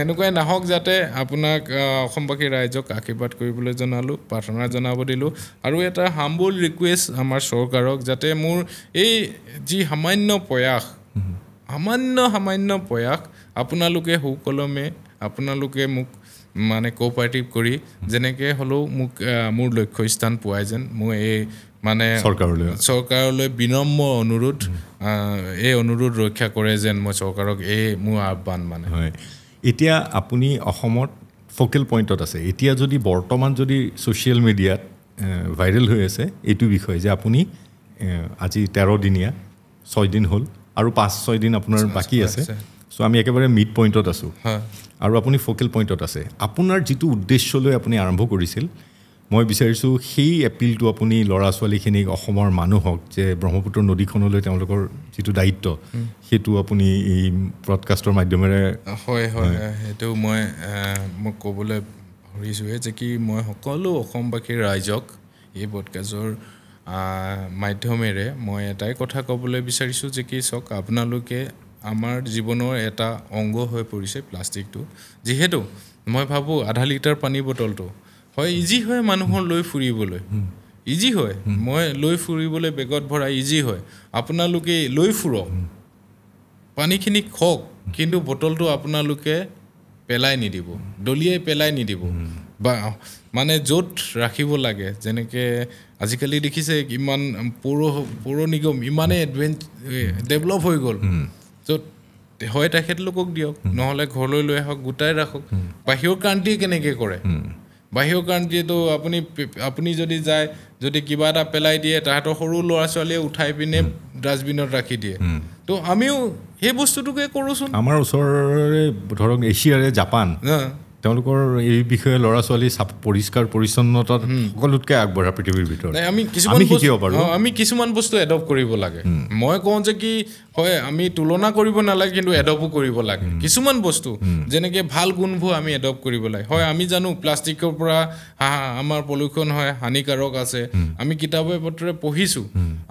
এনেকুৱাই নাহক যাতে আপোনাক অসমবাসী ৰাইজক আশীৰ্বাদ কৰিবলৈ জনালোঁ প্ৰাৰ্থনা জনাব দিলোঁ আৰু এটা হাম্বুল ৰিকুৱেষ্ট আমাৰ চৰকাৰক যাতে মোৰ এই যি সামান্য প্ৰয়াস সামান্য সামান্য প্ৰয়াস আপোনালোকে সুকলমে আপোনালোকে মোক মানে কোঅপাৰেটিভ কৰি যেনেকৈ হ'লেও মোক মোৰ লক্ষ্য স্থান পোৱাই যেন মই এই মানে চৰকাৰলৈ চৰকাৰলৈ বিনম্ৰ অনুৰোধ এই অনুৰোধ ৰক্ষা কৰে যেন মই চৰকাৰক এই মোৰ আহ্বান মানে হয় এতিয়া আপুনি অসমত ফকেল পইণ্টত আছে এতিয়া যদি বৰ্তমান যদি ছ'চিয়েল মিডিয়াত ভাইৰেল হৈ আছে এইটো বিষয়ে যে আপুনি আজি তেৰদিনীয়া ছয়দিন হ'ল আৰু পাঁচ ছয়দিন আপোনাৰ বাকী আছে চ' আমি একেবাৰে মিড পইণ্টত আছোঁ আৰু আপুনি ফ'কেল পইণ্টত আছে আপোনাৰ যিটো উদ্দেশ্য লৈ আপুনি আৰম্ভ কৰিছিল মই বিচাৰিছোঁ সেই এপিলটো আপুনি ল'ৰা ছোৱালীখিনিক অসমৰ মানুহক যে ব্ৰহ্মপুত্ৰ নদীখনলৈ তেওঁলোকৰ যিটো দায়িত্ব সেইটো আপুনি এই ব্ৰডকাষ্টৰ মাধ্যমেৰে হয় হয় সেইটো মই মই ক'বলৈ ভৰিছোঁহে যে কি মই সকলো অসমবাসীৰ ৰাইজক এই ব্ৰডকাষ্টৰ মাধ্যমেৰে মই এটাই কথা ক'বলৈ বিচাৰিছোঁ যে কি চাওক আপোনালোকে আমাৰ জীৱনৰ এটা অংগ হৈ পৰিছে প্লাষ্টিকটো যিহেতু মই ভাবোঁ আধা লিটাৰ পানী বটলটো হয় ইজি হয় মানুহৰ লৈ ফুৰিবলৈ ইজি হয় মই লৈ ফুৰিবলৈ বেগত ভৰাই ইজি হয় আপোনালোকে লৈ ফুৰক পানীখিনি খওক কিন্তু বটলটো আপোনালোকে পেলাই নিদিব দলিয়াই পেলাই নিদিব বা মানে য'ত ৰাখিব লাগে যেনেকৈ আজিকালি দেখিছে ইমান পৌৰ পৌৰ নিগম ইমানেই এডভেঞ্চ ডেভেলপ হৈ গ'ল য'ত হয় তেখেতলোকক দিয়ক নহ'লে ঘৰলৈ লৈ আহক গোটাই ৰাখক বাহিৰৰ ক্ৰান্তিয়ে কেনেকৈ কৰে বাহিৰৰ ক্ৰান্তিয়েতো আপুনি আপুনি যদি যায় যদি কিবা এটা পেলাই দিয়ে তাহাঁতৰ সৰু ল'ৰা ছোৱালীয়ে উঠাই পিনে ডাষ্টবিনত ৰাখি দিয়ে তো আমিও সেই বস্তুটোকে কৰোঁচোন আমাৰ ওচৰৰে ধৰক এছিয়াৰে জাপান তেওঁলোকৰ এই বিষয়ে ল'ৰা ছোৱালী পৰিষ্কাৰ পৰিচ্ছন্নতা সকলোতকৈ আগবঢ়া পৃথিৱীৰ ভিতৰত আমি কিছুমান বস্তু এডপ্ট কৰিব লাগে মই কওঁ যে কি হয় আমি তুলনা কৰিব নালাগে কিন্তু এডপো কৰিব লাগে কিছুমান বস্তু যেনেকে ভাল গুণবোৰ আমি এডপ্ট কৰিব লাগে হয় আমি জানো প্লাষ্টিকৰ পৰা আমাৰ পলিউশ্যন হয় হানিকাৰক আছে আমি কিতাপে বতৰে পঢ়িছোঁ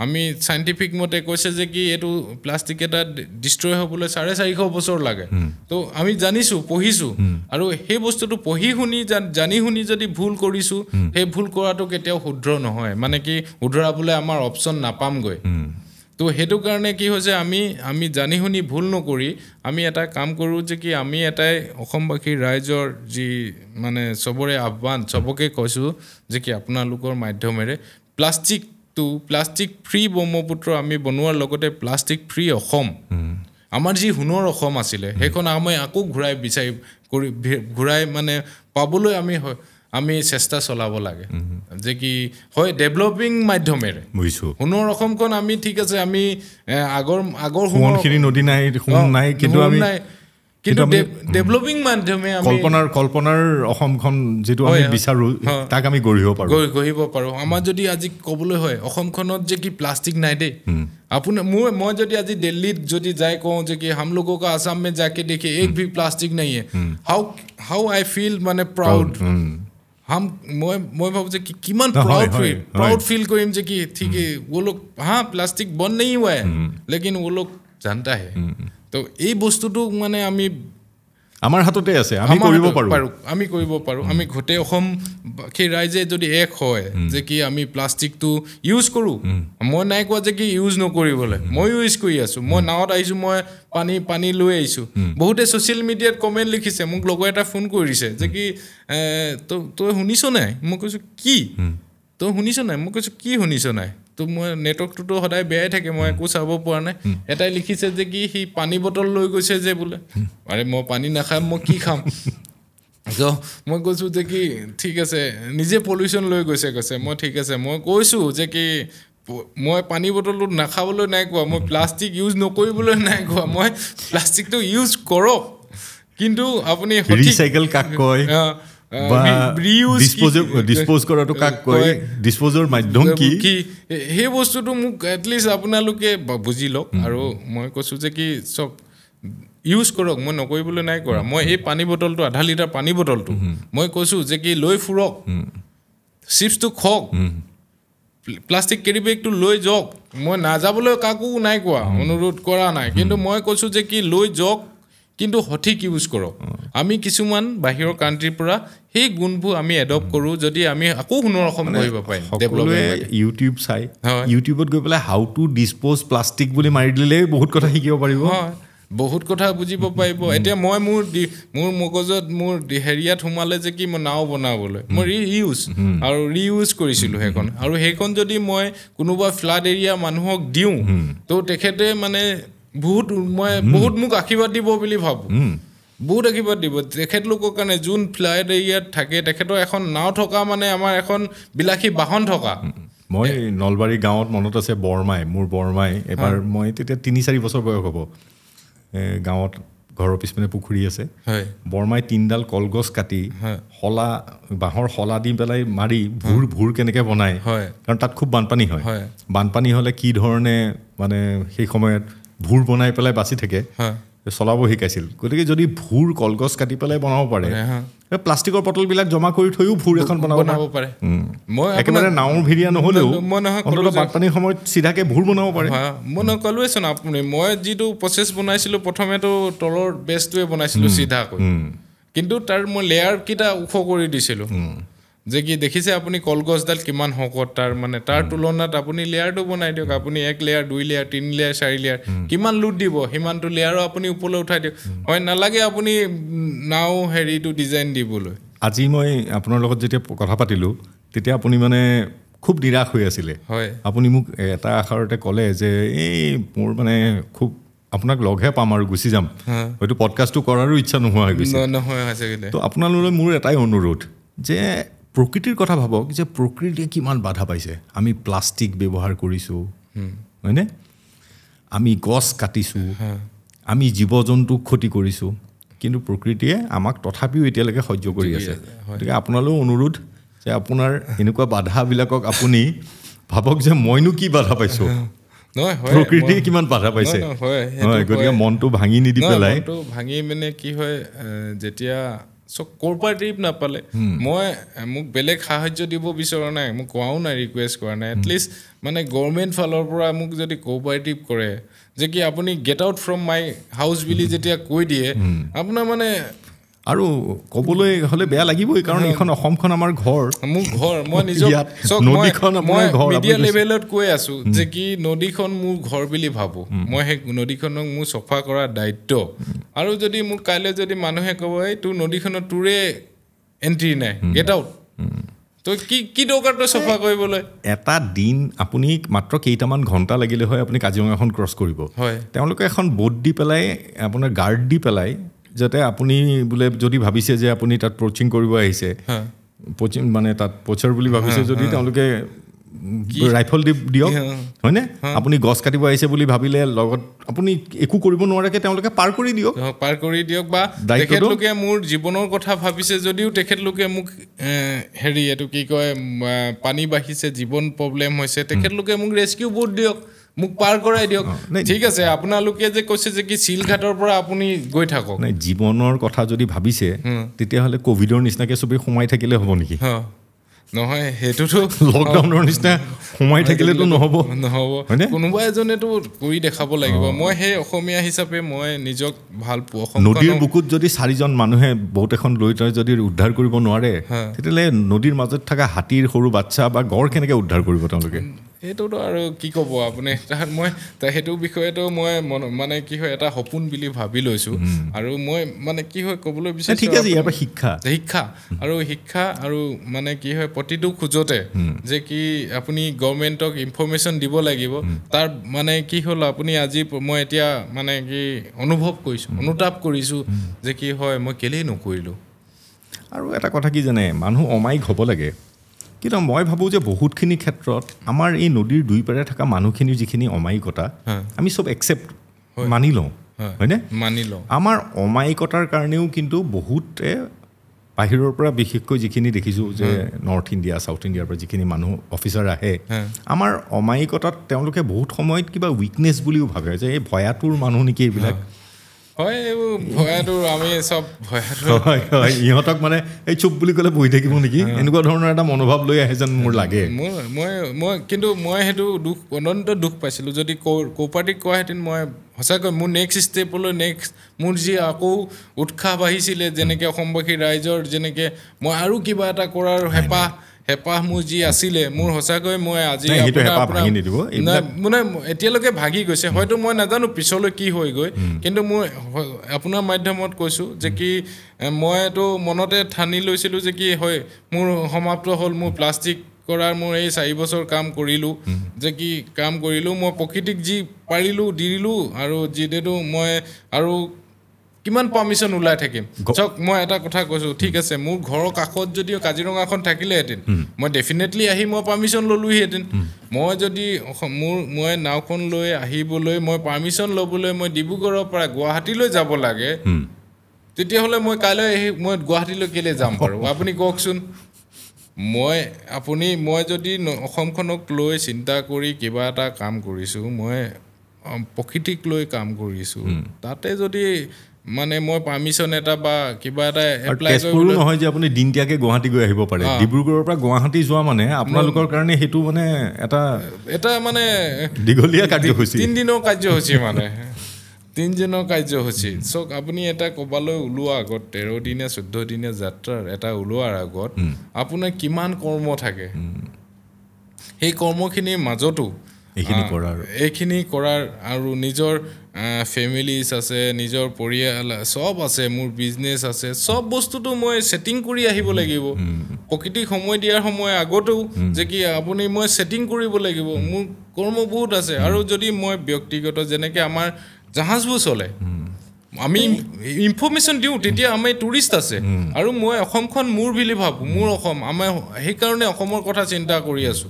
আমি চাইণ্টিফিক মতে কৈছে যে কি এইটো প্লাষ্টিক এটা ডিষ্ট্ৰয় হ'বলৈ চাৰে চাৰিশ বছৰ লাগে তো আমি জানিছোঁ পঢ়িছোঁ আৰু সেই বস্তুটো পঢ়ি শুনি জানি শুনি যদি ভুল কৰিছোঁ সেই ভুল কৰাটো কেতিয়াও শুদ্ধ নহয় মানে কি শুধৰাবলৈ আমাৰ অপশ্যন নাপামগৈ তো সেইটো কাৰণে কি হৈছে আমি আমি জানি শুনি ভুল নকৰি আমি এটা কাম কৰোঁ যে কি আমি এটাই অসমবাসী ৰাইজৰ যি মানে চবৰে আহ্বান চবকে কৈছোঁ যে কি আপোনালোকৰ মাধ্যমেৰে প্লাষ্টিকটো প্লাষ্টিক ফ্ৰী ব্ৰহ্মপুত্ৰ আমি বনোৱাৰ লগতে প্লাষ্টিক ফ্ৰী অসম আমাৰ যি সোণৰ অসম আছিলে সেইখন আমি আকৌ ঘূৰাই বিচাৰি কৰি ঘূৰাই মানে পাবলৈ আমি আমি চেষ্টা চলাব লাগে যে কি হয় ডেভেলপিং মাধ্যমেৰে বুজিছো সোণৰ অসমখন আমি ঠিক আছে আমি আগৰ আগৰ নদী নাই নাই কিন্তু গঢ়িব পাৰো আমাৰ যদি আজি কবলৈ হয় অসমখনত যে কি প্লাষ্টিক নাই দেই আপুনি মই মই যদি আজি দিল্লীত যদি যাই কওঁ যে কি হাম লোক যাকে দেখি প্লাষ্টিক নাইয়ে হাউ হাউ আই ফিল মানে প্ৰাউড হাম মই মই ভাবোঁ যে কি কিমান প্ৰাউড ফিল প্ৰাউড ফিল কৰিম যে কি ঠিকে ওলোক হা প্লাষ্টিক বন নেই হোৱাই লেকিন ওলোক জানতাহে তো এই বস্তুটোক মানে আমি আমাৰ হাততে আছে আমি কৰিব পাৰোঁ আমি কৰিব পাৰোঁ আমি গোটেই অসম সেই ৰাইজে যদি এক হয় যে কি আমি প্লাষ্টিকটো ইউজ কৰোঁ মই নাই কোৱা যে কি ইউজ নকৰিবলৈ মই ইউজ কৰি আছোঁ মই নাৱত আহিছোঁ মই পানী পানী লৈ আহিছোঁ বহুতে ছ'চিয়েল মিডিয়াত কমেণ্ট লিখিছে মোক লগৰ এটা ফোন কৰিছে যে কি তই শুনিছ নাই মই কৈছোঁ কি তই শুনিছ নাই মই কৈছোঁ কি শুনিছ নাই তো মই নেটৱৰ্কটোতো সদায় বেয়াই থাকে মই একো চাব পৰা নাই এটাই লিখিছে যে কি সি পানী বটল লৈ গৈছে যে বোলে আৰে মই পানী নাখাম মই কি খাম মই কৈছোঁ যে কি ঠিক আছে নিজে পলিউশ্যন লৈ গৈছে কৈছে মই ঠিক আছে মই কৈছোঁ যে কি মই পানী বটলটো নাখাবলৈ নাই কোৱা মই প্লাষ্টিক ইউজ নকৰিবলৈ নাই কোৱা মই প্লাষ্টিকটো ইউজ কৰক কিন্তু আপুনি সেই বস্তুটো মোক এটলিষ্ট আপোনালোকে বুজি লওক আৰু মই কৈছোঁ যে কি চব ইউজ কৰক মই নকৰিবলৈ নাই কৰা মই এই পানী বটলটো আধা লিটাৰ পানী বটলটো মই কৈছোঁ যে কি লৈ ফুৰক চিপছটো খওক প্লাষ্টিক কেৰি বেগটো লৈ যাওক মই নাযাবলৈ কাকো নাই কোৱা অনুৰোধ কৰা নাই কিন্তু মই কৈছোঁ যে কি লৈ যাওক কিন্তু সঠিক ইউজ কৰক আমি কিছুমান বাহিৰৰ কাণ্ট্ৰিৰ পৰা সেই গুণবোৰ আমি এডপ্ট কৰোঁ যদি আমি আকৌ সোণৰ অসম কৰিব পাৰিম ইউটিউব চাই ইউটিউবত গৈ পেলাই হাউ টু ডিচপ'জ প্লাষ্টিক বুলি মাৰি দিলে বহুত কথা শিকিব পাৰিব বহুত কথা বুজিব পাৰিব এতিয়া মই মোৰ মোৰ মগজত মোৰ হেৰিয়াত সোমালে যে কি মই নাও বনাবলৈ মই ৰি ইউজ আৰু ৰি ইউজ কৰিছিলোঁ সেইখন আৰু সেইখন যদি মই কোনোবা ফ্লাড এৰিয়া মানুহক দিওঁ ত' তেখেতে মানে বহুত মই বহুত মোক আশীৰ্বাদ দিব বুলি ভাবোঁ বহুত আশীৰ্বাদ দিব তেখেতলোকৰ কাৰণে যোন ফ্লাইট এৰিয়াত থাকে তেখেতৰ এখন নাও থকা মানে আমাৰ এখন বিলাসী বাহন থকা মই নলবাৰী গাঁৱত মনত আছে বৰমাই মোৰ বৰমাই এবাৰ মই তেতিয়া তিনি চাৰি বছৰ বয়স হ'ব গাঁৱত ঘৰৰ পিছপিনে পুখুৰী আছে বৰমাই তিনিডাল কলগছ কাটি শলা বাঁহৰ শলা দি পেলাই মাৰি ভূৰ ভূৰ কেনেকৈ বনায় কাৰণ তাত খুব বানপানী হয় বানপানী হ'লে কি ধৰণে মানে সেই সময়ত ভূৰ বনাই পেলাই বাচি থাকে চলাব শিকাইছিল গতিকে যদি ভূৰ কলগছ কাটি পেলাই বনাব পাৰে প্লাষ্টিকৰ বটল বিলাক জমা কৰি থৈও ভূৰ এখন বনাব পাৰে মই একেবাৰে নাৱৰ ভিৰিয়া নহ'লেও মই নহয় বানপানীৰ সময়ত চিধাকে ভূৰ বনাব পাৰে মই নকলোৱে চোন আপুনি মই যিটো প্ৰচেছ বনাইছিলো প্ৰথমেতো তলৰ বেচটোৱে বনাইছিলো চিধাকৈ কিন্তু তাৰ মই লেয়াৰকেইটা ওখ কৰি দিছিলোঁ যে কি দেখিছে আপুনি কলগছডাল কিমান শকত তাৰ মানে তাৰ তুলনাত আপুনি লেয়াৰটো বনাই দিয়ক আপুনি এক লেয়াৰ দুই লেয়াৰ তিনি লেয়াৰ চাৰি লেয়াৰ কিমান লোড দিব সিমানটো লেয়াৰো আপুনি ওপৰলৈ উঠাই দিয়ক হয় নালাগে আপুনি নাও হেৰিটো ডিজাইন দিবলৈ আজি মই আপোনাৰ লগত যেতিয়া কথা পাতিলোঁ তেতিয়া আপুনি মানে খুব নিৰাশ হৈ আছিলে হয় আপুনি মোক এটা আশাৰতে ক'লে যে এই মোৰ মানে খুব আপোনাক লগহে পাম আৰু গুচি যাম হয়তো পডকাষ্টটো কৰাৰো ইচ্ছা নোহোৱা হৈ গৈছে ত' আপোনালৈ মোৰ এটাই অনুৰোধ যে প্ৰকৃতিৰ কথা ভাবক যে প্ৰকৃতিয়ে কিমান বাধা পাইছে আমি প্লাষ্টিক ব্যৱহাৰ কৰিছোঁ হয়নে আমি গছ কাটিছোঁ আমি জীৱ জন্তুক ক্ষতি কৰিছোঁ কিন্তু প্ৰকৃতিয়ে আমাক তথাপিও এতিয়ালৈকে সহ্য কৰি আছে গতিকে আপোনালৈও অনুৰোধ যে আপোনাৰ এনেকুৱা বাধাবিলাকক আপুনি ভাবক যে মইনো কি বাধা পাইছোঁ প্ৰকৃতিয়ে কিমান বাধা পাইছে হয় গতিকে মনটো ভাঙি নিদি পেলাই ভাঙি মানে কি হয় যেতিয়া চ' ক'ৰ পৰা ট্ৰিপ নাপালে hmm. মই মোক বেলেগ সাহাৰ্য দিব বিচৰা নাই মোক কোৱাও নাই ৰিকুৱেষ্ট কৰা নাই এটলিষ্ট hmm. মানে গভৰ্ণমেণ্ট ফালৰ পৰা মোক যদি কোঅপাৰেটিভ কৰে যে কি আপুনি get out from my house বুলি hmm. যেতিয়া কৈ দিয়ে আপোনাৰ মানে আৰু ক'বলৈ হ'লে বেয়া লাগিবই কাৰণ এইখন অসমখন আমাৰ ঘৰ মোৰ ঘৰ মই নিজৰ লেভেলত কৈ আছো যে কি নদীখন মোৰ ঘৰ বুলি ভাবো মই সেই নদীখনক মোৰ চফা কৰা দায়িত্ব আৰু যদি মোক কাইলৈ যদি মানুহে ক'ব এই তোৰ নদীখনত তোৰে এণ্ট্ৰি নাই গেট আউট তই কি কি দৰকাৰ চফা কৰিবলৈ এটা দিন আপুনি মাত্ৰ কেইটামান ঘণ্টা লাগিলে হয় আপুনি কাজিৰঙাখন ক্ৰছ কৰিব হয় তেওঁলোকে এখন বোট দি পেলাই আপোনাৰ গাৰ্ড দি পেলাই যাতে আপুনি বোলে যদি ভাবিছে যে আপুনি তাত প্ৰচিং কৰিব আহিছে পচিং মানে তাত পচৰ বুলি ভাবিছে যদি তেওঁলোকে ৰাইফল দি দিয়ক হয়নে আপুনি গছ কাটিব আহিছে বুলি ভাবিলে লগত আপুনি একো কৰিব নোৱাৰাকে তেওঁলোকে পাৰ কৰি দিয়ক পাৰ কৰি দিয়ক বা তেখেতলোকে মোৰ জীৱনৰ কথা ভাবিছে যদিও তেখেতলোকে মোক হেৰি এইটো কি কয় পানী বাঢ়িছে জীৱন প্ৰব্লেম হৈছে তেখেতলোকে মোক ৰেস্কিউ বোৰ্ড দিয়ক মোক পাৰ কৰাই দিয়ক ঠিক আছে আপোনালোকে যে কৈছে যে কি চিলঘাটৰ পৰা আপুনি গৈ থাকক নাই জীৱনৰ কথা যদি ভাবিছে তেতিয়াহ'লে কভিডৰ নিচিনাকৈ চবেই সোমাই থাকিলে হ'ব নেকি নহয় সেইটোতো লকডাউনৰ নিচিনা সোমাই থাকিলেতো নহ'ব নহ'ব কোনোবা এজনেতো কৰি দেখাব লাগিব মই সেই অসমীয়া হিচাপে মই নিজক ভাল পোৱা নদীৰ বুকুত যদি চাৰিজন মানুহে বহুত এখন লৈ তই যদি উদ্ধাৰ কৰিব নোৱাৰে তেতিয়াহ'লে নদীৰ মাজত থকা হাতীৰ সৰু বাচ্ছা বা গড় কেনেকৈ উদ্ধাৰ কৰিব তেওঁলোকে সেইটোতো আৰু কি ক'ব আপুনি তাত *laughs* মই সেইটো বিষয়েতো মই মানে কি হয় এটা সপোন বুলি ভাবি লৈছোঁ আৰু মই মানে কি হয় ক'বলৈ বিচাৰিছোঁ শিক্ষা শিক্ষা আৰু শিক্ষা আৰু মানে কি হয় প্ৰতিটো খোজতে যে কি আপুনি গভমেণ্টক ইনফৰ্মেশ্যন দিব লাগিব তাৰ মানে কি হ'ল আপুনি আজি মই এতিয়া মানে কি অনুভৱ কৰিছোঁ অনুতাপ কৰিছোঁ যে কি হয় মই কেলেই নকৰিলোঁ আৰু এটা কথা কি জানে মানুহ অমায়িক হ'ব লাগে কিন্তু মই ভাবোঁ যে বহুতখিনি ক্ষেত্ৰত আমাৰ এই নদীৰ দুই পাৰে থকা মানুহখিনিৰ যিখিনি অমায়িকতা আমি চব একচেপ্ট মানি লওঁ হয়নে মানি লওঁ আমাৰ অমায়িকতাৰ কাৰণেও কিন্তু বহুতে বাহিৰৰ পৰা বিশেষকৈ যিখিনি দেখিছোঁ যে নৰ্থ ইণ্ডিয়া ছাউথ ইণ্ডিয়াৰ পৰা যিখিনি মানুহ অফিচাৰ আহে আমাৰ অমায়িকতাত তেওঁলোকে বহুত সময়ত কিবা উইকনেছ বুলিও ভাবে যে এই ভয়াটোৰ মানুহ নেকি এইবিলাক ইহঁতক মানে এই চুপ বুলি ক'লে বহি থাকিব নেকি এনেকুৱা ধৰণৰ এটা মনোভাৱ লৈ আহে যেন মোৰ লাগে মই মই কিন্তু মই সেইটো দুখ অনন্ত দুখ পাইছিলোঁ যদি কৌপাৰ্টিক কোৱাহেঁতেন মই সঁচাকৈ মোৰ নেক্সট ষ্টেপলৈ নেক্সট মোৰ যি আকৌ উৎসাহ বাঢ়িছিলে যেনেকৈ অসমবাসী ৰাইজৰ যেনেকৈ মই আৰু কিবা এটা কৰাৰ হেঁপাহ হেঁপাহ মোৰ যি আছিলে মোৰ সঁচাকৈ মই আজি মানে এতিয়ালৈকে ভাগি গৈছে হয়তো মই নাজানো পিছলৈ কি হৈ গৈ কিন্তু মোৰ আপোনাৰ মাধ্যমত কৈছোঁ যে কি মইতো মনতে ঠানি লৈছিলোঁ যে কি হয় মোৰ সমাপ্ত হ'ল মোৰ প্লাষ্টিক কৰাৰ মোৰ এই চাৰি বছৰ কাম কৰিলোঁ যে কি কাম কৰিলোঁ মই প্ৰকৃতিক যি পাৰিলোঁ দিলোঁ আৰু যিহেতু মই আৰু কিমান পাৰ্মিশ্যন ওলাই থাকিম চাওক মই এটা কথা কৈছো ঠিক আছে মোৰ ঘৰৰ কাষত যদি কাজিৰঙাখন থাকিলে এদিন মই ডেফিনেটলি আহি মই পাৰ্মিশ্যন ললোহি এদিন মই যদি মোৰ মই নাওখন লৈ আহিবলৈ মই পাৰ্মিশ্যন লবলৈ মই ডিব্ৰুগড়ৰ পৰা গুৱাহাটীলৈ যাব লাগে তেতিয়াহ'লে মই কাইলৈ আহি মই গুৱাহাটীলৈ কেলৈ যাম বাৰু *laughs* আপুনি কওকচোন মই আপুনি মই যদি অসমখনক লৈ চিন্তা কৰি কিবা এটা কাম কৰিছোঁ মই প্ৰকৃতিক লৈ কাম কৰিছোঁ তাতে যদি মানে মই পাৰ্মিশ্যন এটা বা কিবা এটা এপ্লাই নহয় যে আপুনি দিনতীয়াকৈ গুৱাহাটী গৈ আহিব পাৰে ডিব্ৰুগড়ৰ পৰা গুৱাহাটী যোৱা মানে আপোনালোকৰ কাৰণে সেইটো মানে এটা এটা মানে দীঘলীয়া কাৰ্যসূচী তিনিদিনৰ কাৰ্যসূচী মানে তিনিদিনৰ কাৰ্যসূচী চক আপুনি এটা ক'ৰবালৈ ওলোৱা আগত তেৰ দিনীয়া চৈধ্য দিনীয়া যাত্ৰাৰ এটা ওলোৱাৰ আগত আপোনাৰ কিমান কৰ্ম থাকে সেই কৰ্মখিনিৰ মাজতো এইখিনি কৰাৰ এইখিনি কৰাৰ আৰু নিজৰ ফেমিলিজ আছে নিজৰ পৰিয়াল চব আছে মোৰ বিজনেছ আছে চব বস্তুটো মই ছেটিং কৰি আহিব লাগিব প্ৰকৃতিক সময় দিয়াৰ সময় আগতেও যে কি আপুনি মই ছেটিং কৰিব লাগিব মোৰ কৰ্ম বহুত আছে আৰু যদি মই ব্যক্তিগত যেনেকৈ আমাৰ জাহাজবোৰ চলে আমি ইনফৰ্মেশ্যন দিওঁ তেতিয়া আমি টুৰিষ্ট আছে আৰু মই অসমখন মোৰ বুলি ভাবোঁ মোৰ অসম আমাৰ সেইকাৰণে অসমৰ কথা চিন্তা কৰি আছোঁ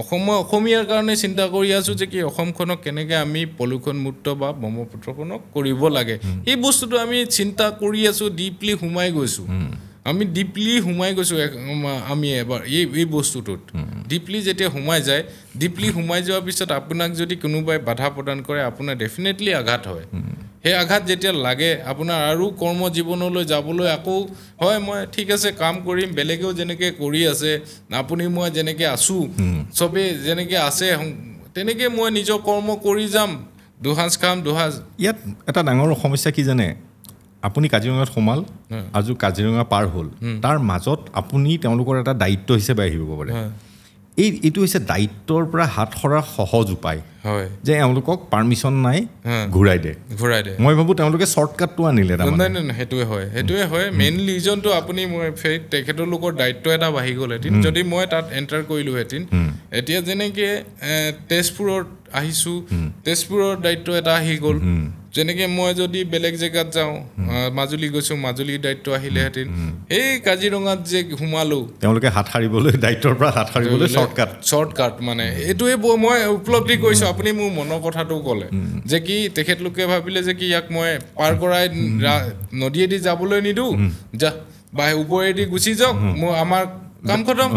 অসমৰ অসমীয়াৰ কাৰণে চিন্তা কৰি আছোঁ যে কি অসমখনক কেনেকৈ আমি পলুষণমুক্ত বা ব্ৰহ্মপুত্ৰখনক কৰিব লাগে এই বস্তুটো আমি চিন্তা কৰি আছোঁ ডিপলি সোমাই গৈছোঁ আমি ডিপলি সোমাই গৈছোঁ আমি এবাৰ এই এই বস্তুটোত ডিপলি যেতিয়া সোমাই যায় ডিপলি সোমাই যোৱাৰ পিছত আপোনাক যদি কোনোবাই বাধা প্ৰদান কৰে আপোনাৰ ডেফিনেটলি আঘাত হয় সেই আঘাত যেতিয়া লাগে আপোনাৰ আৰু কৰ্মজীৱনলৈ যাবলৈ আকৌ হয় মই ঠিক আছে কাম কৰিম বেলেগেও যেনেকৈ কৰি আছে আপুনি মই যেনেকৈ আছোঁ চবেই যেনেকৈ আছে তেনেকৈ মই নিজৰ কৰ্ম কৰি যাম দুসাঁজ খাম দুসাঁজ ইয়াত এটা ডাঙৰ সমস্যা কি জানে আপুনি কাজিৰঙাত সোমাল আজি কাজিৰঙা পাৰ হ'ল তাৰ মাজত আপুনি তেওঁলোকৰ এটা দায়িত্ব হিচাপে আহিব পাৰে এই এইটো হৈছে দায়িত্বৰ পৰা হাত সৰা সহজ উপায় হয় যে এওঁলোকক পাৰ্মিশ্যন নাই ঘূৰাই দে ঘূৰাই দে মই ভাবোঁ তেওঁলোকে শ্বৰ্টকাটটো আনিলে নাই নাই সেইটোৱে হয় সেইটোৱে হয় মেইন ৰিজনটো আপুনি মই তেখেতৰ লোকৰ দায়িত্ব এটা বাঢ়ি গ'ল এদিন যদি মই তাত এণ্টাৰ কৰিলোঁ এদিন এতিয়া যেনেকৈ তেজপুৰত আহিছোঁ তেজপুৰৰ দায়িত্ব এটা আহি গ'ল যেনেকে মই যদি বেলেগ জেগাত যাওঁ মাজুলী গৈছো মাজুলীৰ দায়িত্ব আহিলেহেঁতেন সেই কাজিৰঙাত যে সোমালো তেওঁলোকে হাত সাৰিবলৈ দায়িত্বৰ পৰা হাত সাৰিবলৈ শ্বৰ্টকাট শ্বৰ্টকাট মানে এইটোৱে মই উপলব্ধি কৰিছো আপুনি মোৰ মনৰ কথাটো ক'লে যে কি তেখেতলোকে ভাবিলে যে কি ইয়াক মই পাৰ কৰাই নদীয়েদি যাবলৈ নিদো যা বা ওপৰেদি গুচি যাওক মোৰ আমাৰ কাম খতম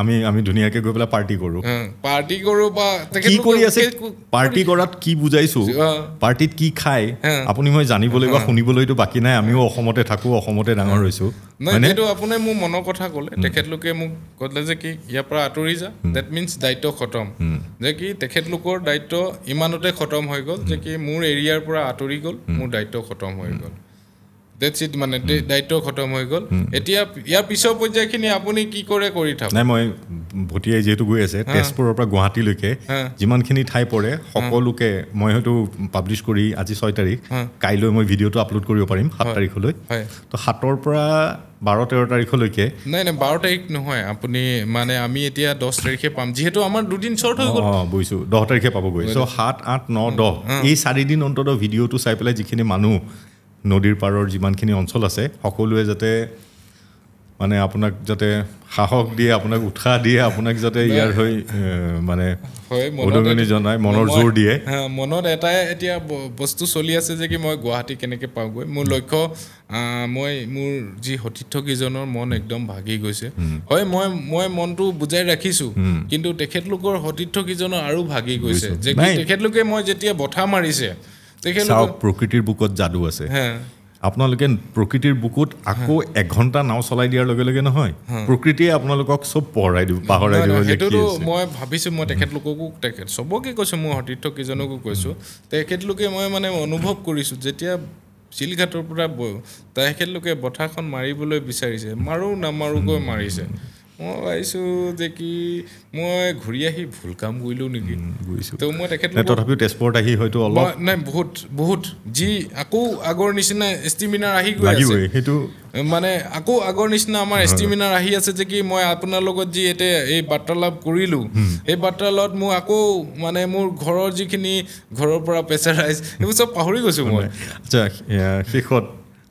আমি আমি ধুনীয়াকে গৈ পেলাই পাৰ্টি কৰোঁ পাৰ্টি কৰোঁ বা কি কৰি আছে পাৰ্টি কৰাত কি বুজাইছো পাৰ্টিত কি খাই আপুনি মই জানিবলৈ বা শুনিবলৈতো বাকী নাই আমিও অসমতে থাকোঁ অসমতে ডাঙৰ হৈছো সেইটো আপুনি মোৰ মনৰ কথা ক'লে তেখেতলোকে মোক ক'লে যে কি ইয়াৰ পৰা আঁতৰি যা ডেট মিনছ দায়িত্ব খতম যে কি তেখেতলোকৰ দায়িত্ব ইমানতে খতম হৈ গ'ল যে কি মোৰ এৰিয়াৰ পৰা আঁতৰি গ'ল মোৰ দায়িত্ব খতম হৈ গ'ল ডেট ছিট মানে hmm. দায়িত্ব খতম হৈ গ'ল hmm. এতিয়া ইয়াৰ পিছৰ পৰ্যায়খিনি আপুনি কি কৰে কৰি থাকে নাই মই ভটিয়াই যিহেতু গৈ আছে তেজপুৰৰ পৰা গুৱাহাটীলৈকে যিমানখিনি ঠাই পৰে সকলোকে মই হয়তো পাব্লিছ কৰি আজি ছয় তাৰিখ কাইলৈ মই ভিডিঅ'টো আপলোড কৰিব পাৰিম সাত তাৰিখলৈ তো সাতৰ পৰা বাৰ তেৰ তাৰিখলৈকে নাই নাই বাৰ তাৰিখ নহয় আপুনি মানে আমি এতিয়া দহ তাৰিখে পাম যিহেতু আমাৰ দুদিন শ্বৰ্ট হৈ গ'ল অঁ বুজিছোঁ দহ তাৰিখে পাবগৈ চ' সাত আঠ ন দহ এই চাৰিদিন অন্তত ভিডিঅ'টো চাই পেলাই যিখিনি মানুহ নদীৰ পাৰৰ যিমানখিনি অঞ্চল আছে সকলোৱে যাতে মানে আপোনাক যাতে সাহস দিয়ে আপোনাক উৎসাহ দিয়ে আপোনাক যাতে ইয়াৰ হৈ মানে উদগনি জনায় মনৰ জোৰ দিয়ে মনত এটাই এতিয়া বস্তু চলি আছে যে কি মই গুৱাহাটী কেনেকৈ পাওঁগৈ মোৰ লক্ষ্য মই মোৰ যি সতীৰ্থকেইজনৰ মন একদম ভাগি গৈছে হয় মই মই মনটো বুজাই ৰাখিছোঁ কিন্তু তেখেতলোকৰ সতীৰ্থকেইজনৰ আৰু ভাগি গৈছে যে তেখেতলোকে মই যেতিয়া বঠা মাৰিছে চাওক প্ৰকৃতিৰ বুকত যাদু আছে আপোনালোকে প্ৰকৃতিৰ বুকুত আকৌ এঘণ্টা নাও চলাই দিয়াৰ লগে লগে নহয় প্ৰকৃতিয়ে আপোনালোকক চব পহৰাই দিব পাহৰাই দিব সেইটোতো মই ভাবিছোঁ মই তেখেতলোককো তেখেত চবকে কৈছোঁ মোৰ কেইজনকো কৈছোঁ তেখেতলোকে মই মানে অনুভৱ কৰিছোঁ যেতিয়া চিলঘাটৰ পৰা তেখেতলোকে বঠাখন মাৰিবলৈ বিচাৰিছে মাৰোঁ নামাৰোঁগৈ মাৰিছে মই ভাবিছোঁ যে কি মই ঘূৰি আহি ভুল কাম কৰিলোঁ নেকি ত' মই তেখেতলোকে তথাপিও তেজপুৰত আহি হয়তো অলপ নাই বহুত বহুত যি আকৌ আগৰ নিচিনা ষ্টেমিনাৰ আহি গৈ আছে সেইটো মানে আকৌ আগৰ নিচিনা আমাৰ ষ্টেমিনাৰ আহি আছে যে কি মই আপোনাৰ লগত যি এতিয়া এই বাৰ্তালাপ কৰিলোঁ এই বাৰ্তালাপত মোৰ আকৌ মানে মোৰ ঘৰৰ যিখিনি ঘৰৰ পৰা প্ৰেচাৰাইজ সেইবোৰ চব পাহৰি গৈছোঁ মই আচ্ছা শেষত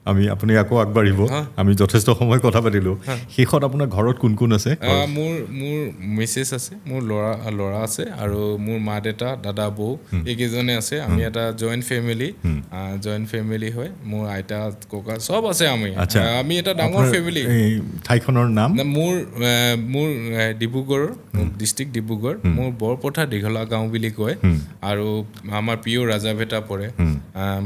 আমি আপুনি আকৌ আগবাঢ়িব আমি যথেষ্ট সময় কথা পাতিলোঁ শেষত আপোনাৰ ঘৰত কোন কোন আছে মোৰ মোৰ মেছেজ আছে মোৰ ল'ৰা ল'ৰা আছে আৰু মোৰ মা দেউতা দাদা বৌ এইকেইজনে আছে আমি এটা জইণ্ট ফেমিলি জইণ্ট ফেমিলি হয় মোৰ আইতা ককা চব আছে আমি আচ্ছা আমি এটা ডাঙৰ ফেমিলি ঠাইখনৰ নাম মোৰ মোৰ ডিব্ৰুগড়ৰ ডিষ্ট্ৰিক্ট ডিব্ৰুগড় মোৰ বৰপথাৰ দীঘলা গাঁও বুলি কয় আৰু আমাৰ প্ৰিয় ৰাজাভেটা পৰে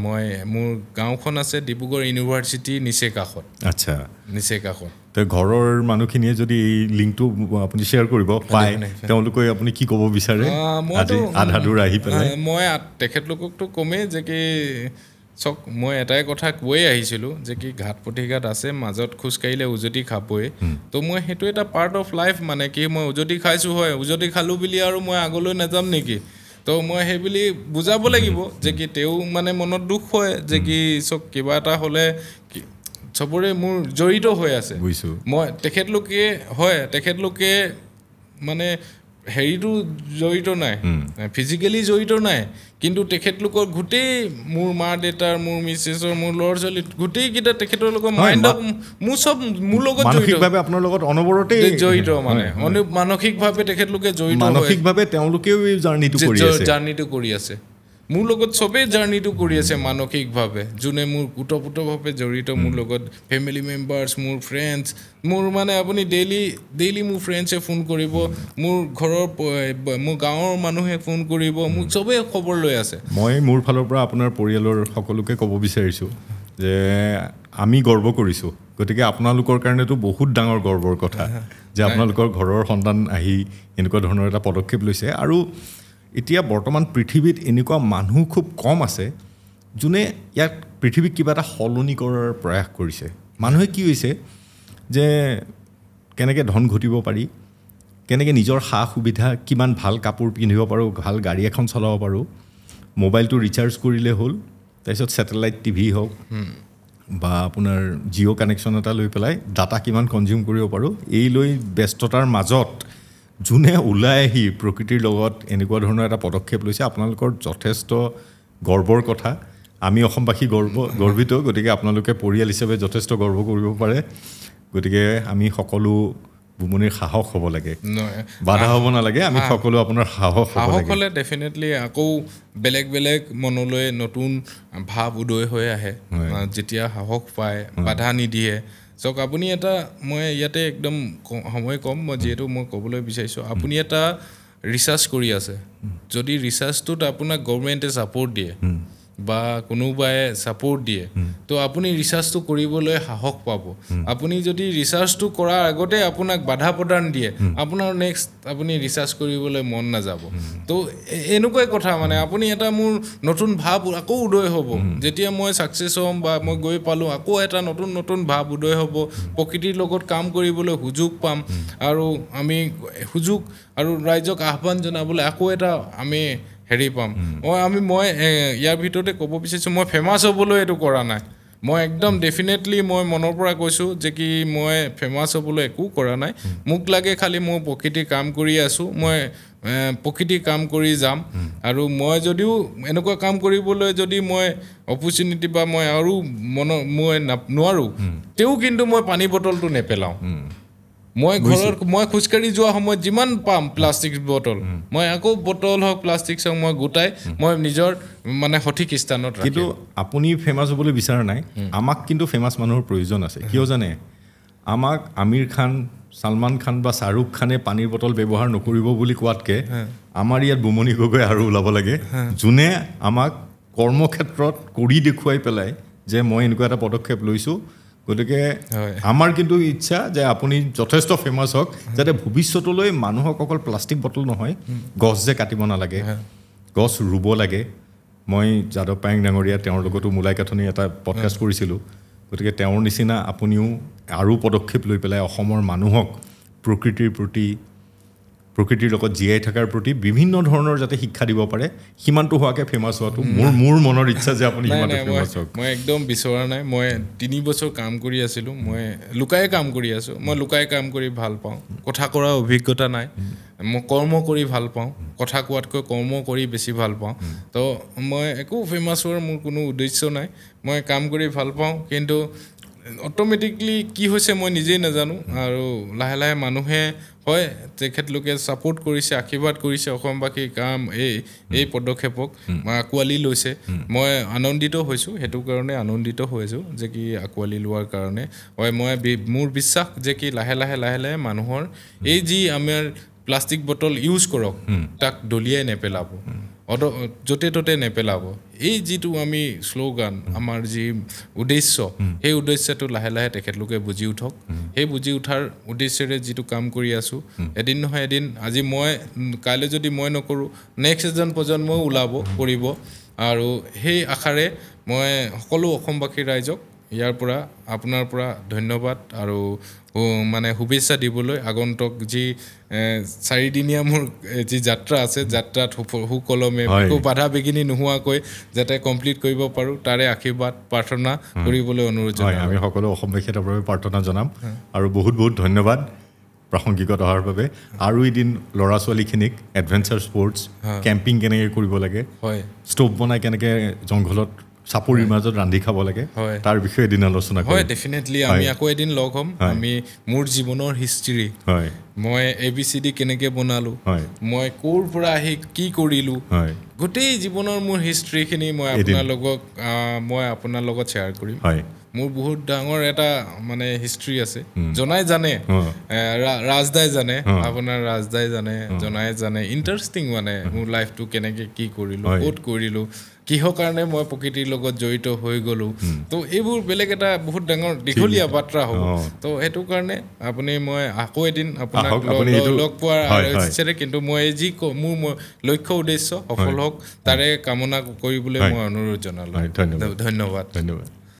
মই মোৰ গাঁওখন আছে ডিব্ৰুগড় ইউনিভাৰ্চিটি ইউনিভাৰ্চিটি নিচে কাষত আচ্ছা নিচে কাষত ঘৰৰ মানুহখিনিয়ে যদি এই লিংকটো আপুনি শ্বেয়াৰ কৰিব পায় তেওঁলোকে আপুনি কি ক'ব বিচাৰে মই আধা দূৰ আহি পেলাই মই তেখেতলোককতো কমেই যে কি চক মই এটাই কথা কৈয়ে আহিছিলোঁ যে কি ঘাট প্ৰতিঘাত আছে মাজত খোজকাঢ়িলে উজুতি খাবই তো মই সেইটো এটা পাৰ্ট অফ লাইফ মানে কি মই উজতি খাইছোঁ হয় উজতি খালোঁ বুলি আৰু মই আগলৈ নাযাম নেকি তো মই সেইবুলি বুজাব লাগিব যে কি তেওঁ মানে মনত দুখ হয় যে কি চব কিবা এটা হ'লে চবৰে মোৰ জড়িত হৈ আছে বুজিছোঁ মই তেখেতলোকে হয় তেখেতলোকে মানে হেৰিটো জড়িত নাই ফিজিকেলি জড়িত নাই কিন্তু তেখেতলোকৰ গোটেই মোৰ মা দেউতাৰ মোৰ মিছেছৰ মোৰ ল'ৰা ছোৱালী গোটেইকেইটা তেখেতৰ লগত মাইণ্ডত মোৰ চব মোৰ লগত আপোনাৰ লগত অনবৰতে জড়িত মানে মানসিকভাৱে তেখেতলোকে জড়িত মানসিকভাৱে তেওঁলোকেও জাৰ্ণিটো জাৰ্ণিটো কৰি আছে মোৰ লগত চবেই জাৰ্ণিটো কৰি আছে মানসিকভাৱে যোনে মোৰ ওতঃপুতভাৱে জড়িত মোৰ লগত ফেমিলি মেম্বাৰ্ছ মোৰ ফ্ৰেণ্ডছ মোৰ মানে আপুনি ডেইলি ডেইলি মোৰ ফ্ৰেণ্ডছে ফোন কৰিব মোৰ ঘৰৰ মোৰ গাঁৱৰ মানুহে ফোন কৰিব মোক চবেই খবৰ লৈ আছে মই মোৰ ফালৰ পৰা আপোনাৰ পৰিয়ালৰ সকলোকে ক'ব বিচাৰিছোঁ যে আমি গৰ্ব কৰিছোঁ গতিকে আপোনালোকৰ কাৰণেতো বহুত ডাঙৰ গৰ্বৰ কথা যে আপোনালোকৰ ঘৰৰ সন্তান আহি এনেকুৱা ধৰণৰ এটা পদক্ষেপ লৈছে আৰু এতিয়া বৰ্তমান পৃথিৱীত এনেকুৱা মানুহ খুব কম আছে যোনে ইয়াত পৃথিৱীক কিবা এটা সলনি কৰাৰ প্ৰয়াস কৰিছে মানুহে কি হৈছে যে কেনেকৈ ধন ঘটিব পাৰি কেনেকৈ নিজৰ সা সুবিধা কিমান ভাল কাপোৰ পিন্ধিব পাৰোঁ ভাল গাড়ী এখন চলাব পাৰোঁ মোবাইলটো ৰিচাৰ্জ কৰিলে হ'ল তাৰপিছত ছেটেলাইট টিভি হওক বা আপোনাৰ জিঅ' কানেকশ্যন এটা লৈ পেলাই ডাটা কিমান কনজিউম কৰিব পাৰোঁ এই লৈ ব্যস্ততাৰ মাজত যোনে ওলাই আহি প্ৰকৃতিৰ লগত এনেকুৱা ধৰণৰ এটা পদক্ষেপ লৈছে আপোনালোকৰ যথেষ্ট গৰ্বৰ কথা আমি অসমবাসী গৰ্ব গৰ্বিত গতিকে আপোনালোকে পৰিয়াল হিচাপে যথেষ্ট গৰ্ব কৰিব পাৰে গতিকে আমি সকলো বুমনিৰ সাহস হ'ব লাগে বাধা হ'ব নালাগে আমি সকলো আপোনাৰ সাহস সাহস হ'লে ডেফিনেটলি আকৌ বেলেগ বেলেগ মনলৈ নতুন ভাৱ উদয় হৈ আহে যেতিয়া সাহস পায় বাধা নিদিয়ে চাওক আপুনি এটা মই ইয়াতে একদম সময় কম মই যিহেতু মই ক'বলৈ বিচাৰিছোঁ আপুনি এটা ৰিচাৰ্জ কৰি আছে যদি ৰিচাৰ্জটোত আপোনাক গভৰ্ণমেণ্টে ছাপৰ্ট দিয়ে বা কোনোবাই ছাপৰ্ট দিয়ে তো আপুনি ৰিচাৰ্জটো কৰিবলৈ সাহস পাব আপুনি যদি ৰিচাৰ্জটো কৰাৰ আগতে আপোনাক বাধা প্ৰদান দিয়ে আপোনাৰ নেক্সট আপুনি ৰিচাৰ্জ কৰিবলৈ মন নাযাব তো এনেকুৱাই কথা মানে আপুনি এটা মোৰ নতুন ভাৱ আকৌ উদয় হ'ব যেতিয়া মই ছাকচেছ হ'ম বা মই গৈ পালোঁ আকৌ এটা নতুন নতুন ভাৱ উদয় হ'ব প্ৰকৃতিৰ লগত কাম কৰিবলৈ সুযোগ পাম আৰু আমি সুযোগ আৰু ৰাইজক আহ্বান জনাবলৈ আকৌ এটা আমি হেৰি পাম মই আমি মই ইয়াৰ ভিতৰতে ক'ব বিচাৰিছোঁ মই ফেমাছ হ'বলৈ এইটো কৰা নাই মই একদম ডেফিনেটলি মই মনৰ পৰা কৈছোঁ যে কি মই ফেমাছ হ'বলৈ একো কৰা নাই মোক লাগে খালি মই প্ৰকৃতিৰ কাম কৰি আছোঁ মই প্ৰকৃতি কাম কৰি যাম আৰু মই যদিও এনেকুৱা কাম কৰিবলৈ যদি মই অপৰচুনিটি বা মই আৰু মনৰ মই নোৱাৰোঁ তেওঁ কিন্তু মই পানী বটলটো নেপেলাওঁ মই ঘৰৰ মই খোজকাঢ়ি যোৱা সময়ত যিমান পাম প্লাষ্টিক বটল মই আকৌ বটল হওক প্লাষ্টিক হওক মই গোটাই মই নিজৰ মানে সঠিক স্থানত কিন্তু আপুনি ফেমাছ হ'বলৈ বিচৰা নাই আমাক কিন্তু ফেমাছ মানুহৰ প্ৰয়োজন আছে কিয় জানে আমাক আমিৰ খান ছালমান খান বা শ্বাহৰুখ খানে পানীৰ বটল ব্যৱহাৰ নকৰিব বুলি কোৱাতকৈ আমাৰ ইয়াত বুমনি গগৈ আৰু ওলাব লাগে যোনে আমাক কৰ্মক্ষেত্ৰত কৰি দেখুৱাই পেলাই যে মই এনেকুৱা এটা পদক্ষেপ লৈছোঁ গতিকে আমাৰ কিন্তু ইচ্ছা যে আপুনি যথেষ্ট ফেমাছ হওক যাতে ভৱিষ্যতলৈ মানুহক অকল প্লাষ্টিক বটল নহয় গছ যে কাটিব নালাগে গছ ৰুব লাগে মই যাদৱ পায়েং ডাঙৰীয়া তেওঁৰ লগতো মূলাই কাঠনি এটা পডকাষ্ট কৰিছিলোঁ গতিকে তেওঁৰ নিচিনা আপুনিও আৰু পদক্ষেপ লৈ পেলাই অসমৰ মানুহক প্ৰকৃতিৰ প্ৰতি প্ৰকৃতিৰ লগত জীয়াই থকাৰ প্ৰতি বিভিন্ন ধৰণৰ যাতে শিক্ষা দিব পাৰে সিমানটো হোৱাকৈ ফেমাছ হোৱাটো মোৰ মোৰ মনৰ ইচ্ছা যে আপুনি মই একদম বিচৰা নাই মই তিনি বছৰ কাম কৰি আছিলোঁ মই লুকাই কাম কৰি আছোঁ মই লুকাই কাম কৰি ভাল পাওঁ কথা কৰাৰ অভিজ্ঞতা নাই মই কৰ্ম কৰি ভাল পাওঁ কথা কোৱাতকৈ কৰ্ম কৰি বেছি ভাল পাওঁ তো মই একো ফেমাছ হোৱাৰ মোৰ কোনো উদ্দেশ্য নাই মই কাম কৰি ভাল পাওঁ কিন্তু অট'মেটিকলি কি হৈছে মই নিজেই নাজানো আৰু লাহে লাহে মানুহে হয় তেখেতলোকে ছাপৰ্ট কৰিছে আশীৰ্বাদ কৰিছে অসমবাসী কাম এই এই পদক্ষেপক আঁকোৱালি লৈছে মই আনন্দিত হৈছোঁ সেইটো কাৰণে আনন্দিত হৈছোঁ যে কি আঁকোৱালি লোৱাৰ কাৰণে হয় মই মোৰ বিশ্বাস যে কি লাহে লাহে লাহে লাহে মানুহৰ এই যি আমাৰ প্লাষ্টিক বটল ইউজ কৰক তাক দলিয়াই নেপেলাব অদ য'তে ত'তে নেপেলাব এই যিটো আমি শ্লোগান আমাৰ যি উদ্দেশ্য সেই উদ্দেশ্যটো লাহে লাহে তেখেতলোকে বুজি উঠক সেই বুজি উঠাৰ উদ্দেশ্যৰে যিটো কাম কৰি আছোঁ এদিন নহয় এদিন আজি মই কাইলৈ যদি মই নকৰোঁ নেক্সট এজন প্ৰজন্মই ওলাব কৰিব আৰু সেই আশাৰে মই সকলো অসমবাসী ৰাইজক ইয়াৰ পৰা আপোনাৰ পৰা ধন্যবাদ আৰু মানে শুভেচ্ছা দিবলৈ আগন্তুক যি চাৰিদিনীয়া মোৰ যি যাত্ৰা আছে যাত্ৰাত সুকলমে বাধা বিঘিনি নোহোৱাকৈ যাতে কমপ্লিট কৰিব পাৰোঁ তাৰে আশীৰ্বাদ প্ৰাৰ্থনা কৰিবলৈ অনুৰোধ জনাম আমি সকলো অসমবাসীৰ বাবে প্ৰাৰ্থনা জনাম আৰু বহুত বহুত ধন্যবাদ প্ৰাসংগিকত অহাৰ বাবে আৰু এদিন ল'ৰা ছোৱালীখিনিক এডভেঞ্চাৰ স্পৰ্টছ কেম্পিং কেনেকৈ কৰিব লাগে হয় ষ্ট'ভ বনাই কেনেকৈ জংঘলত চাপৰিৰ মাজত ৰান্ধি খাব লাগে হয় তাৰ বিষয়ে এদিন আলোচনা হয় ডেফিনেটলি আমি আকৌ এদিন লগ হ'ম আমি মোৰ জীৱনৰ হিষ্ট্ৰী হয় মই এ বি চি ডি কেনেকে বনালো হয় মই ক'ৰ পৰা আহি কি কৰিলো হয় গোটেই জীৱনৰ মোৰ হিষ্ট্ৰীখিনি মই আপোনাৰ লগত মই আপোনাৰ লগত শ্বেয়াৰ কৰিম হয় মোৰ বহুত ডাঙৰ এটা মানে হিষ্ট্ৰী আছে জনাই জানে ৰাজদাই জানে আপোনাৰ ৰাজদাই জানে জনাই জানে ইণ্টাৰেষ্টিং মানে মোৰ লাইফটো কেনেকে কি কৰিলো ক'ত কৰিলো কিহৰ কাৰণে মই প্ৰকৃতিৰ লগত জড়িত হৈ গ'লো তো এইবোৰ বেলেগ এটা বহুত ডাঙৰ দীঘলীয়া বাৰ্তা হ'ব তো সেইটো কাৰণে আপুনি মই আকৌ এদিন আপোনাক লগ পোৱাৰ কিন্তু মই যি মোৰ লক্ষ্য উদ্দেশ্য সফল হওক তাৰে কামনা কৰিবলৈ মই অনুৰোধ জনালো ধন্যবাদ ধন্যবাদ